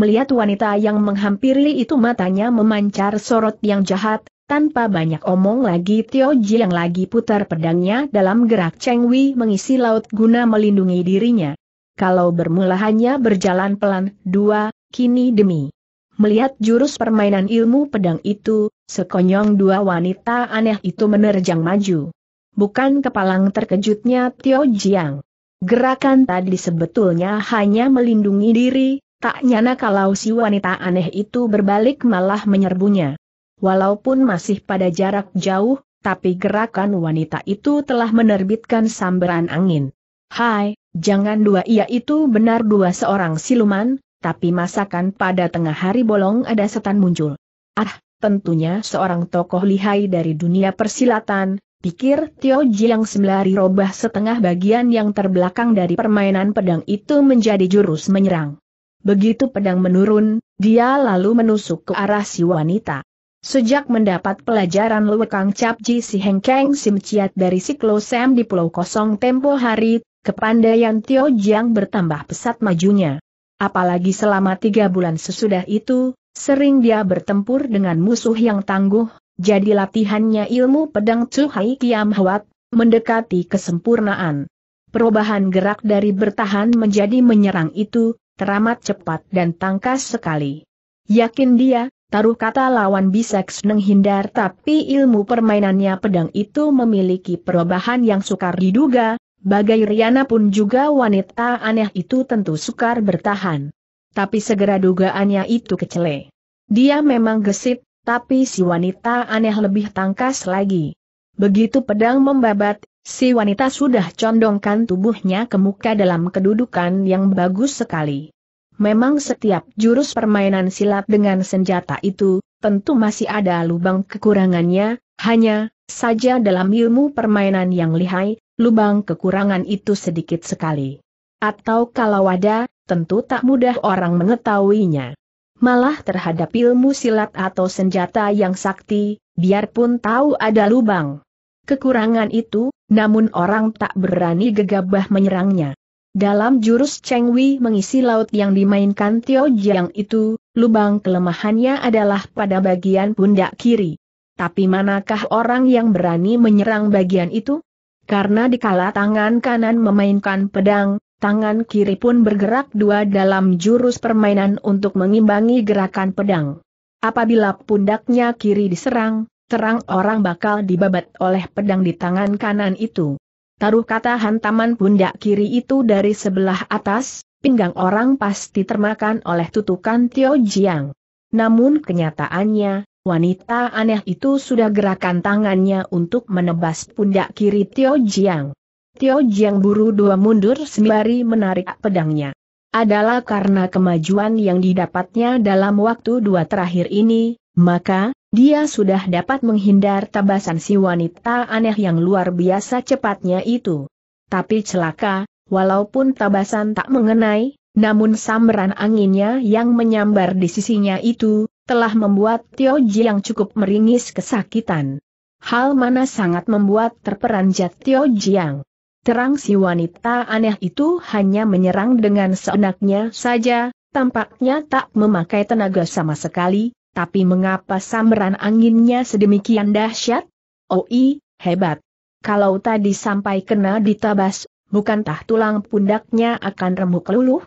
Melihat wanita yang menghampiri itu matanya memancar sorot yang jahat, tanpa banyak omong lagi Tio yang lagi putar pedangnya dalam gerak Cheng Wei mengisi laut guna melindungi dirinya. Kalau bermula hanya berjalan pelan, dua, kini demi. Melihat jurus permainan ilmu pedang itu, sekonyong dua wanita aneh itu menerjang maju. Bukan kepalang terkejutnya Tio Jiang. Gerakan tadi sebetulnya hanya melindungi diri, tak nyana kalau si wanita aneh itu berbalik malah menyerbunya. Walaupun masih pada jarak jauh, tapi gerakan wanita itu telah menerbitkan samberan angin. Hai, jangan dua ia itu benar dua seorang siluman, tapi masakan pada tengah hari bolong ada setan muncul. Ah, tentunya seorang tokoh lihai dari dunia persilatan, pikir Tio Jiang sembari robah setengah bagian yang terbelakang dari permainan pedang itu menjadi jurus menyerang. Begitu pedang menurun, dia lalu menusuk ke arah si wanita. Sejak mendapat pelajaran Lue Kang Cap Ji Si Heng Kang Sim Ciat dari Siklo Sam di Pulau Kosong tempo hari, kepandaian Tio Jiang bertambah pesat majunya. Apalagi selama tiga bulan sesudah itu, sering dia bertempur dengan musuh yang tangguh, jadi latihannya ilmu pedang Tzu Hai Kiam Hwat, mendekati kesempurnaan. Perubahan gerak dari bertahan menjadi menyerang itu, teramat cepat dan tangkas sekali. Yakin dia, Taruh kata lawan bisex neng hindar tapi ilmu permainannya pedang itu memiliki perubahan yang sukar diduga, bagai Riana pun juga wanita aneh itu tentu sukar bertahan. Tapi segera dugaannya itu kecele. Dia memang gesit, tapi si wanita aneh lebih tangkas lagi. Begitu pedang membabat, si wanita sudah condongkan tubuhnya ke muka dalam kedudukan yang bagus sekali. Memang setiap jurus permainan silat dengan senjata itu, tentu masih ada lubang kekurangannya, hanya saja dalam ilmu permainan yang lihai, lubang kekurangan itu sedikit sekali. Atau kalau ada, tentu tak mudah orang mengetahuinya. Malah terhadap ilmu silat atau senjata yang sakti, biarpun tahu ada lubang kekurangan itu, namun orang tak berani gegabah menyerangnya. Dalam jurus Cheng Wei mengisi laut yang dimainkan Tio Jiang itu, lubang kelemahannya adalah pada bagian pundak kiri. Tapi manakah orang yang berani menyerang bagian itu? Karena dikala tangan kanan memainkan pedang, tangan kiri pun bergerak dua dalam jurus permainan untuk mengimbangi gerakan pedang. Apabila pundaknya kiri diserang, terang orang bakal dibabat oleh pedang di tangan kanan itu taruh kata hantaman pundak kiri itu dari sebelah atas, pinggang orang pasti termakan oleh tutukan Tio Jiang. Namun kenyataannya, wanita aneh itu sudah gerakan tangannya untuk menebas pundak kiri Tio Jiang. Tio Jiang buru dua mundur sembari menarik pedangnya. Adalah karena kemajuan yang didapatnya dalam waktu dua terakhir ini, maka, dia sudah dapat menghindar tabasan si wanita aneh yang luar biasa cepatnya itu. Tapi celaka, walaupun tabasan tak mengenai, namun sambaran anginnya yang menyambar di sisinya itu, telah membuat Tio yang cukup meringis kesakitan. Hal mana sangat membuat terperanjat Tio Jiang. Terang si wanita aneh itu hanya menyerang dengan seenaknya saja, tampaknya tak memakai tenaga sama sekali, tapi mengapa sambaran anginnya sedemikian dahsyat? Oi, oh hebat. Kalau tadi sampai kena ditabas, bukankah tulang pundaknya akan remuk luluh?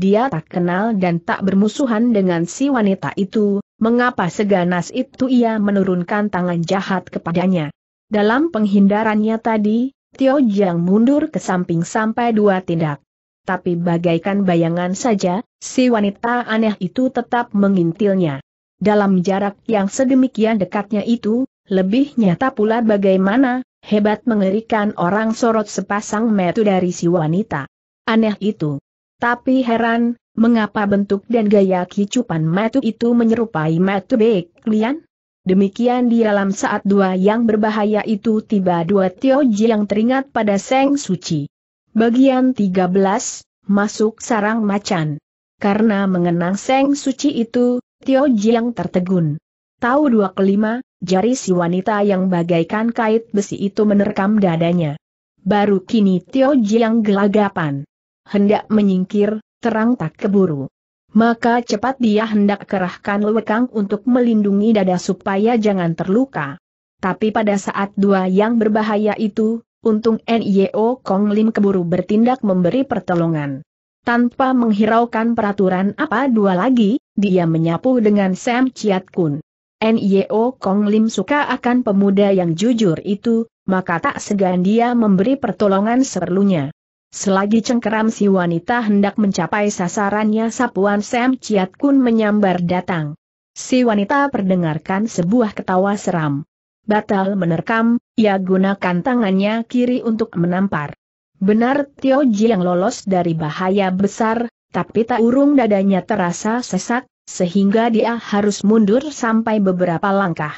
Dia tak kenal dan tak bermusuhan dengan si wanita itu, mengapa seganas itu ia menurunkan tangan jahat kepadanya? Dalam penghindarannya tadi, Tio Jiang mundur ke samping sampai dua tindak. Tapi bagaikan bayangan saja, si wanita aneh itu tetap mengintilnya. Dalam jarak yang sedemikian dekatnya itu, lebih nyata pula bagaimana, hebat mengerikan orang sorot sepasang metu dari si wanita. Aneh itu. Tapi heran, mengapa bentuk dan gaya kicupan metu itu menyerupai metu baik klien? Demikian di dalam saat dua yang berbahaya itu tiba dua Tioji yang teringat pada Seng Suci. Bagian 13, Masuk Sarang Macan. Karena mengenang Seng Suci itu, Tio Jiang tertegun. Tahu dua kelima, jari si wanita yang bagaikan kait besi itu menerkam dadanya. Baru kini Tio Jiang gelagapan. Hendak menyingkir, terang tak keburu. Maka cepat dia hendak kerahkan lewekang untuk melindungi dada supaya jangan terluka. Tapi pada saat dua yang berbahaya itu, untung NIO Kong Lim keburu bertindak memberi pertolongan. Tanpa menghiraukan peraturan apa dua lagi, dia menyapu dengan Sam Chiat Kun. Nio Kong Lim suka akan pemuda yang jujur itu, maka tak segan dia memberi pertolongan seperlunya. Selagi cengkeram si wanita hendak mencapai sasarannya sapuan Sam Chiat Kun menyambar datang. Si wanita perdengarkan sebuah ketawa seram. Batal menerkam, ia gunakan tangannya kiri untuk menampar. Benar Tio yang lolos dari bahaya besar, tapi tak urung dadanya terasa sesak, sehingga dia harus mundur sampai beberapa langkah.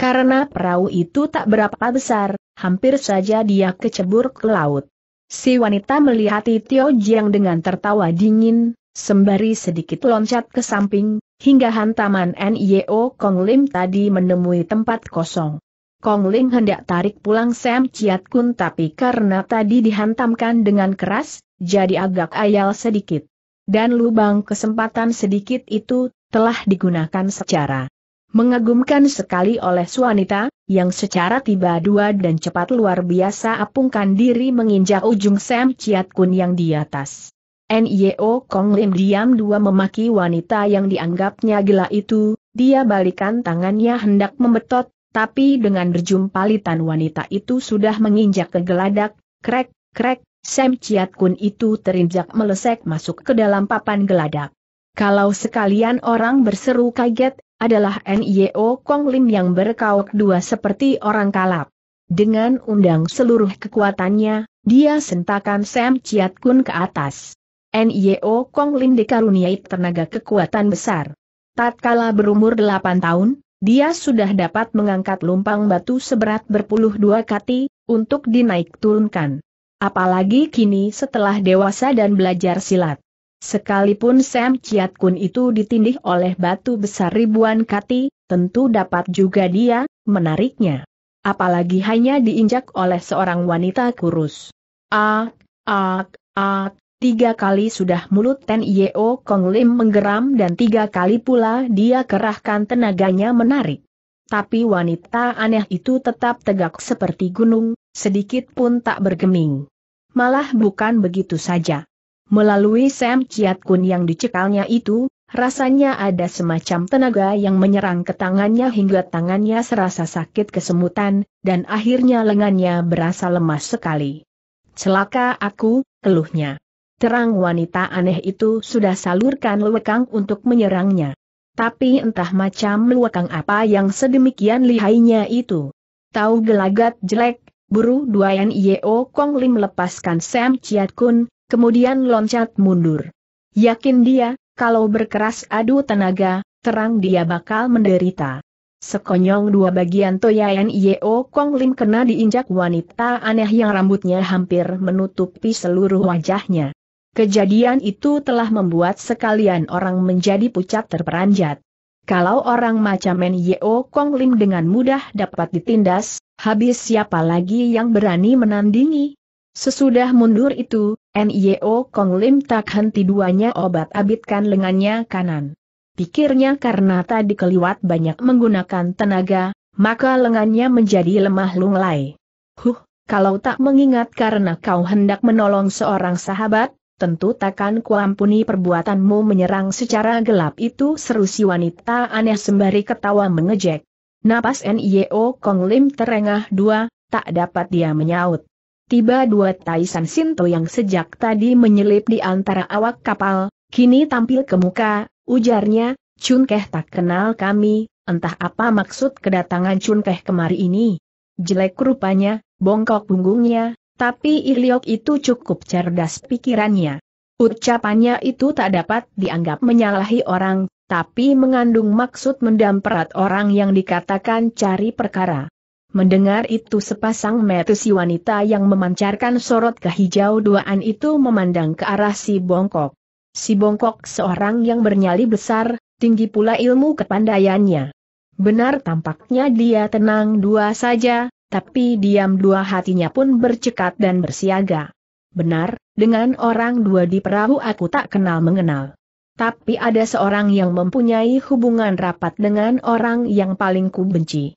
Karena perahu itu tak berapa besar, hampir saja dia kecebur ke laut. Si wanita melihat Tio Jiang dengan tertawa dingin, sembari sedikit loncat ke samping, hingga hantaman Nio Kong Lim tadi menemui tempat kosong. Kong Ling hendak tarik pulang Sam Chiat Kun tapi karena tadi dihantamkan dengan keras, jadi agak ayal sedikit. Dan lubang kesempatan sedikit itu telah digunakan secara mengagumkan sekali oleh wanita, yang secara tiba dua dan cepat luar biasa apungkan diri menginjak ujung Sam Chiat Kun yang di atas. N.Y.O. Kong Lim diam dua memaki wanita yang dianggapnya gila itu, dia balikan tangannya hendak membetot, tapi dengan berjumpa litan wanita itu sudah menginjak ke geladak, krek, krek, Sam Chiat Kun itu terinjak melesek masuk ke dalam papan geladak. Kalau sekalian orang berseru kaget, adalah NIO Kong Lim yang berkauk dua seperti orang kalap. Dengan undang seluruh kekuatannya, dia sentakan Sam Chiat Kun ke atas. NIO Kong Lim dikaruniai tenaga kekuatan besar. Tatkala berumur 8 tahun, dia sudah dapat mengangkat lumpang batu seberat berpuluh dua kati, untuk dinaik turunkan. Apalagi kini setelah dewasa dan belajar silat. Sekalipun Sam Chiat Kun itu ditindih oleh batu besar ribuan kati, tentu dapat juga dia, menariknya. Apalagi hanya diinjak oleh seorang wanita kurus. Ak, ak, ak, Tiga kali sudah mulut Ten Yeo Kong Lim menggeram dan tiga kali pula dia kerahkan tenaganya menarik. Tapi wanita aneh itu tetap tegak seperti gunung, sedikit pun tak bergeming. Malah bukan begitu saja. Melalui Sam Chiat Kun yang dicekalnya itu, rasanya ada semacam tenaga yang menyerang ke tangannya hingga tangannya serasa sakit kesemutan, dan akhirnya lengannya berasa lemas sekali. Celaka aku, keluhnya terang wanita aneh itu sudah salurkan lewekang untuk menyerangnya. Tapi entah macam lewekang apa yang sedemikian lihainya itu. Tahu gelagat jelek, buru Duayan Yeo Kong Lim lepaskan Sam Chiat Kun, kemudian loncat mundur. Yakin dia, kalau berkeras adu tenaga, terang dia bakal menderita. Sekonyong dua bagian Toyayan Yeo Kong Lim kena diinjak wanita aneh yang rambutnya hampir menutupi seluruh wajahnya. Kejadian itu telah membuat sekalian orang menjadi pucat terperanjat. Kalau orang macam Men Kong Lim dengan mudah dapat ditindas, habis siapa lagi yang berani menandingi? Sesudah mundur itu, N.Y.O. Kong Lim tak henti duanya obat-abitkan lengannya kanan. Pikirnya karena tadi keliwat banyak menggunakan tenaga, maka lengannya menjadi lemah lunglai. Huh, kalau tak mengingat karena kau hendak menolong seorang sahabat, tentu takkan kuampuni perbuatanmu menyerang secara gelap itu seru si wanita aneh sembari ketawa mengejek. Napas NIO Kong Lim terengah dua, tak dapat dia menyaut. Tiba dua Taisan Sinto yang sejak tadi menyelip di antara awak kapal, kini tampil ke muka, ujarnya, Chun Keh tak kenal kami, entah apa maksud kedatangan Chun Keh kemari ini. Jelek rupanya, bongkok punggungnya, tapi Iliok itu cukup cerdas pikirannya. Ucapannya itu tak dapat dianggap menyalahi orang, tapi mengandung maksud mendamperat orang yang dikatakan cari perkara. Mendengar itu sepasang mata si wanita yang memancarkan sorot kehijau duaan itu memandang ke arah si bongkok. Si bongkok seorang yang bernyali besar, tinggi pula ilmu kepandaiannya. Benar tampaknya dia tenang dua saja, tapi diam dua hatinya pun bercekat dan bersiaga. Benar, dengan orang dua di perahu aku tak kenal mengenal. Tapi ada seorang yang mempunyai hubungan rapat dengan orang yang paling ku benci.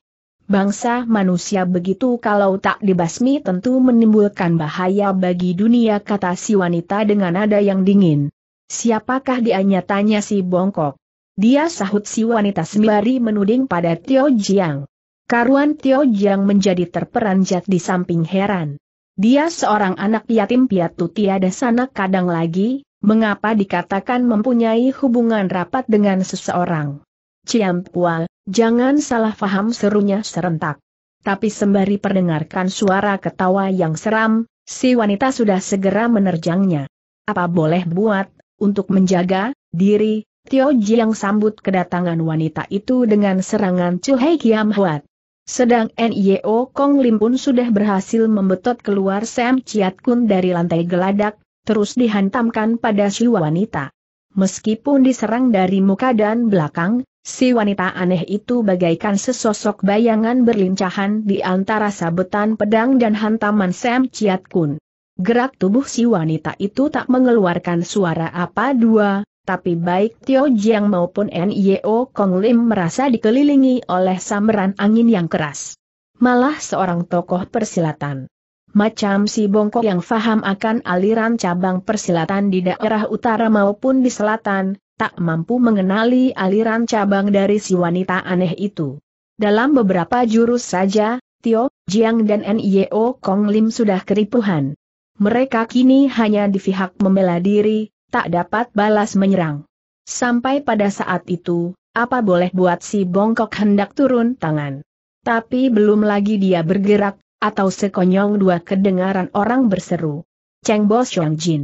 Bangsa manusia begitu kalau tak dibasmi tentu menimbulkan bahaya bagi dunia kata si wanita dengan nada yang dingin. Siapakah dia nyatanya si bongkok? Dia sahut si wanita sembari menuding pada Tio Jiang. Karuan Tio Jiang menjadi terperanjat di samping heran. Dia seorang anak yatim piatu tiada sana kadang lagi, mengapa dikatakan mempunyai hubungan rapat dengan seseorang. Ciam Pual, jangan salah faham serunya serentak. Tapi sembari perdengarkan suara ketawa yang seram, si wanita sudah segera menerjangnya. Apa boleh buat, untuk menjaga, diri, Tio Jiang sambut kedatangan wanita itu dengan serangan Hei Kiam Huat. Sedang NIO Kong Lim pun sudah berhasil membetot keluar Sam Chiat Kun dari lantai geladak, terus dihantamkan pada si wanita. Meskipun diserang dari muka dan belakang, si wanita aneh itu bagaikan sesosok bayangan berlincahan di antara sabetan pedang dan hantaman Sam Chiat Kun. Gerak tubuh si wanita itu tak mengeluarkan suara apa dua, tapi baik Tio Jiang maupun Nio Kong Lim merasa dikelilingi oleh samaran angin yang keras. Malah seorang tokoh persilatan. Macam si bongkok yang faham akan aliran cabang persilatan di daerah utara maupun di selatan, tak mampu mengenali aliran cabang dari si wanita aneh itu. Dalam beberapa jurus saja, Tio, Jiang dan Nio Kong Lim sudah keripuhan. Mereka kini hanya di pihak membela diri, tak dapat balas menyerang. Sampai pada saat itu, apa boleh buat si bongkok hendak turun tangan. Tapi belum lagi dia bergerak, atau sekonyong dua kedengaran orang berseru. Cheng Bo Xiong Jin.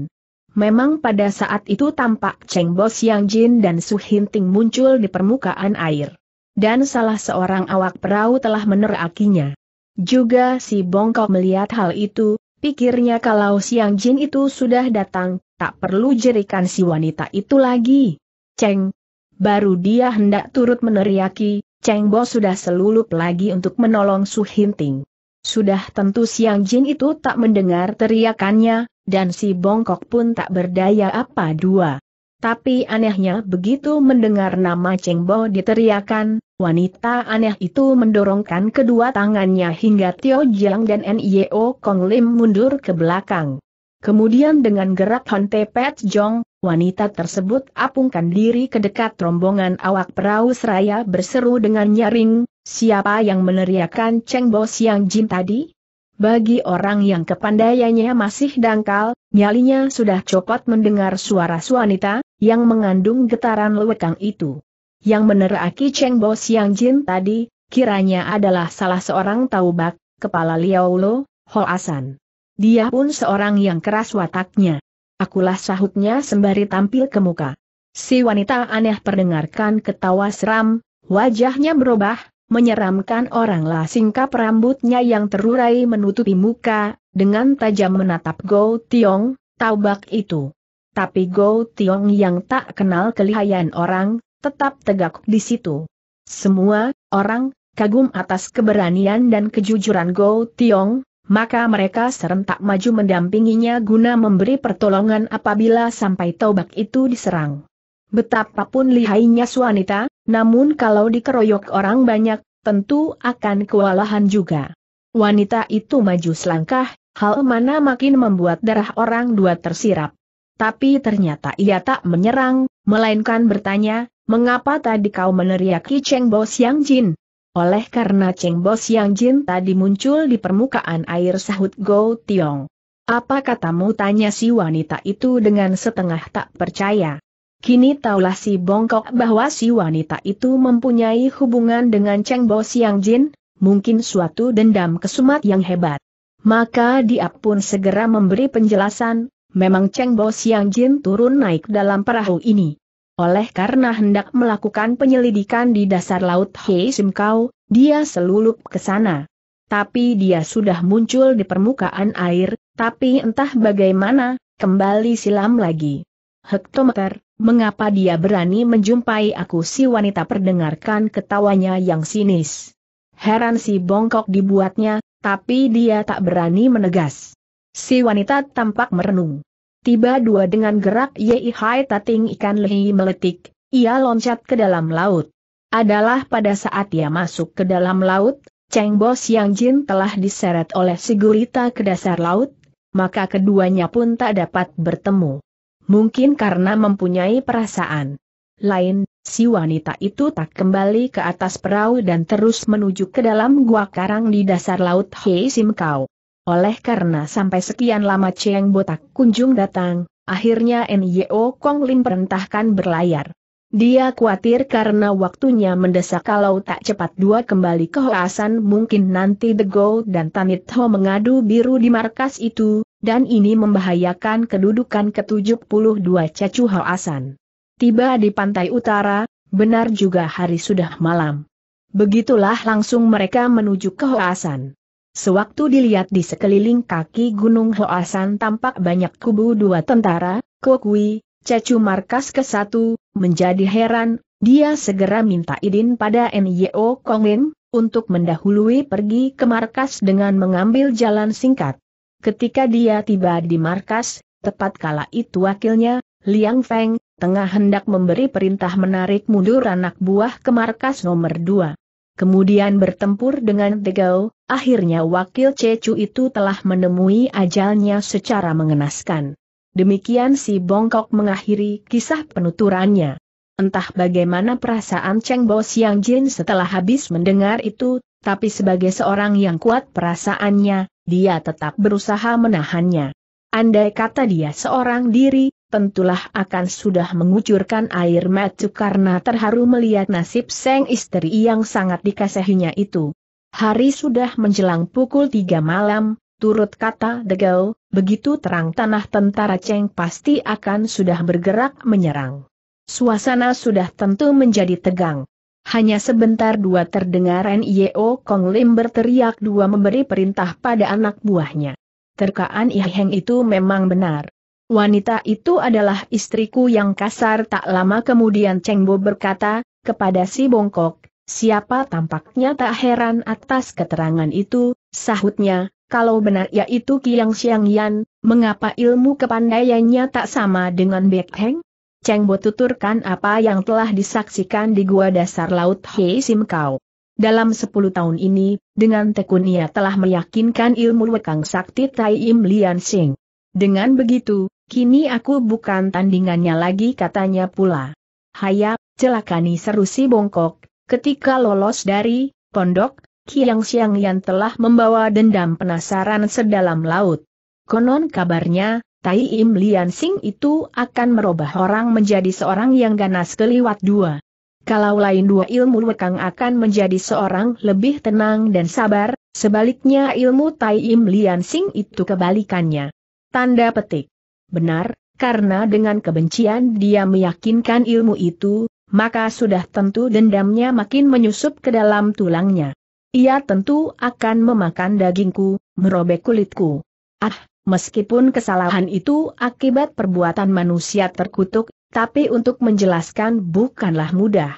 Memang pada saat itu tampak Cheng Bo Yang Jin dan Su Hinting muncul di permukaan air. Dan salah seorang awak perahu telah menerakinya. Juga si Bongkok melihat hal itu, pikirnya kalau Xiong Jin itu sudah datang, tak perlu jerikan si wanita itu lagi. Ceng. Baru dia hendak turut meneriaki, Ceng Bo sudah selulup lagi untuk menolong Su Hinting. Sudah tentu Siang Jin itu tak mendengar teriakannya, dan si bongkok pun tak berdaya apa dua. Tapi anehnya begitu mendengar nama Cheng Bo diteriakan, wanita aneh itu mendorongkan kedua tangannya hingga Tio Jiang dan Nio Kong Lim mundur ke belakang. Kemudian dengan gerak Honte Pet Jong, wanita tersebut apungkan diri ke dekat rombongan awak perahu seraya berseru dengan nyaring, siapa yang meneriakan Cheng Bo Siang Jin tadi? Bagi orang yang kepandaiannya masih dangkal, nyalinya sudah copot mendengar suara wanita, yang mengandung getaran lewekang itu. Yang meneraki Cheng Bo Siang Jin tadi, kiranya adalah salah seorang taubak, kepala Liao Lo, Ho Asan. Dia pun seorang yang keras wataknya. Akulah sahutnya sembari tampil ke muka. Si wanita aneh perdengarkan ketawa seram, wajahnya berubah, menyeramkan oranglah singkap rambutnya yang terurai menutupi muka, dengan tajam menatap Go Tiong, taubak itu. Tapi Go Tiong yang tak kenal kelihayan orang, tetap tegak di situ. Semua, orang, kagum atas keberanian dan kejujuran Go Tiong, maka mereka serentak maju mendampinginya guna memberi pertolongan apabila sampai taubat itu diserang. Betapapun lihainya Suanita, namun kalau dikeroyok orang banyak, tentu akan kewalahan juga. Wanita itu maju selangkah, hal mana makin membuat darah orang dua tersirap. Tapi ternyata ia tak menyerang, melainkan bertanya, mengapa tadi kau meneriaki Cheng Bo Siang Jin? Oleh karena Cheng Bos Yang Jin tadi muncul di permukaan air sahut Go Tiong. Apa katamu tanya si wanita itu dengan setengah tak percaya. Kini taulah si Bongkok bahwa si wanita itu mempunyai hubungan dengan Cheng Bo Siang Jin, mungkin suatu dendam kesumat yang hebat. Maka dia pun segera memberi penjelasan, memang Cheng Bo Siang Jin turun naik dalam perahu ini. Oleh karena hendak melakukan penyelidikan di dasar Laut Hei Simkau, dia selulup ke sana. Tapi dia sudah muncul di permukaan air, tapi entah bagaimana, kembali silam lagi. Hektometer, mengapa dia berani menjumpai aku si wanita perdengarkan ketawanya yang sinis. Heran si bongkok dibuatnya, tapi dia tak berani menegas. Si wanita tampak merenung. Tiba dua dengan gerak Yei Hai Tating ikan lehi meletik, ia loncat ke dalam laut. Adalah pada saat ia masuk ke dalam laut, Cheng Bo Siang Jin telah diseret oleh si ke dasar laut, maka keduanya pun tak dapat bertemu. Mungkin karena mempunyai perasaan lain, si wanita itu tak kembali ke atas perahu dan terus menuju ke dalam gua karang di dasar laut Hei Simkau. Oleh karena sampai sekian lama Cheng Botak kunjung datang, akhirnya NYO Kong Lin perintahkan berlayar. Dia khawatir karena waktunya mendesak kalau tak cepat dua kembali ke Hoasan mungkin nanti The Go dan Tanit Ho mengadu biru di markas itu, dan ini membahayakan kedudukan ke-72 Cacu Hoasan. Tiba di pantai utara, benar juga hari sudah malam. Begitulah langsung mereka menuju ke Hoasan. Sewaktu dilihat di sekeliling kaki Gunung Hoasan tampak banyak kubu dua tentara, Kokui, Cecu Markas ke-1, menjadi heran, dia segera minta izin pada Nyo Kongin, untuk mendahului pergi ke markas dengan mengambil jalan singkat. Ketika dia tiba di markas, tepat kala itu wakilnya, Liang Feng, tengah hendak memberi perintah menarik mundur anak buah ke markas nomor 2. Kemudian bertempur dengan Degau, Akhirnya wakil Cecu itu telah menemui ajalnya secara mengenaskan. Demikian si Bongkok mengakhiri kisah penuturannya. Entah bagaimana perasaan Cheng Bo Siang Jin setelah habis mendengar itu, tapi sebagai seorang yang kuat perasaannya, dia tetap berusaha menahannya. Andai kata dia seorang diri, tentulah akan sudah mengucurkan air mata karena terharu melihat nasib sang istri yang sangat dikasihinya itu. Hari sudah menjelang pukul tiga malam, turut kata Degau, begitu terang tanah tentara Cheng pasti akan sudah bergerak menyerang. Suasana sudah tentu menjadi tegang. Hanya sebentar dua terdengar N.I.O. Kong Lim berteriak dua memberi perintah pada anak buahnya. Terkaan Iheng itu memang benar. Wanita itu adalah istriku yang kasar tak lama kemudian Cheng Bo berkata, kepada si bongkok, Siapa tampaknya tak heran atas keterangan itu, sahutnya, kalau benar yaitu Kiang Xiang Yan, mengapa ilmu kepandaiannya tak sama dengan Bek Heng? Cheng Bo tuturkan apa yang telah disaksikan di gua dasar laut Hei Sim Kau. Dalam sepuluh tahun ini, dengan tekun ia telah meyakinkan ilmu Wekang Sakti Tai Im Lian Sing. Dengan begitu, kini aku bukan tandingannya lagi katanya pula. Hayap, celakani seru si bongkok, Ketika lolos dari pondok, Kiang siang Yan telah membawa dendam penasaran sedalam laut. Konon kabarnya, Tai Im Lian Sing itu akan merubah orang menjadi seorang yang ganas keliwat dua. Kalau lain dua ilmu Wekang akan menjadi seorang lebih tenang dan sabar, sebaliknya ilmu Tai Im Lian Sing itu kebalikannya. Tanda petik. Benar, karena dengan kebencian dia meyakinkan ilmu itu, maka sudah tentu dendamnya makin menyusup ke dalam tulangnya. Ia tentu akan memakan dagingku, merobek kulitku. Ah, meskipun kesalahan itu akibat perbuatan manusia terkutuk, tapi untuk menjelaskan bukanlah mudah.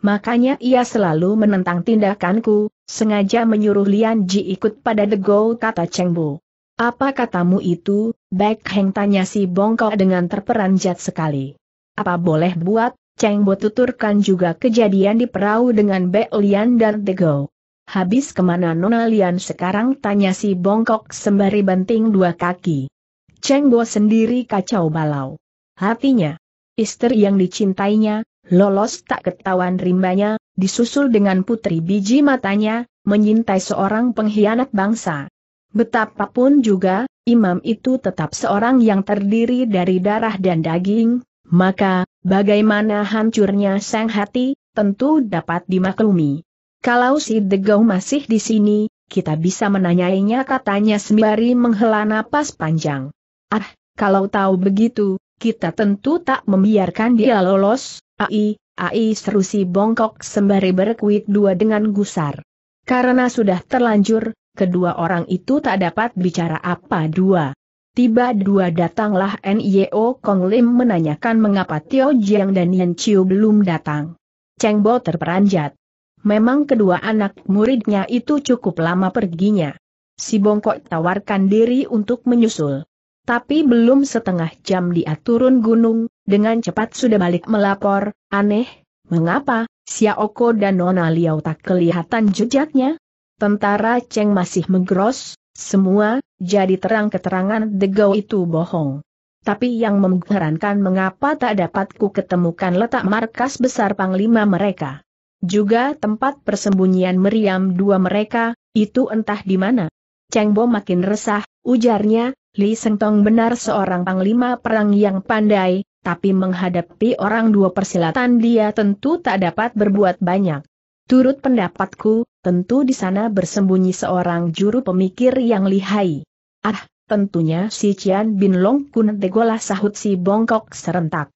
Makanya ia selalu menentang tindakanku, sengaja menyuruh Lian Ji ikut pada The Degou kata Cheng Bo. Apa katamu itu, Baik Heng tanya si Bongkok dengan terperanjat sekali. Apa boleh buat, Cheng Bo tuturkan juga kejadian di perahu dengan Be Lian dan Tego. Habis kemana Nona Lian sekarang tanya si bongkok sembari banting dua kaki. Cheng Bo sendiri kacau balau. Hatinya, istri yang dicintainya, lolos tak ketahuan rimbanya, disusul dengan putri biji matanya, menyintai seorang pengkhianat bangsa. Betapapun juga, imam itu tetap seorang yang terdiri dari darah dan daging, maka, bagaimana hancurnya sang hati, tentu dapat dimaklumi. Kalau si Degau masih di sini, kita bisa menanyainya katanya sembari menghela napas panjang. Ah, kalau tahu begitu, kita tentu tak membiarkan dia lolos, ai, ai seru si bongkok sembari berkuit dua dengan gusar. Karena sudah terlanjur, kedua orang itu tak dapat bicara apa dua. Tiba dua datanglah Nio Kong Lim menanyakan mengapa Tio Jiang dan Yan Chiu belum datang. Cheng Bo terperanjat. Memang kedua anak muridnya itu cukup lama perginya. Si Bongkok tawarkan diri untuk menyusul. Tapi belum setengah jam dia turun gunung, dengan cepat sudah balik melapor, aneh, mengapa, Xiaoko dan Nona Liao tak kelihatan jejaknya? Tentara Cheng masih menggeros, semua, jadi terang keterangan Degau itu bohong. Tapi yang mengherankan mengapa tak dapatku ketemukan letak markas besar panglima mereka. Juga tempat persembunyian meriam dua mereka, itu entah di mana. Cheng Bo makin resah, ujarnya, Li Seng benar seorang panglima perang yang pandai, tapi menghadapi orang dua persilatan dia tentu tak dapat berbuat banyak. Turut pendapatku, tentu di sana bersembunyi seorang juru pemikir yang lihai. Ah, tentunya si Cian Bin Long Kun tegolah sahut si bongkok serentak.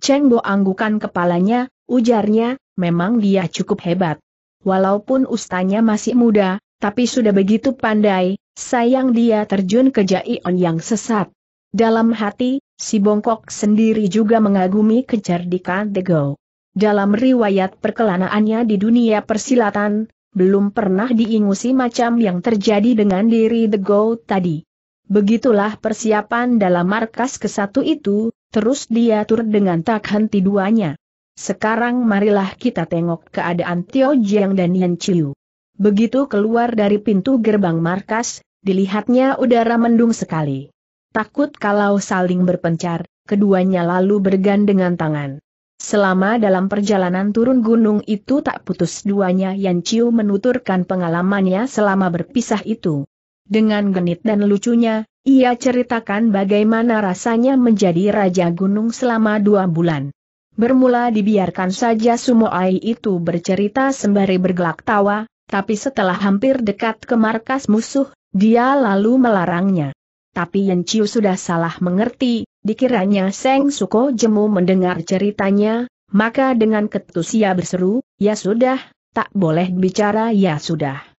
Cheng Bo anggukan kepalanya, ujarnya, memang dia cukup hebat. Walaupun ustanya masih muda, tapi sudah begitu pandai, sayang dia terjun ke on yang sesat. Dalam hati, si bongkok sendiri juga mengagumi kecerdikan Tego. Dalam riwayat perkelanaannya di dunia persilatan, belum pernah diingusi macam yang terjadi dengan diri The Go tadi. Begitulah persiapan dalam markas ke satu itu, terus diatur dengan tak henti duanya. Sekarang marilah kita tengok keadaan Tio Jiang dan Yan Chiu. Begitu keluar dari pintu gerbang markas, dilihatnya udara mendung sekali. Takut kalau saling berpencar, keduanya lalu bergandengan tangan. Selama dalam perjalanan turun gunung itu tak putus duanya Yan Chiu menuturkan pengalamannya selama berpisah itu. Dengan genit dan lucunya, ia ceritakan bagaimana rasanya menjadi Raja Gunung selama dua bulan. Bermula dibiarkan saja Sumoai itu bercerita sembari bergelak tawa, tapi setelah hampir dekat ke markas musuh, dia lalu melarangnya. Tapi Yen Chiu sudah salah mengerti, dikiranya Seng Suko Jemu mendengar ceritanya, maka dengan ketus ia berseru, ya sudah, tak boleh bicara ya sudah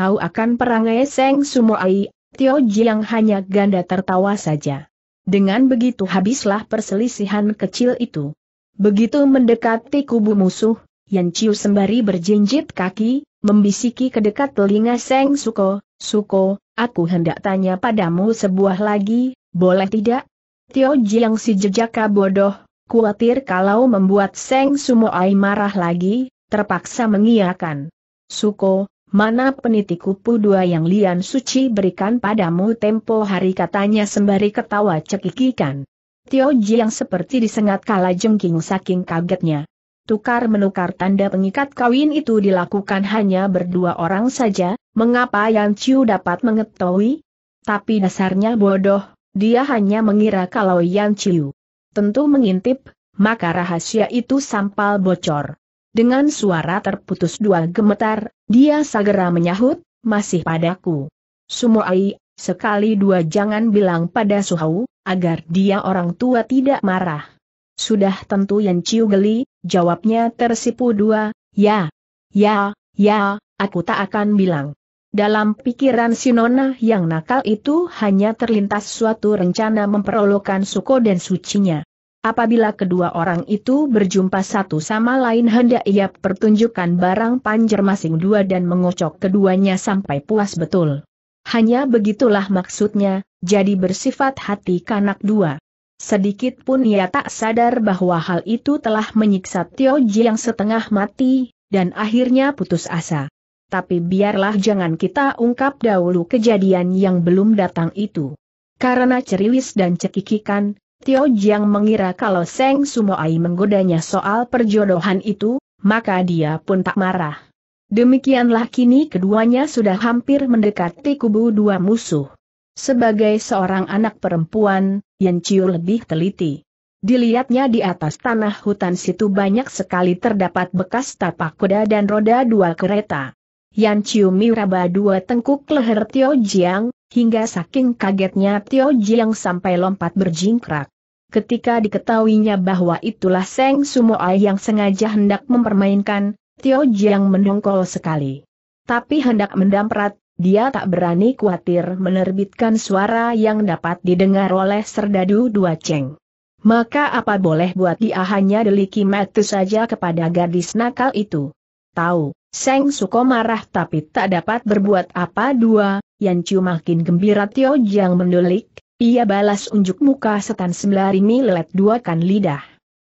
tahu akan perangai Seng Sumoai, Tio Jiang hanya ganda tertawa saja. Dengan begitu habislah perselisihan kecil itu. Begitu mendekati kubu musuh, Yan Chiu sembari berjinjit kaki, membisiki ke dekat telinga Seng Suko, Suko, aku hendak tanya padamu sebuah lagi, boleh tidak? Tio Jiang si jejaka bodoh, khawatir kalau membuat Seng Sumoai marah lagi, terpaksa mengiakan. Suko, mana peniti kupu dua yang Lian Suci berikan padamu tempo hari katanya sembari ketawa cekikikan. Tio Ji yang seperti disengat kala jengking saking kagetnya. Tukar menukar tanda pengikat kawin itu dilakukan hanya berdua orang saja, mengapa Yan Chiu dapat mengetahui? Tapi dasarnya bodoh, dia hanya mengira kalau Yan Chiu tentu mengintip, maka rahasia itu sampal bocor. Dengan suara terputus dua gemetar, dia segera menyahut, masih padaku. Sumoai, sekali dua jangan bilang pada Suhau, agar dia orang tua tidak marah. Sudah tentu Yan Ciu geli, jawabnya tersipu dua, ya, ya, ya, aku tak akan bilang. Dalam pikiran Sinona yang nakal itu hanya terlintas suatu rencana memperolokan Suko dan sucinya. Apabila kedua orang itu berjumpa satu sama lain hendak ia pertunjukkan barang panjer masing dua dan mengocok keduanya sampai puas betul. Hanya begitulah maksudnya, jadi bersifat hati kanak dua. Sedikit pun ia tak sadar bahwa hal itu telah menyiksa Tio Ji yang setengah mati, dan akhirnya putus asa. Tapi biarlah jangan kita ungkap dahulu kejadian yang belum datang itu. Karena ceriwis dan cekikikan, Tio Jiang mengira kalau Seng Sumoai menggodanya soal perjodohan itu, maka dia pun tak marah. Demikianlah kini keduanya sudah hampir mendekati kubu dua musuh. Sebagai seorang anak perempuan, Yan Chiu lebih teliti. Dilihatnya di atas tanah hutan situ banyak sekali terdapat bekas tapak kuda dan roda dua kereta. Yan Chiu miraba dua tengkuk leher Tio Jiang, Hingga saking kagetnya Tio Jiang sampai lompat berjingkrak. Ketika diketahuinya bahwa itulah Seng Sumoai yang sengaja hendak mempermainkan, Tio Jiang mendongkol sekali. Tapi hendak mendamprat, dia tak berani khawatir menerbitkan suara yang dapat didengar oleh serdadu dua Cheng. Maka apa boleh buat dia hanya deliki metu saja kepada gadis nakal itu. Tahu, Seng Suko marah tapi tak dapat berbuat apa dua, Yan Chu makin gembira Tio Jiang mendulik, ia balas unjuk muka setan sembari lelet dua kan lidah.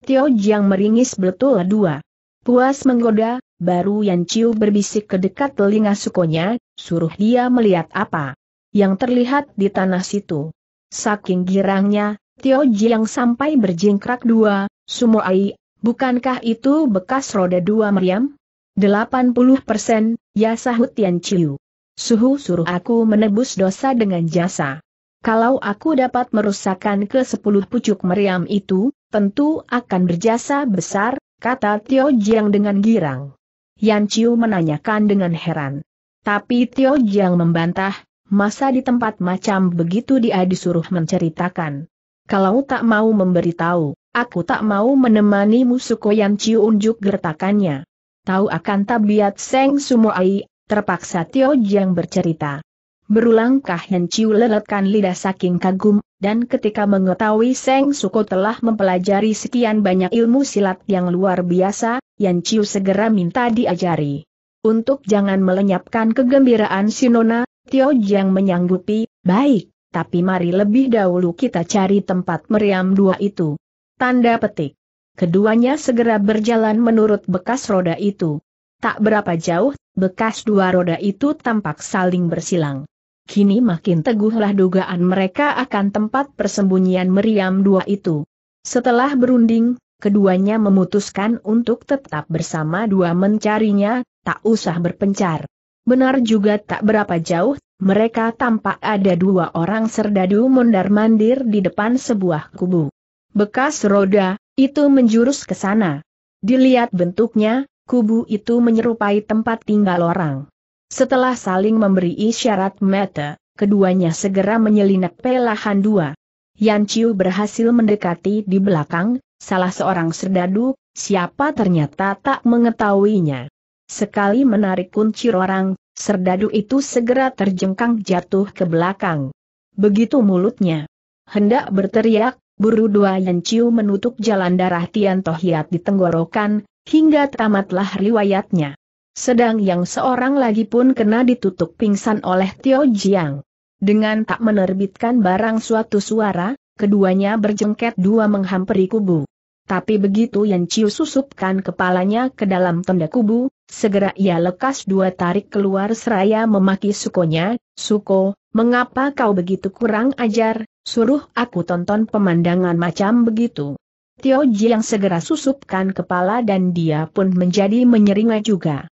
Tio Jiang meringis betul dua. Puas menggoda, baru Yan Chu berbisik ke dekat telinga sukonya, suruh dia melihat apa yang terlihat di tanah situ. Saking girangnya, Tio Jiang sampai berjingkrak dua, Ai, bukankah itu bekas roda dua meriam? 80 persen, ya sahut Yan Chiu. Suhu suruh aku menebus dosa dengan jasa. Kalau aku dapat merusakkan ke sepuluh pucuk meriam itu, tentu akan berjasa besar, kata Tio Jiang dengan girang. Yan Chiu menanyakan dengan heran. Tapi Tio Jiang membantah, masa di tempat macam begitu dia disuruh menceritakan. Kalau tak mau memberitahu, aku tak mau menemani musuhku Yan Chiu unjuk gertakannya. Tahu akan tabiat Seng Sumoai, Terpaksa Tio Jiang bercerita. Berulangkah Hen Chiu leletkan lidah saking kagum, dan ketika mengetahui Seng Suko telah mempelajari sekian banyak ilmu silat yang luar biasa, Yan Chiu segera minta diajari. Untuk jangan melenyapkan kegembiraan Sinona, Tio Jiang menyanggupi, baik, tapi mari lebih dahulu kita cari tempat meriam dua itu. Tanda petik. Keduanya segera berjalan menurut bekas roda itu. Tak berapa jauh bekas dua roda itu tampak saling bersilang. Kini makin teguhlah dugaan mereka akan tempat persembunyian meriam dua itu. Setelah berunding, keduanya memutuskan untuk tetap bersama dua mencarinya, tak usah berpencar. Benar juga tak berapa jauh, mereka tampak ada dua orang serdadu mondar-mandir di depan sebuah kubu. Bekas roda, itu menjurus ke sana. Dilihat bentuknya, kubu itu menyerupai tempat tinggal orang. Setelah saling memberi isyarat mata, keduanya segera menyelinap pelahan dua. Yan Chiu berhasil mendekati di belakang, salah seorang serdadu, siapa ternyata tak mengetahuinya. Sekali menarik kunci orang, serdadu itu segera terjengkang jatuh ke belakang. Begitu mulutnya. Hendak berteriak, buru dua Yan Chiu menutup jalan darah Tian Tohiat di tenggorokan, hingga tamatlah riwayatnya. Sedang yang seorang lagi pun kena ditutup pingsan oleh Tio Jiang. Dengan tak menerbitkan barang suatu suara, keduanya berjengket dua menghampiri kubu. Tapi begitu Yan Chiu susupkan kepalanya ke dalam tenda kubu, segera ia lekas dua tarik keluar seraya memaki sukonya, Suko, mengapa kau begitu kurang ajar, suruh aku tonton pemandangan macam begitu. Tio yang segera susupkan kepala dan dia pun menjadi menyeringai juga.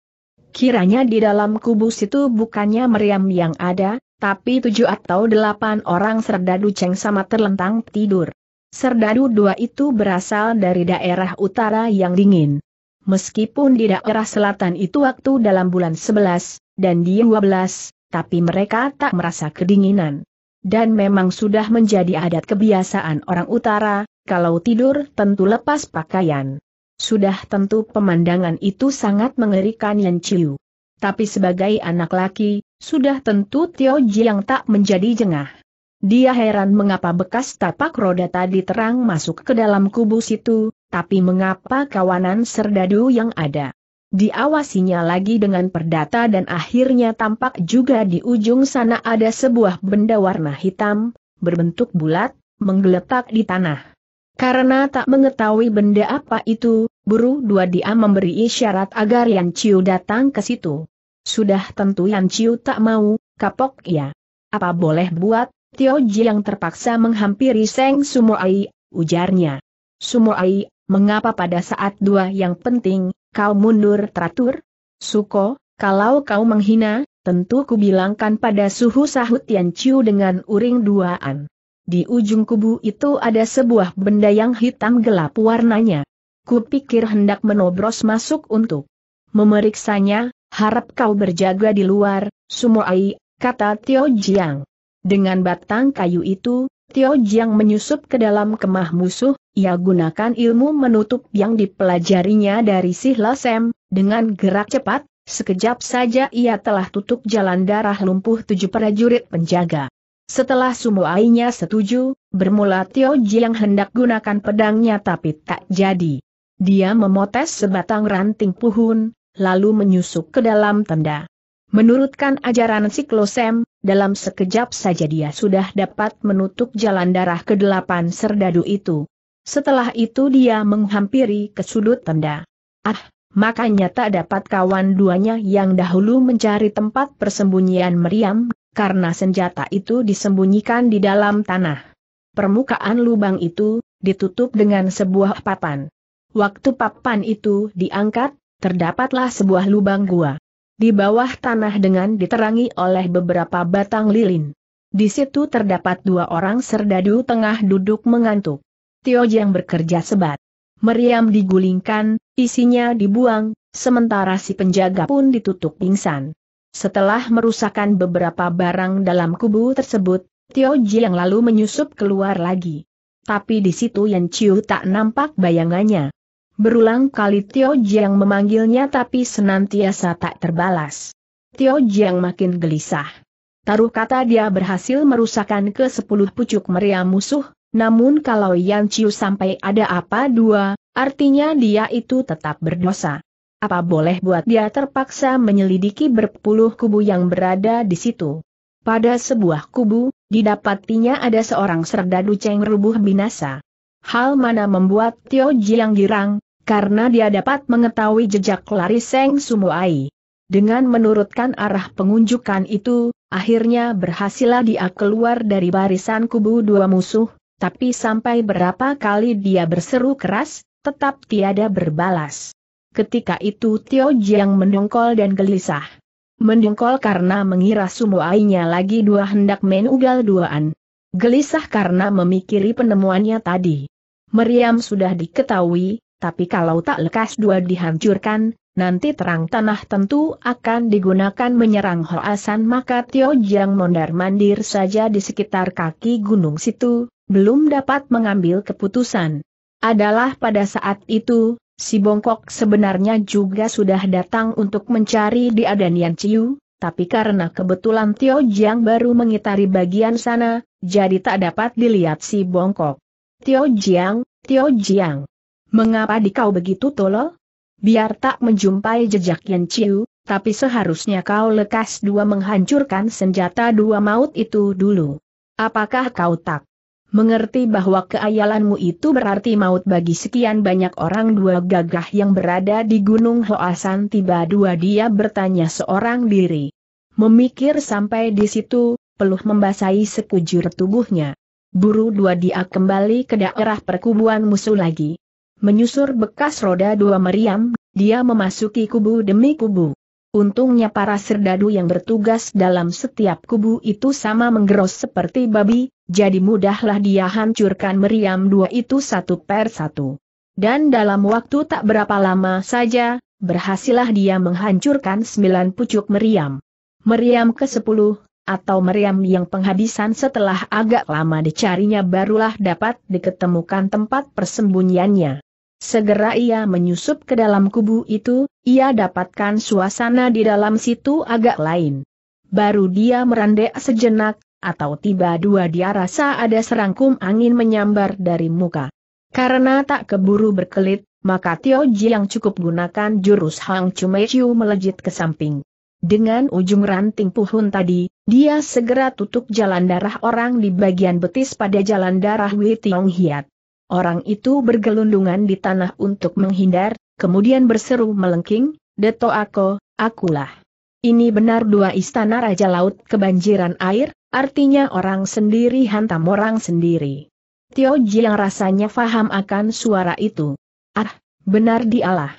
Kiranya di dalam kubus itu bukannya meriam yang ada, tapi tujuh atau delapan orang serdadu ceng sama terlentang tidur. Serdadu dua itu berasal dari daerah utara yang dingin. Meskipun di daerah selatan itu waktu dalam bulan sebelas dan di belas, tapi mereka tak merasa kedinginan. Dan memang sudah menjadi adat kebiasaan orang utara, kalau tidur tentu lepas pakaian. Sudah tentu pemandangan itu sangat mengerikan Yan Chiu. Tapi sebagai anak laki, sudah tentu Tio Ji yang tak menjadi jengah. Dia heran mengapa bekas tapak roda tadi terang masuk ke dalam kubus itu, tapi mengapa kawanan serdadu yang ada Diawasinya lagi dengan perdata dan akhirnya tampak juga di ujung sana ada sebuah benda warna hitam, berbentuk bulat, menggeletak di tanah. Karena tak mengetahui benda apa itu, buru dua dia memberi isyarat agar Yan Chiu datang ke situ. Sudah tentu Yan Chiu tak mau, kapok ya. Apa boleh buat, Tio Ji yang terpaksa menghampiri Seng Sumoai, ujarnya. Sumoai, mengapa pada saat dua yang penting, kau mundur teratur? Suko, kalau kau menghina, tentu kubilangkan pada suhu sahut Yan Chiu dengan uring duaan. Di ujung kubu itu ada sebuah benda yang hitam gelap warnanya. Kupikir hendak menobros masuk untuk memeriksanya, harap kau berjaga di luar, Sumoai, kata Tio Jiang. Dengan batang kayu itu, Tio Jiang menyusup ke dalam kemah musuh, ia gunakan ilmu menutup yang dipelajarinya dari Sihlasem, dengan gerak cepat, sekejap saja ia telah tutup jalan darah lumpuh tujuh prajurit penjaga. Setelah sumuainya setuju, bermula Tio Jiang hendak gunakan pedangnya tapi tak jadi. Dia memotes sebatang ranting puhun, lalu menyusup ke dalam tenda. Menurutkan ajaran Siklosem, dalam sekejap saja dia sudah dapat menutup jalan darah ke-8 serdadu itu. Setelah itu dia menghampiri ke sudut tenda. Ah, makanya tak dapat kawan duanya yang dahulu mencari tempat persembunyian meriam, karena senjata itu disembunyikan di dalam tanah. Permukaan lubang itu, ditutup dengan sebuah papan. Waktu papan itu diangkat, terdapatlah sebuah lubang gua di bawah tanah dengan diterangi oleh beberapa batang lilin. Di situ terdapat dua orang serdadu tengah duduk mengantuk. Tio Jiang bekerja sebat. Meriam digulingkan, isinya dibuang, sementara si penjaga pun ditutup pingsan. Setelah merusakkan beberapa barang dalam kubu tersebut, Tio Jiang lalu menyusup keluar lagi. Tapi di situ Yan Chiu tak nampak bayangannya. Berulang kali Tio Jiang memanggilnya tapi senantiasa tak terbalas. Tio Jiang makin gelisah. Taruh kata dia berhasil merusakkan ke sepuluh pucuk meriam musuh, namun kalau Yan Chiu sampai ada apa dua, artinya dia itu tetap berdosa. Apa boleh buat dia terpaksa menyelidiki berpuluh kubu yang berada di situ. Pada sebuah kubu, didapatinya ada seorang serdadu ceng rubuh binasa. Hal mana membuat Tio Jiang girang, karena dia dapat mengetahui jejak lari Seng Sumuai. Dengan menurutkan arah pengunjukan itu, akhirnya berhasillah dia keluar dari barisan kubu dua musuh, tapi sampai berapa kali dia berseru keras, tetap tiada berbalas. Ketika itu Tio Jiang mendongkol dan gelisah. Mendongkol karena mengira sumuainya lagi dua hendak menugal duaan. Gelisah karena memikiri penemuannya tadi. Meriam sudah diketahui, tapi kalau tak lekas dua dihancurkan, nanti terang tanah tentu akan digunakan menyerang Hoasan maka Tio Jiang mondar-mandir saja di sekitar kaki gunung situ, belum dapat mengambil keputusan. Adalah pada saat itu, si Bongkok sebenarnya juga sudah datang untuk mencari di Adanian Ciu, tapi karena kebetulan Tio Jiang baru mengitari bagian sana, jadi tak dapat dilihat si Bongkok. Tio Jiang, Tio Jiang. Mengapa dikau begitu tolol? Biar tak menjumpai jejak Yan Chiu, tapi seharusnya kau lekas dua menghancurkan senjata dua maut itu dulu. Apakah kau tak mengerti bahwa keayalanmu itu berarti maut bagi sekian banyak orang dua gagah yang berada di Gunung Hoasan tiba dua dia bertanya seorang diri. Memikir sampai di situ, peluh membasahi sekujur tubuhnya. Buru dua dia kembali ke daerah perkubuan musuh lagi. Menyusur bekas roda dua meriam, dia memasuki kubu demi kubu. Untungnya para serdadu yang bertugas dalam setiap kubu itu sama menggeros seperti babi, jadi mudahlah dia hancurkan meriam dua itu satu per satu. Dan dalam waktu tak berapa lama saja, berhasillah dia menghancurkan sembilan pucuk meriam. Meriam ke-10, atau meriam yang penghabisan setelah agak lama dicarinya barulah dapat diketemukan tempat persembunyiannya. Segera ia menyusup ke dalam kubu itu, ia dapatkan suasana di dalam situ agak lain. Baru dia merandek sejenak, atau tiba dua dia rasa ada serangkum angin menyambar dari muka. Karena tak keburu berkelit, maka Tio Ji yang cukup gunakan jurus Hang Chumechiu melejit ke samping. Dengan ujung ranting puhun tadi, dia segera tutup jalan darah orang di bagian betis pada jalan darah Wei Tiong Hiat. Orang itu bergelundungan di tanah untuk menghindar, kemudian berseru melengking, Deto aku, akulah. Ini benar dua istana Raja Laut kebanjiran air, artinya orang sendiri hantam orang sendiri. Tio Ji yang rasanya faham akan suara itu. Ah, benar dialah.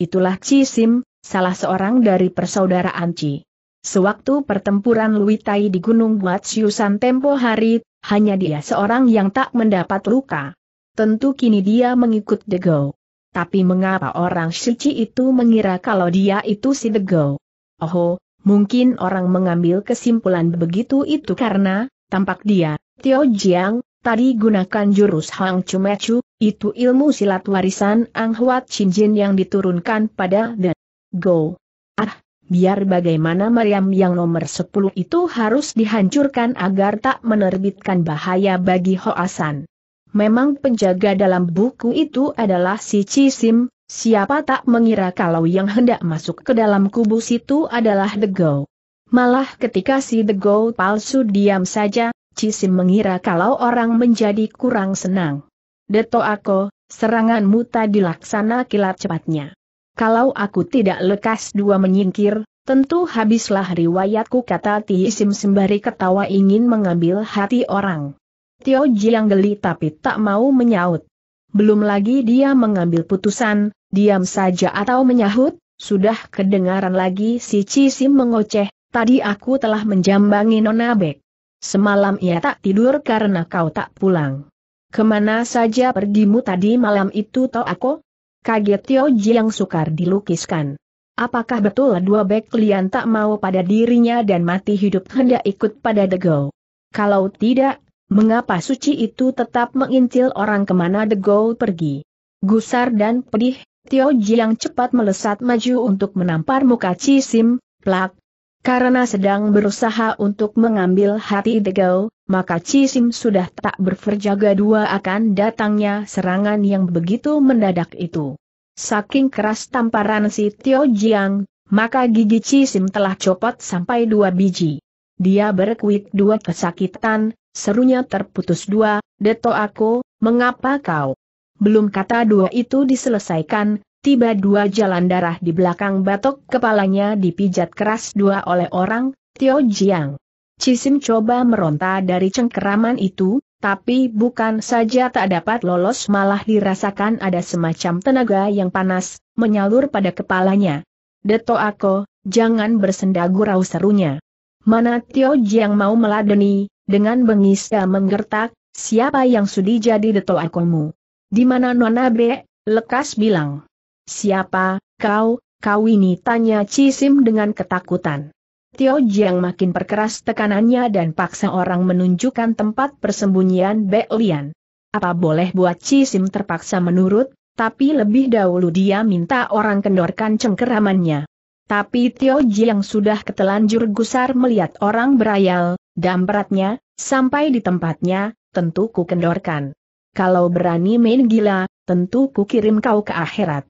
Itulah Cisim, Sim, salah seorang dari persaudaraan Ci. Sewaktu pertempuran Tai di Gunung Guatsyusan tempo hari, hanya dia seorang yang tak mendapat luka. Tentu kini dia mengikut Dego. Tapi mengapa orang Shichi itu mengira kalau dia itu si Dego? Oh, mungkin orang mengambil kesimpulan begitu itu karena, tampak dia, Tio Jiang, tadi gunakan jurus Hang Chumechu, itu ilmu silat warisan Ang Huat Chin Jin yang diturunkan pada The Go. Ah, biar bagaimana Mariam yang nomor 10 itu harus dihancurkan agar tak menerbitkan bahaya bagi Hoasan. Memang penjaga dalam buku itu adalah si Cisim, siapa tak mengira kalau yang hendak masuk ke dalam kubus itu adalah Degau. Malah ketika si Degau palsu diam saja, Cisim mengira kalau orang menjadi kurang senang. Deto aku, seranganmu tadi laksana kilat cepatnya. Kalau aku tidak lekas dua menyingkir, tentu habislah riwayatku kata Cisim sembari ketawa ingin mengambil hati orang. Tio Jiang geli tapi tak mau menyaut. Belum lagi dia mengambil putusan, diam saja atau menyahut, sudah kedengaran lagi si Cisim mengoceh, tadi aku telah menjambangi Nona Bek. Semalam ia tak tidur karena kau tak pulang. Kemana saja pergimu tadi malam itu tau aku? Kaget Tio Jiang sukar dilukiskan. Apakah betul dua bek klien tak mau pada dirinya dan mati hidup hendak ikut pada degau? Kalau tidak, Mengapa suci itu tetap mengintil orang kemana Goal pergi? Gusar dan pedih, Tio Jiang cepat melesat maju untuk menampar muka Cisim, plak. Karena sedang berusaha untuk mengambil hati The Goal, maka Cisim sudah tak berperjaga dua akan datangnya serangan yang begitu mendadak itu. Saking keras tamparan si Tio Jiang, maka gigi Cisim telah copot sampai dua biji. Dia berkuit dua kesakitan, serunya terputus dua, Deto aku, mengapa kau? Belum kata dua itu diselesaikan, tiba dua jalan darah di belakang batok kepalanya dipijat keras dua oleh orang, Tio Jiang. Cisim coba meronta dari cengkeraman itu, tapi bukan saja tak dapat lolos malah dirasakan ada semacam tenaga yang panas, menyalur pada kepalanya. Deto aku, jangan bersenda gurau serunya. Mana Tio Jiang mau meladeni, dengan bengis ia menggertak, siapa yang sudi jadi deto akumu? Di mana Nona Be? Lekas bilang. Siapa, kau, kau ini tanya Cisim dengan ketakutan. Tio Jiang makin perkeras tekanannya dan paksa orang menunjukkan tempat persembunyian Be Lian. Apa boleh buat Cisim terpaksa menurut, tapi lebih dahulu dia minta orang kendorkan cengkeramannya. Tapi Tio Jiang sudah ketelanjur gusar melihat orang berayal, Dampratnya, sampai di tempatnya, tentu ku kendorkan. Kalau berani main gila, tentu ku kirim kau ke akhirat.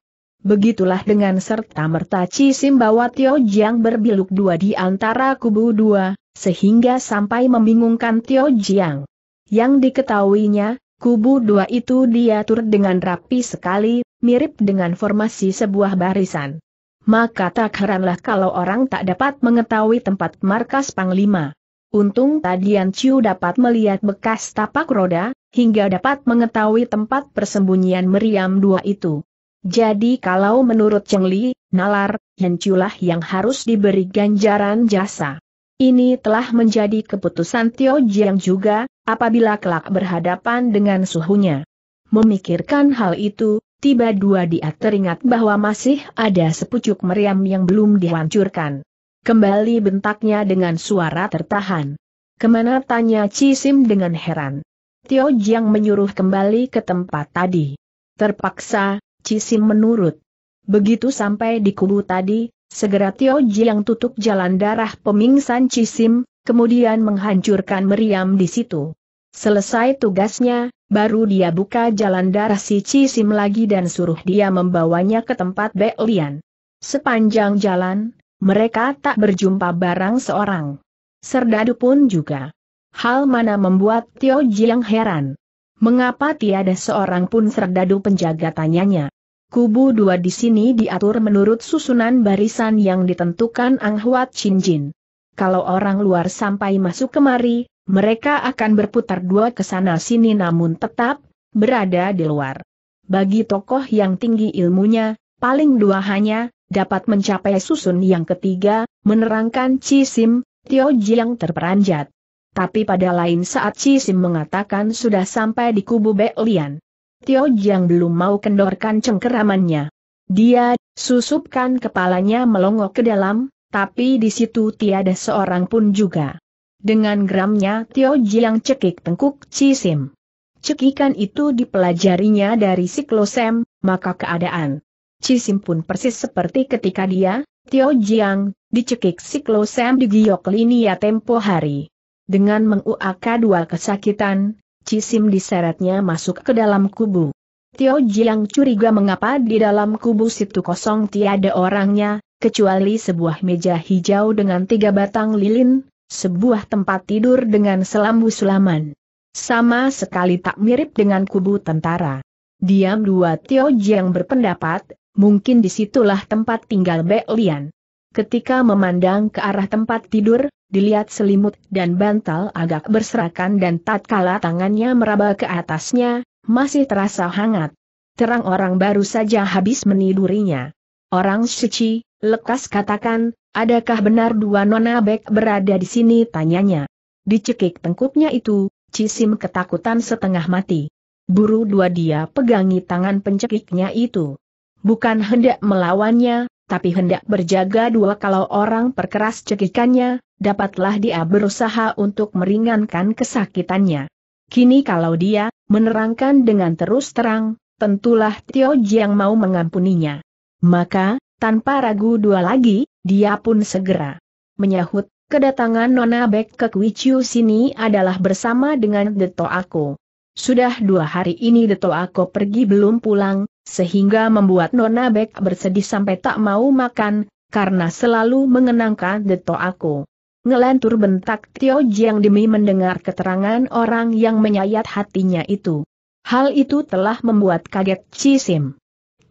Begitulah dengan serta-merta Cisimba Tio Jiang berbiluk dua di antara kubu dua, sehingga sampai membingungkan Tio Jiang. Yang diketahuinya, kubu dua itu diatur dengan rapi sekali, mirip dengan formasi sebuah barisan. Maka tak heranlah kalau orang tak dapat mengetahui tempat markas Panglima. Untung Tadian Chiu dapat melihat bekas tapak roda, hingga dapat mengetahui tempat persembunyian meriam dua itu. Jadi kalau menurut Cheng Li, Nalar, Yan yang harus diberi ganjaran jasa. Ini telah menjadi keputusan Tio Jiang juga, apabila kelak berhadapan dengan suhunya. Memikirkan hal itu, tiba dua dia teringat bahwa masih ada sepucuk meriam yang belum dihancurkan. Kembali bentaknya dengan suara tertahan. Kemana tanya Cisim dengan heran. Tio Jiang menyuruh kembali ke tempat tadi. Terpaksa, Cisim menurut. Begitu sampai di kubu tadi, segera Tio Jiang tutup jalan darah pemingsan Cisim, kemudian menghancurkan meriam di situ. Selesai tugasnya, baru dia buka jalan darah si Cisim lagi dan suruh dia membawanya ke tempat Belian. Sepanjang jalan, mereka tak berjumpa barang seorang. Serdadu pun juga. Hal mana membuat Tio Jiang heran. Mengapa tiada seorang pun serdadu penjaga tanyanya? Kubu dua di sini diatur menurut susunan barisan yang ditentukan Ang Huat Chin Jin. Kalau orang luar sampai masuk kemari, mereka akan berputar dua ke sana sini namun tetap berada di luar. Bagi tokoh yang tinggi ilmunya, paling dua hanya dapat mencapai susun yang ketiga, menerangkan Cisim, Tio Jiang terperanjat. Tapi pada lain saat Cisim mengatakan sudah sampai di kubu Bek Tio Jiang belum mau kendorkan cengkeramannya. Dia, susupkan kepalanya melongok ke dalam, tapi di situ tiada seorang pun juga. Dengan geramnya Tio Jiang cekik tengkuk Cisim. Cekikan itu dipelajarinya dari siklosem, maka keadaan Cisim pun persis seperti ketika dia, Tio Jiang, dicekik Sam di giok linia tempo hari. Dengan menguak dua kesakitan, Cisim diseretnya masuk ke dalam kubu. Tio Jiang curiga mengapa di dalam kubu situ kosong tiada orangnya, kecuali sebuah meja hijau dengan tiga batang lilin, sebuah tempat tidur dengan selambu-sulaman. Sama sekali tak mirip dengan kubu tentara. Diam dua Tio Jiang berpendapat, mungkin disitulah tempat tinggal Bek Lian. Ketika memandang ke arah tempat tidur, dilihat selimut dan bantal agak berserakan dan tatkala tangannya meraba ke atasnya, masih terasa hangat. Terang orang baru saja habis menidurinya. Orang suci, lekas katakan, adakah benar dua nona bek berada di sini tanyanya. Dicekik tengkupnya itu, Cisim ketakutan setengah mati. Buru dua dia pegangi tangan pencekiknya itu bukan hendak melawannya, tapi hendak berjaga dua kalau orang perkeras cekikannya, dapatlah dia berusaha untuk meringankan kesakitannya. Kini kalau dia, menerangkan dengan terus terang, tentulah Tio Jiang mau mengampuninya. Maka, tanpa ragu dua lagi, dia pun segera menyahut, kedatangan Nona Bek ke Kuichiu sini adalah bersama dengan Deto Aku. Sudah dua hari ini Deto Ako pergi belum pulang, sehingga membuat Nona Bek bersedih sampai tak mau makan, karena selalu mengenangkan deto aku. Ngelantur bentak Tio Jiang demi mendengar keterangan orang yang menyayat hatinya itu. Hal itu telah membuat kaget Cisim.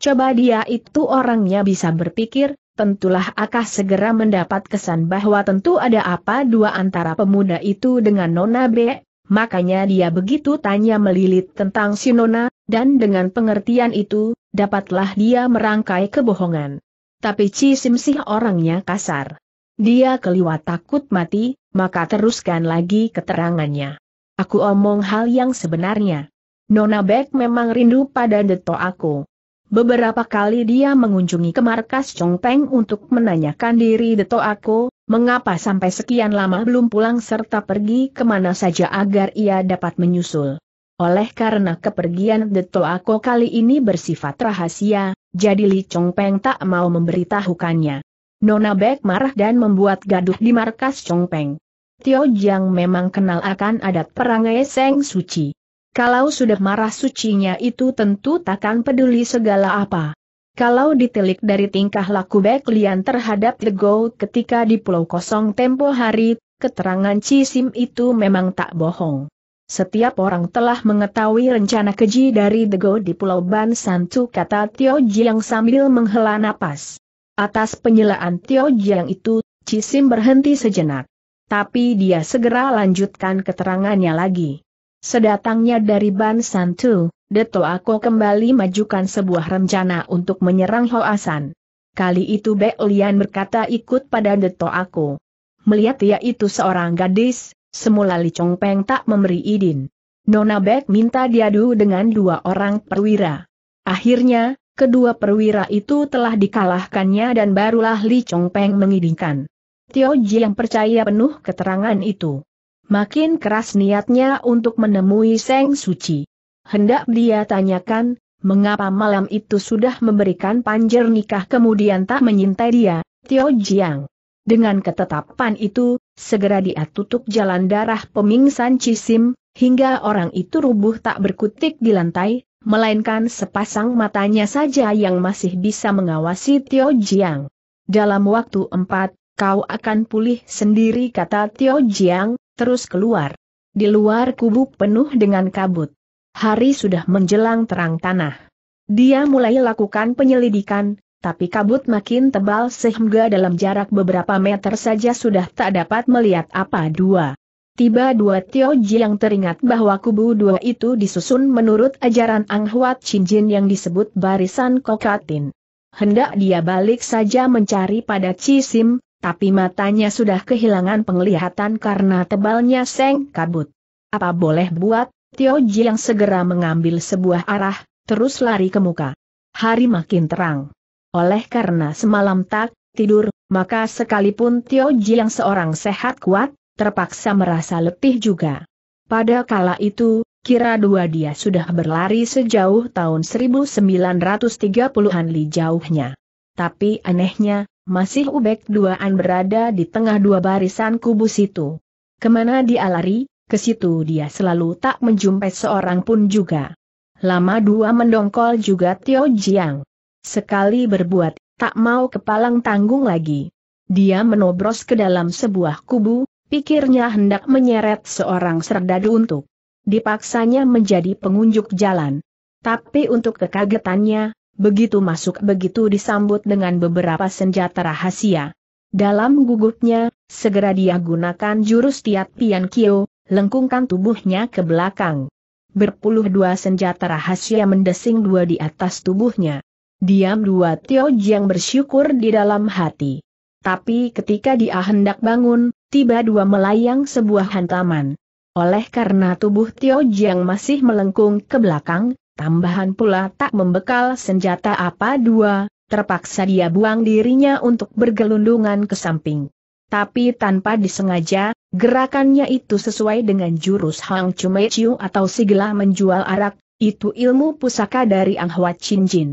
Coba dia itu orangnya bisa berpikir, tentulah Akah segera mendapat kesan bahwa tentu ada apa dua antara pemuda itu dengan Nona Bek makanya dia begitu tanya melilit tentang Sinona, dan dengan pengertian itu, dapatlah dia merangkai kebohongan. Tapi Ci Simsih orangnya kasar. Dia keliwat takut mati, maka teruskan lagi keterangannya. Aku omong hal yang sebenarnya. Nona Beck memang rindu pada deto aku. Beberapa kali dia mengunjungi ke markas Chong Peng untuk menanyakan diri Deto Ako, mengapa sampai sekian lama belum pulang serta pergi kemana saja agar ia dapat menyusul. Oleh karena kepergian Deto Ako kali ini bersifat rahasia, jadi Li Chong Peng tak mau memberitahukannya. Nona Beck marah dan membuat gaduh di markas Chong Peng. Tio Jiang memang kenal akan adat perangai Seng Suci. Kalau sudah marah sucinya itu tentu takkan peduli segala apa. Kalau ditelik dari tingkah laku Bek Lian terhadap Lego ketika di Pulau Kosong tempo hari, keterangan Cisim itu memang tak bohong. Setiap orang telah mengetahui rencana keji dari The Go di Pulau Ban Santu kata Tio Jiang sambil menghela napas. Atas penyelaan Tio Jiang itu, Cisim berhenti sejenak. Tapi dia segera lanjutkan keterangannya lagi. Sedatangnya dari Ban Santu, Deto Ako kembali majukan sebuah rencana untuk menyerang Hoasan. Kali itu Bek Lian berkata ikut pada Deto Ako. Melihat ia itu seorang gadis, semula Li Chong Peng tak memberi idin. Nona Bek minta diadu dengan dua orang perwira. Akhirnya, kedua perwira itu telah dikalahkannya dan barulah Li Chong Peng mengidinkan. Tio Ji yang percaya penuh keterangan itu. Makin keras niatnya untuk menemui Seng Suci. Hendak dia tanyakan, mengapa malam itu sudah memberikan panjer nikah kemudian tak menyintai dia, Tio Jiang. Dengan ketetapan itu, segera dia tutup jalan darah pemingsan Cisim, hingga orang itu rubuh tak berkutik di lantai, melainkan sepasang matanya saja yang masih bisa mengawasi Tio Jiang. Dalam waktu empat, kau akan pulih sendiri kata Tio Jiang, terus keluar. Di luar kubuk penuh dengan kabut. Hari sudah menjelang terang tanah. Dia mulai lakukan penyelidikan, tapi kabut makin tebal sehingga dalam jarak beberapa meter saja sudah tak dapat melihat apa dua. Tiba dua Ji yang teringat bahwa kubu dua itu disusun menurut ajaran Ang Huat Chin Jin yang disebut barisan kokatin. Hendak dia balik saja mencari pada Cisim, tapi matanya sudah kehilangan penglihatan karena tebalnya seng kabut. Apa boleh buat, Tio yang segera mengambil sebuah arah, terus lari ke muka. Hari makin terang. Oleh karena semalam tak tidur, maka sekalipun Tio yang seorang sehat kuat, terpaksa merasa letih juga. Pada kala itu, kira dua dia sudah berlari sejauh tahun 1930-an li jauhnya. Tapi anehnya, masih ubek duaan berada di tengah dua barisan kubus itu. Kemana dia lari, ke situ dia selalu tak menjumpai seorang pun juga. Lama dua mendongkol juga Tio Jiang. Sekali berbuat, tak mau kepalang tanggung lagi. Dia menobros ke dalam sebuah kubu, pikirnya hendak menyeret seorang serdadu untuk dipaksanya menjadi pengunjuk jalan. Tapi untuk kekagetannya, Begitu masuk begitu disambut dengan beberapa senjata rahasia. Dalam gugupnya, segera dia gunakan jurus tiat pian kio, lengkungkan tubuhnya ke belakang. Berpuluh dua senjata rahasia mendesing dua di atas tubuhnya. Diam dua Tio Jiang bersyukur di dalam hati. Tapi ketika dia hendak bangun, tiba dua melayang sebuah hantaman. Oleh karena tubuh Tio Jiang masih melengkung ke belakang, Tambahan pula tak membekal senjata apa dua, terpaksa dia buang dirinya untuk bergelundungan ke samping. Tapi tanpa disengaja, gerakannya itu sesuai dengan jurus Hang Chume Chiu atau sigla menjual arak, itu ilmu pusaka dari Ang Anghwa Chin Jin.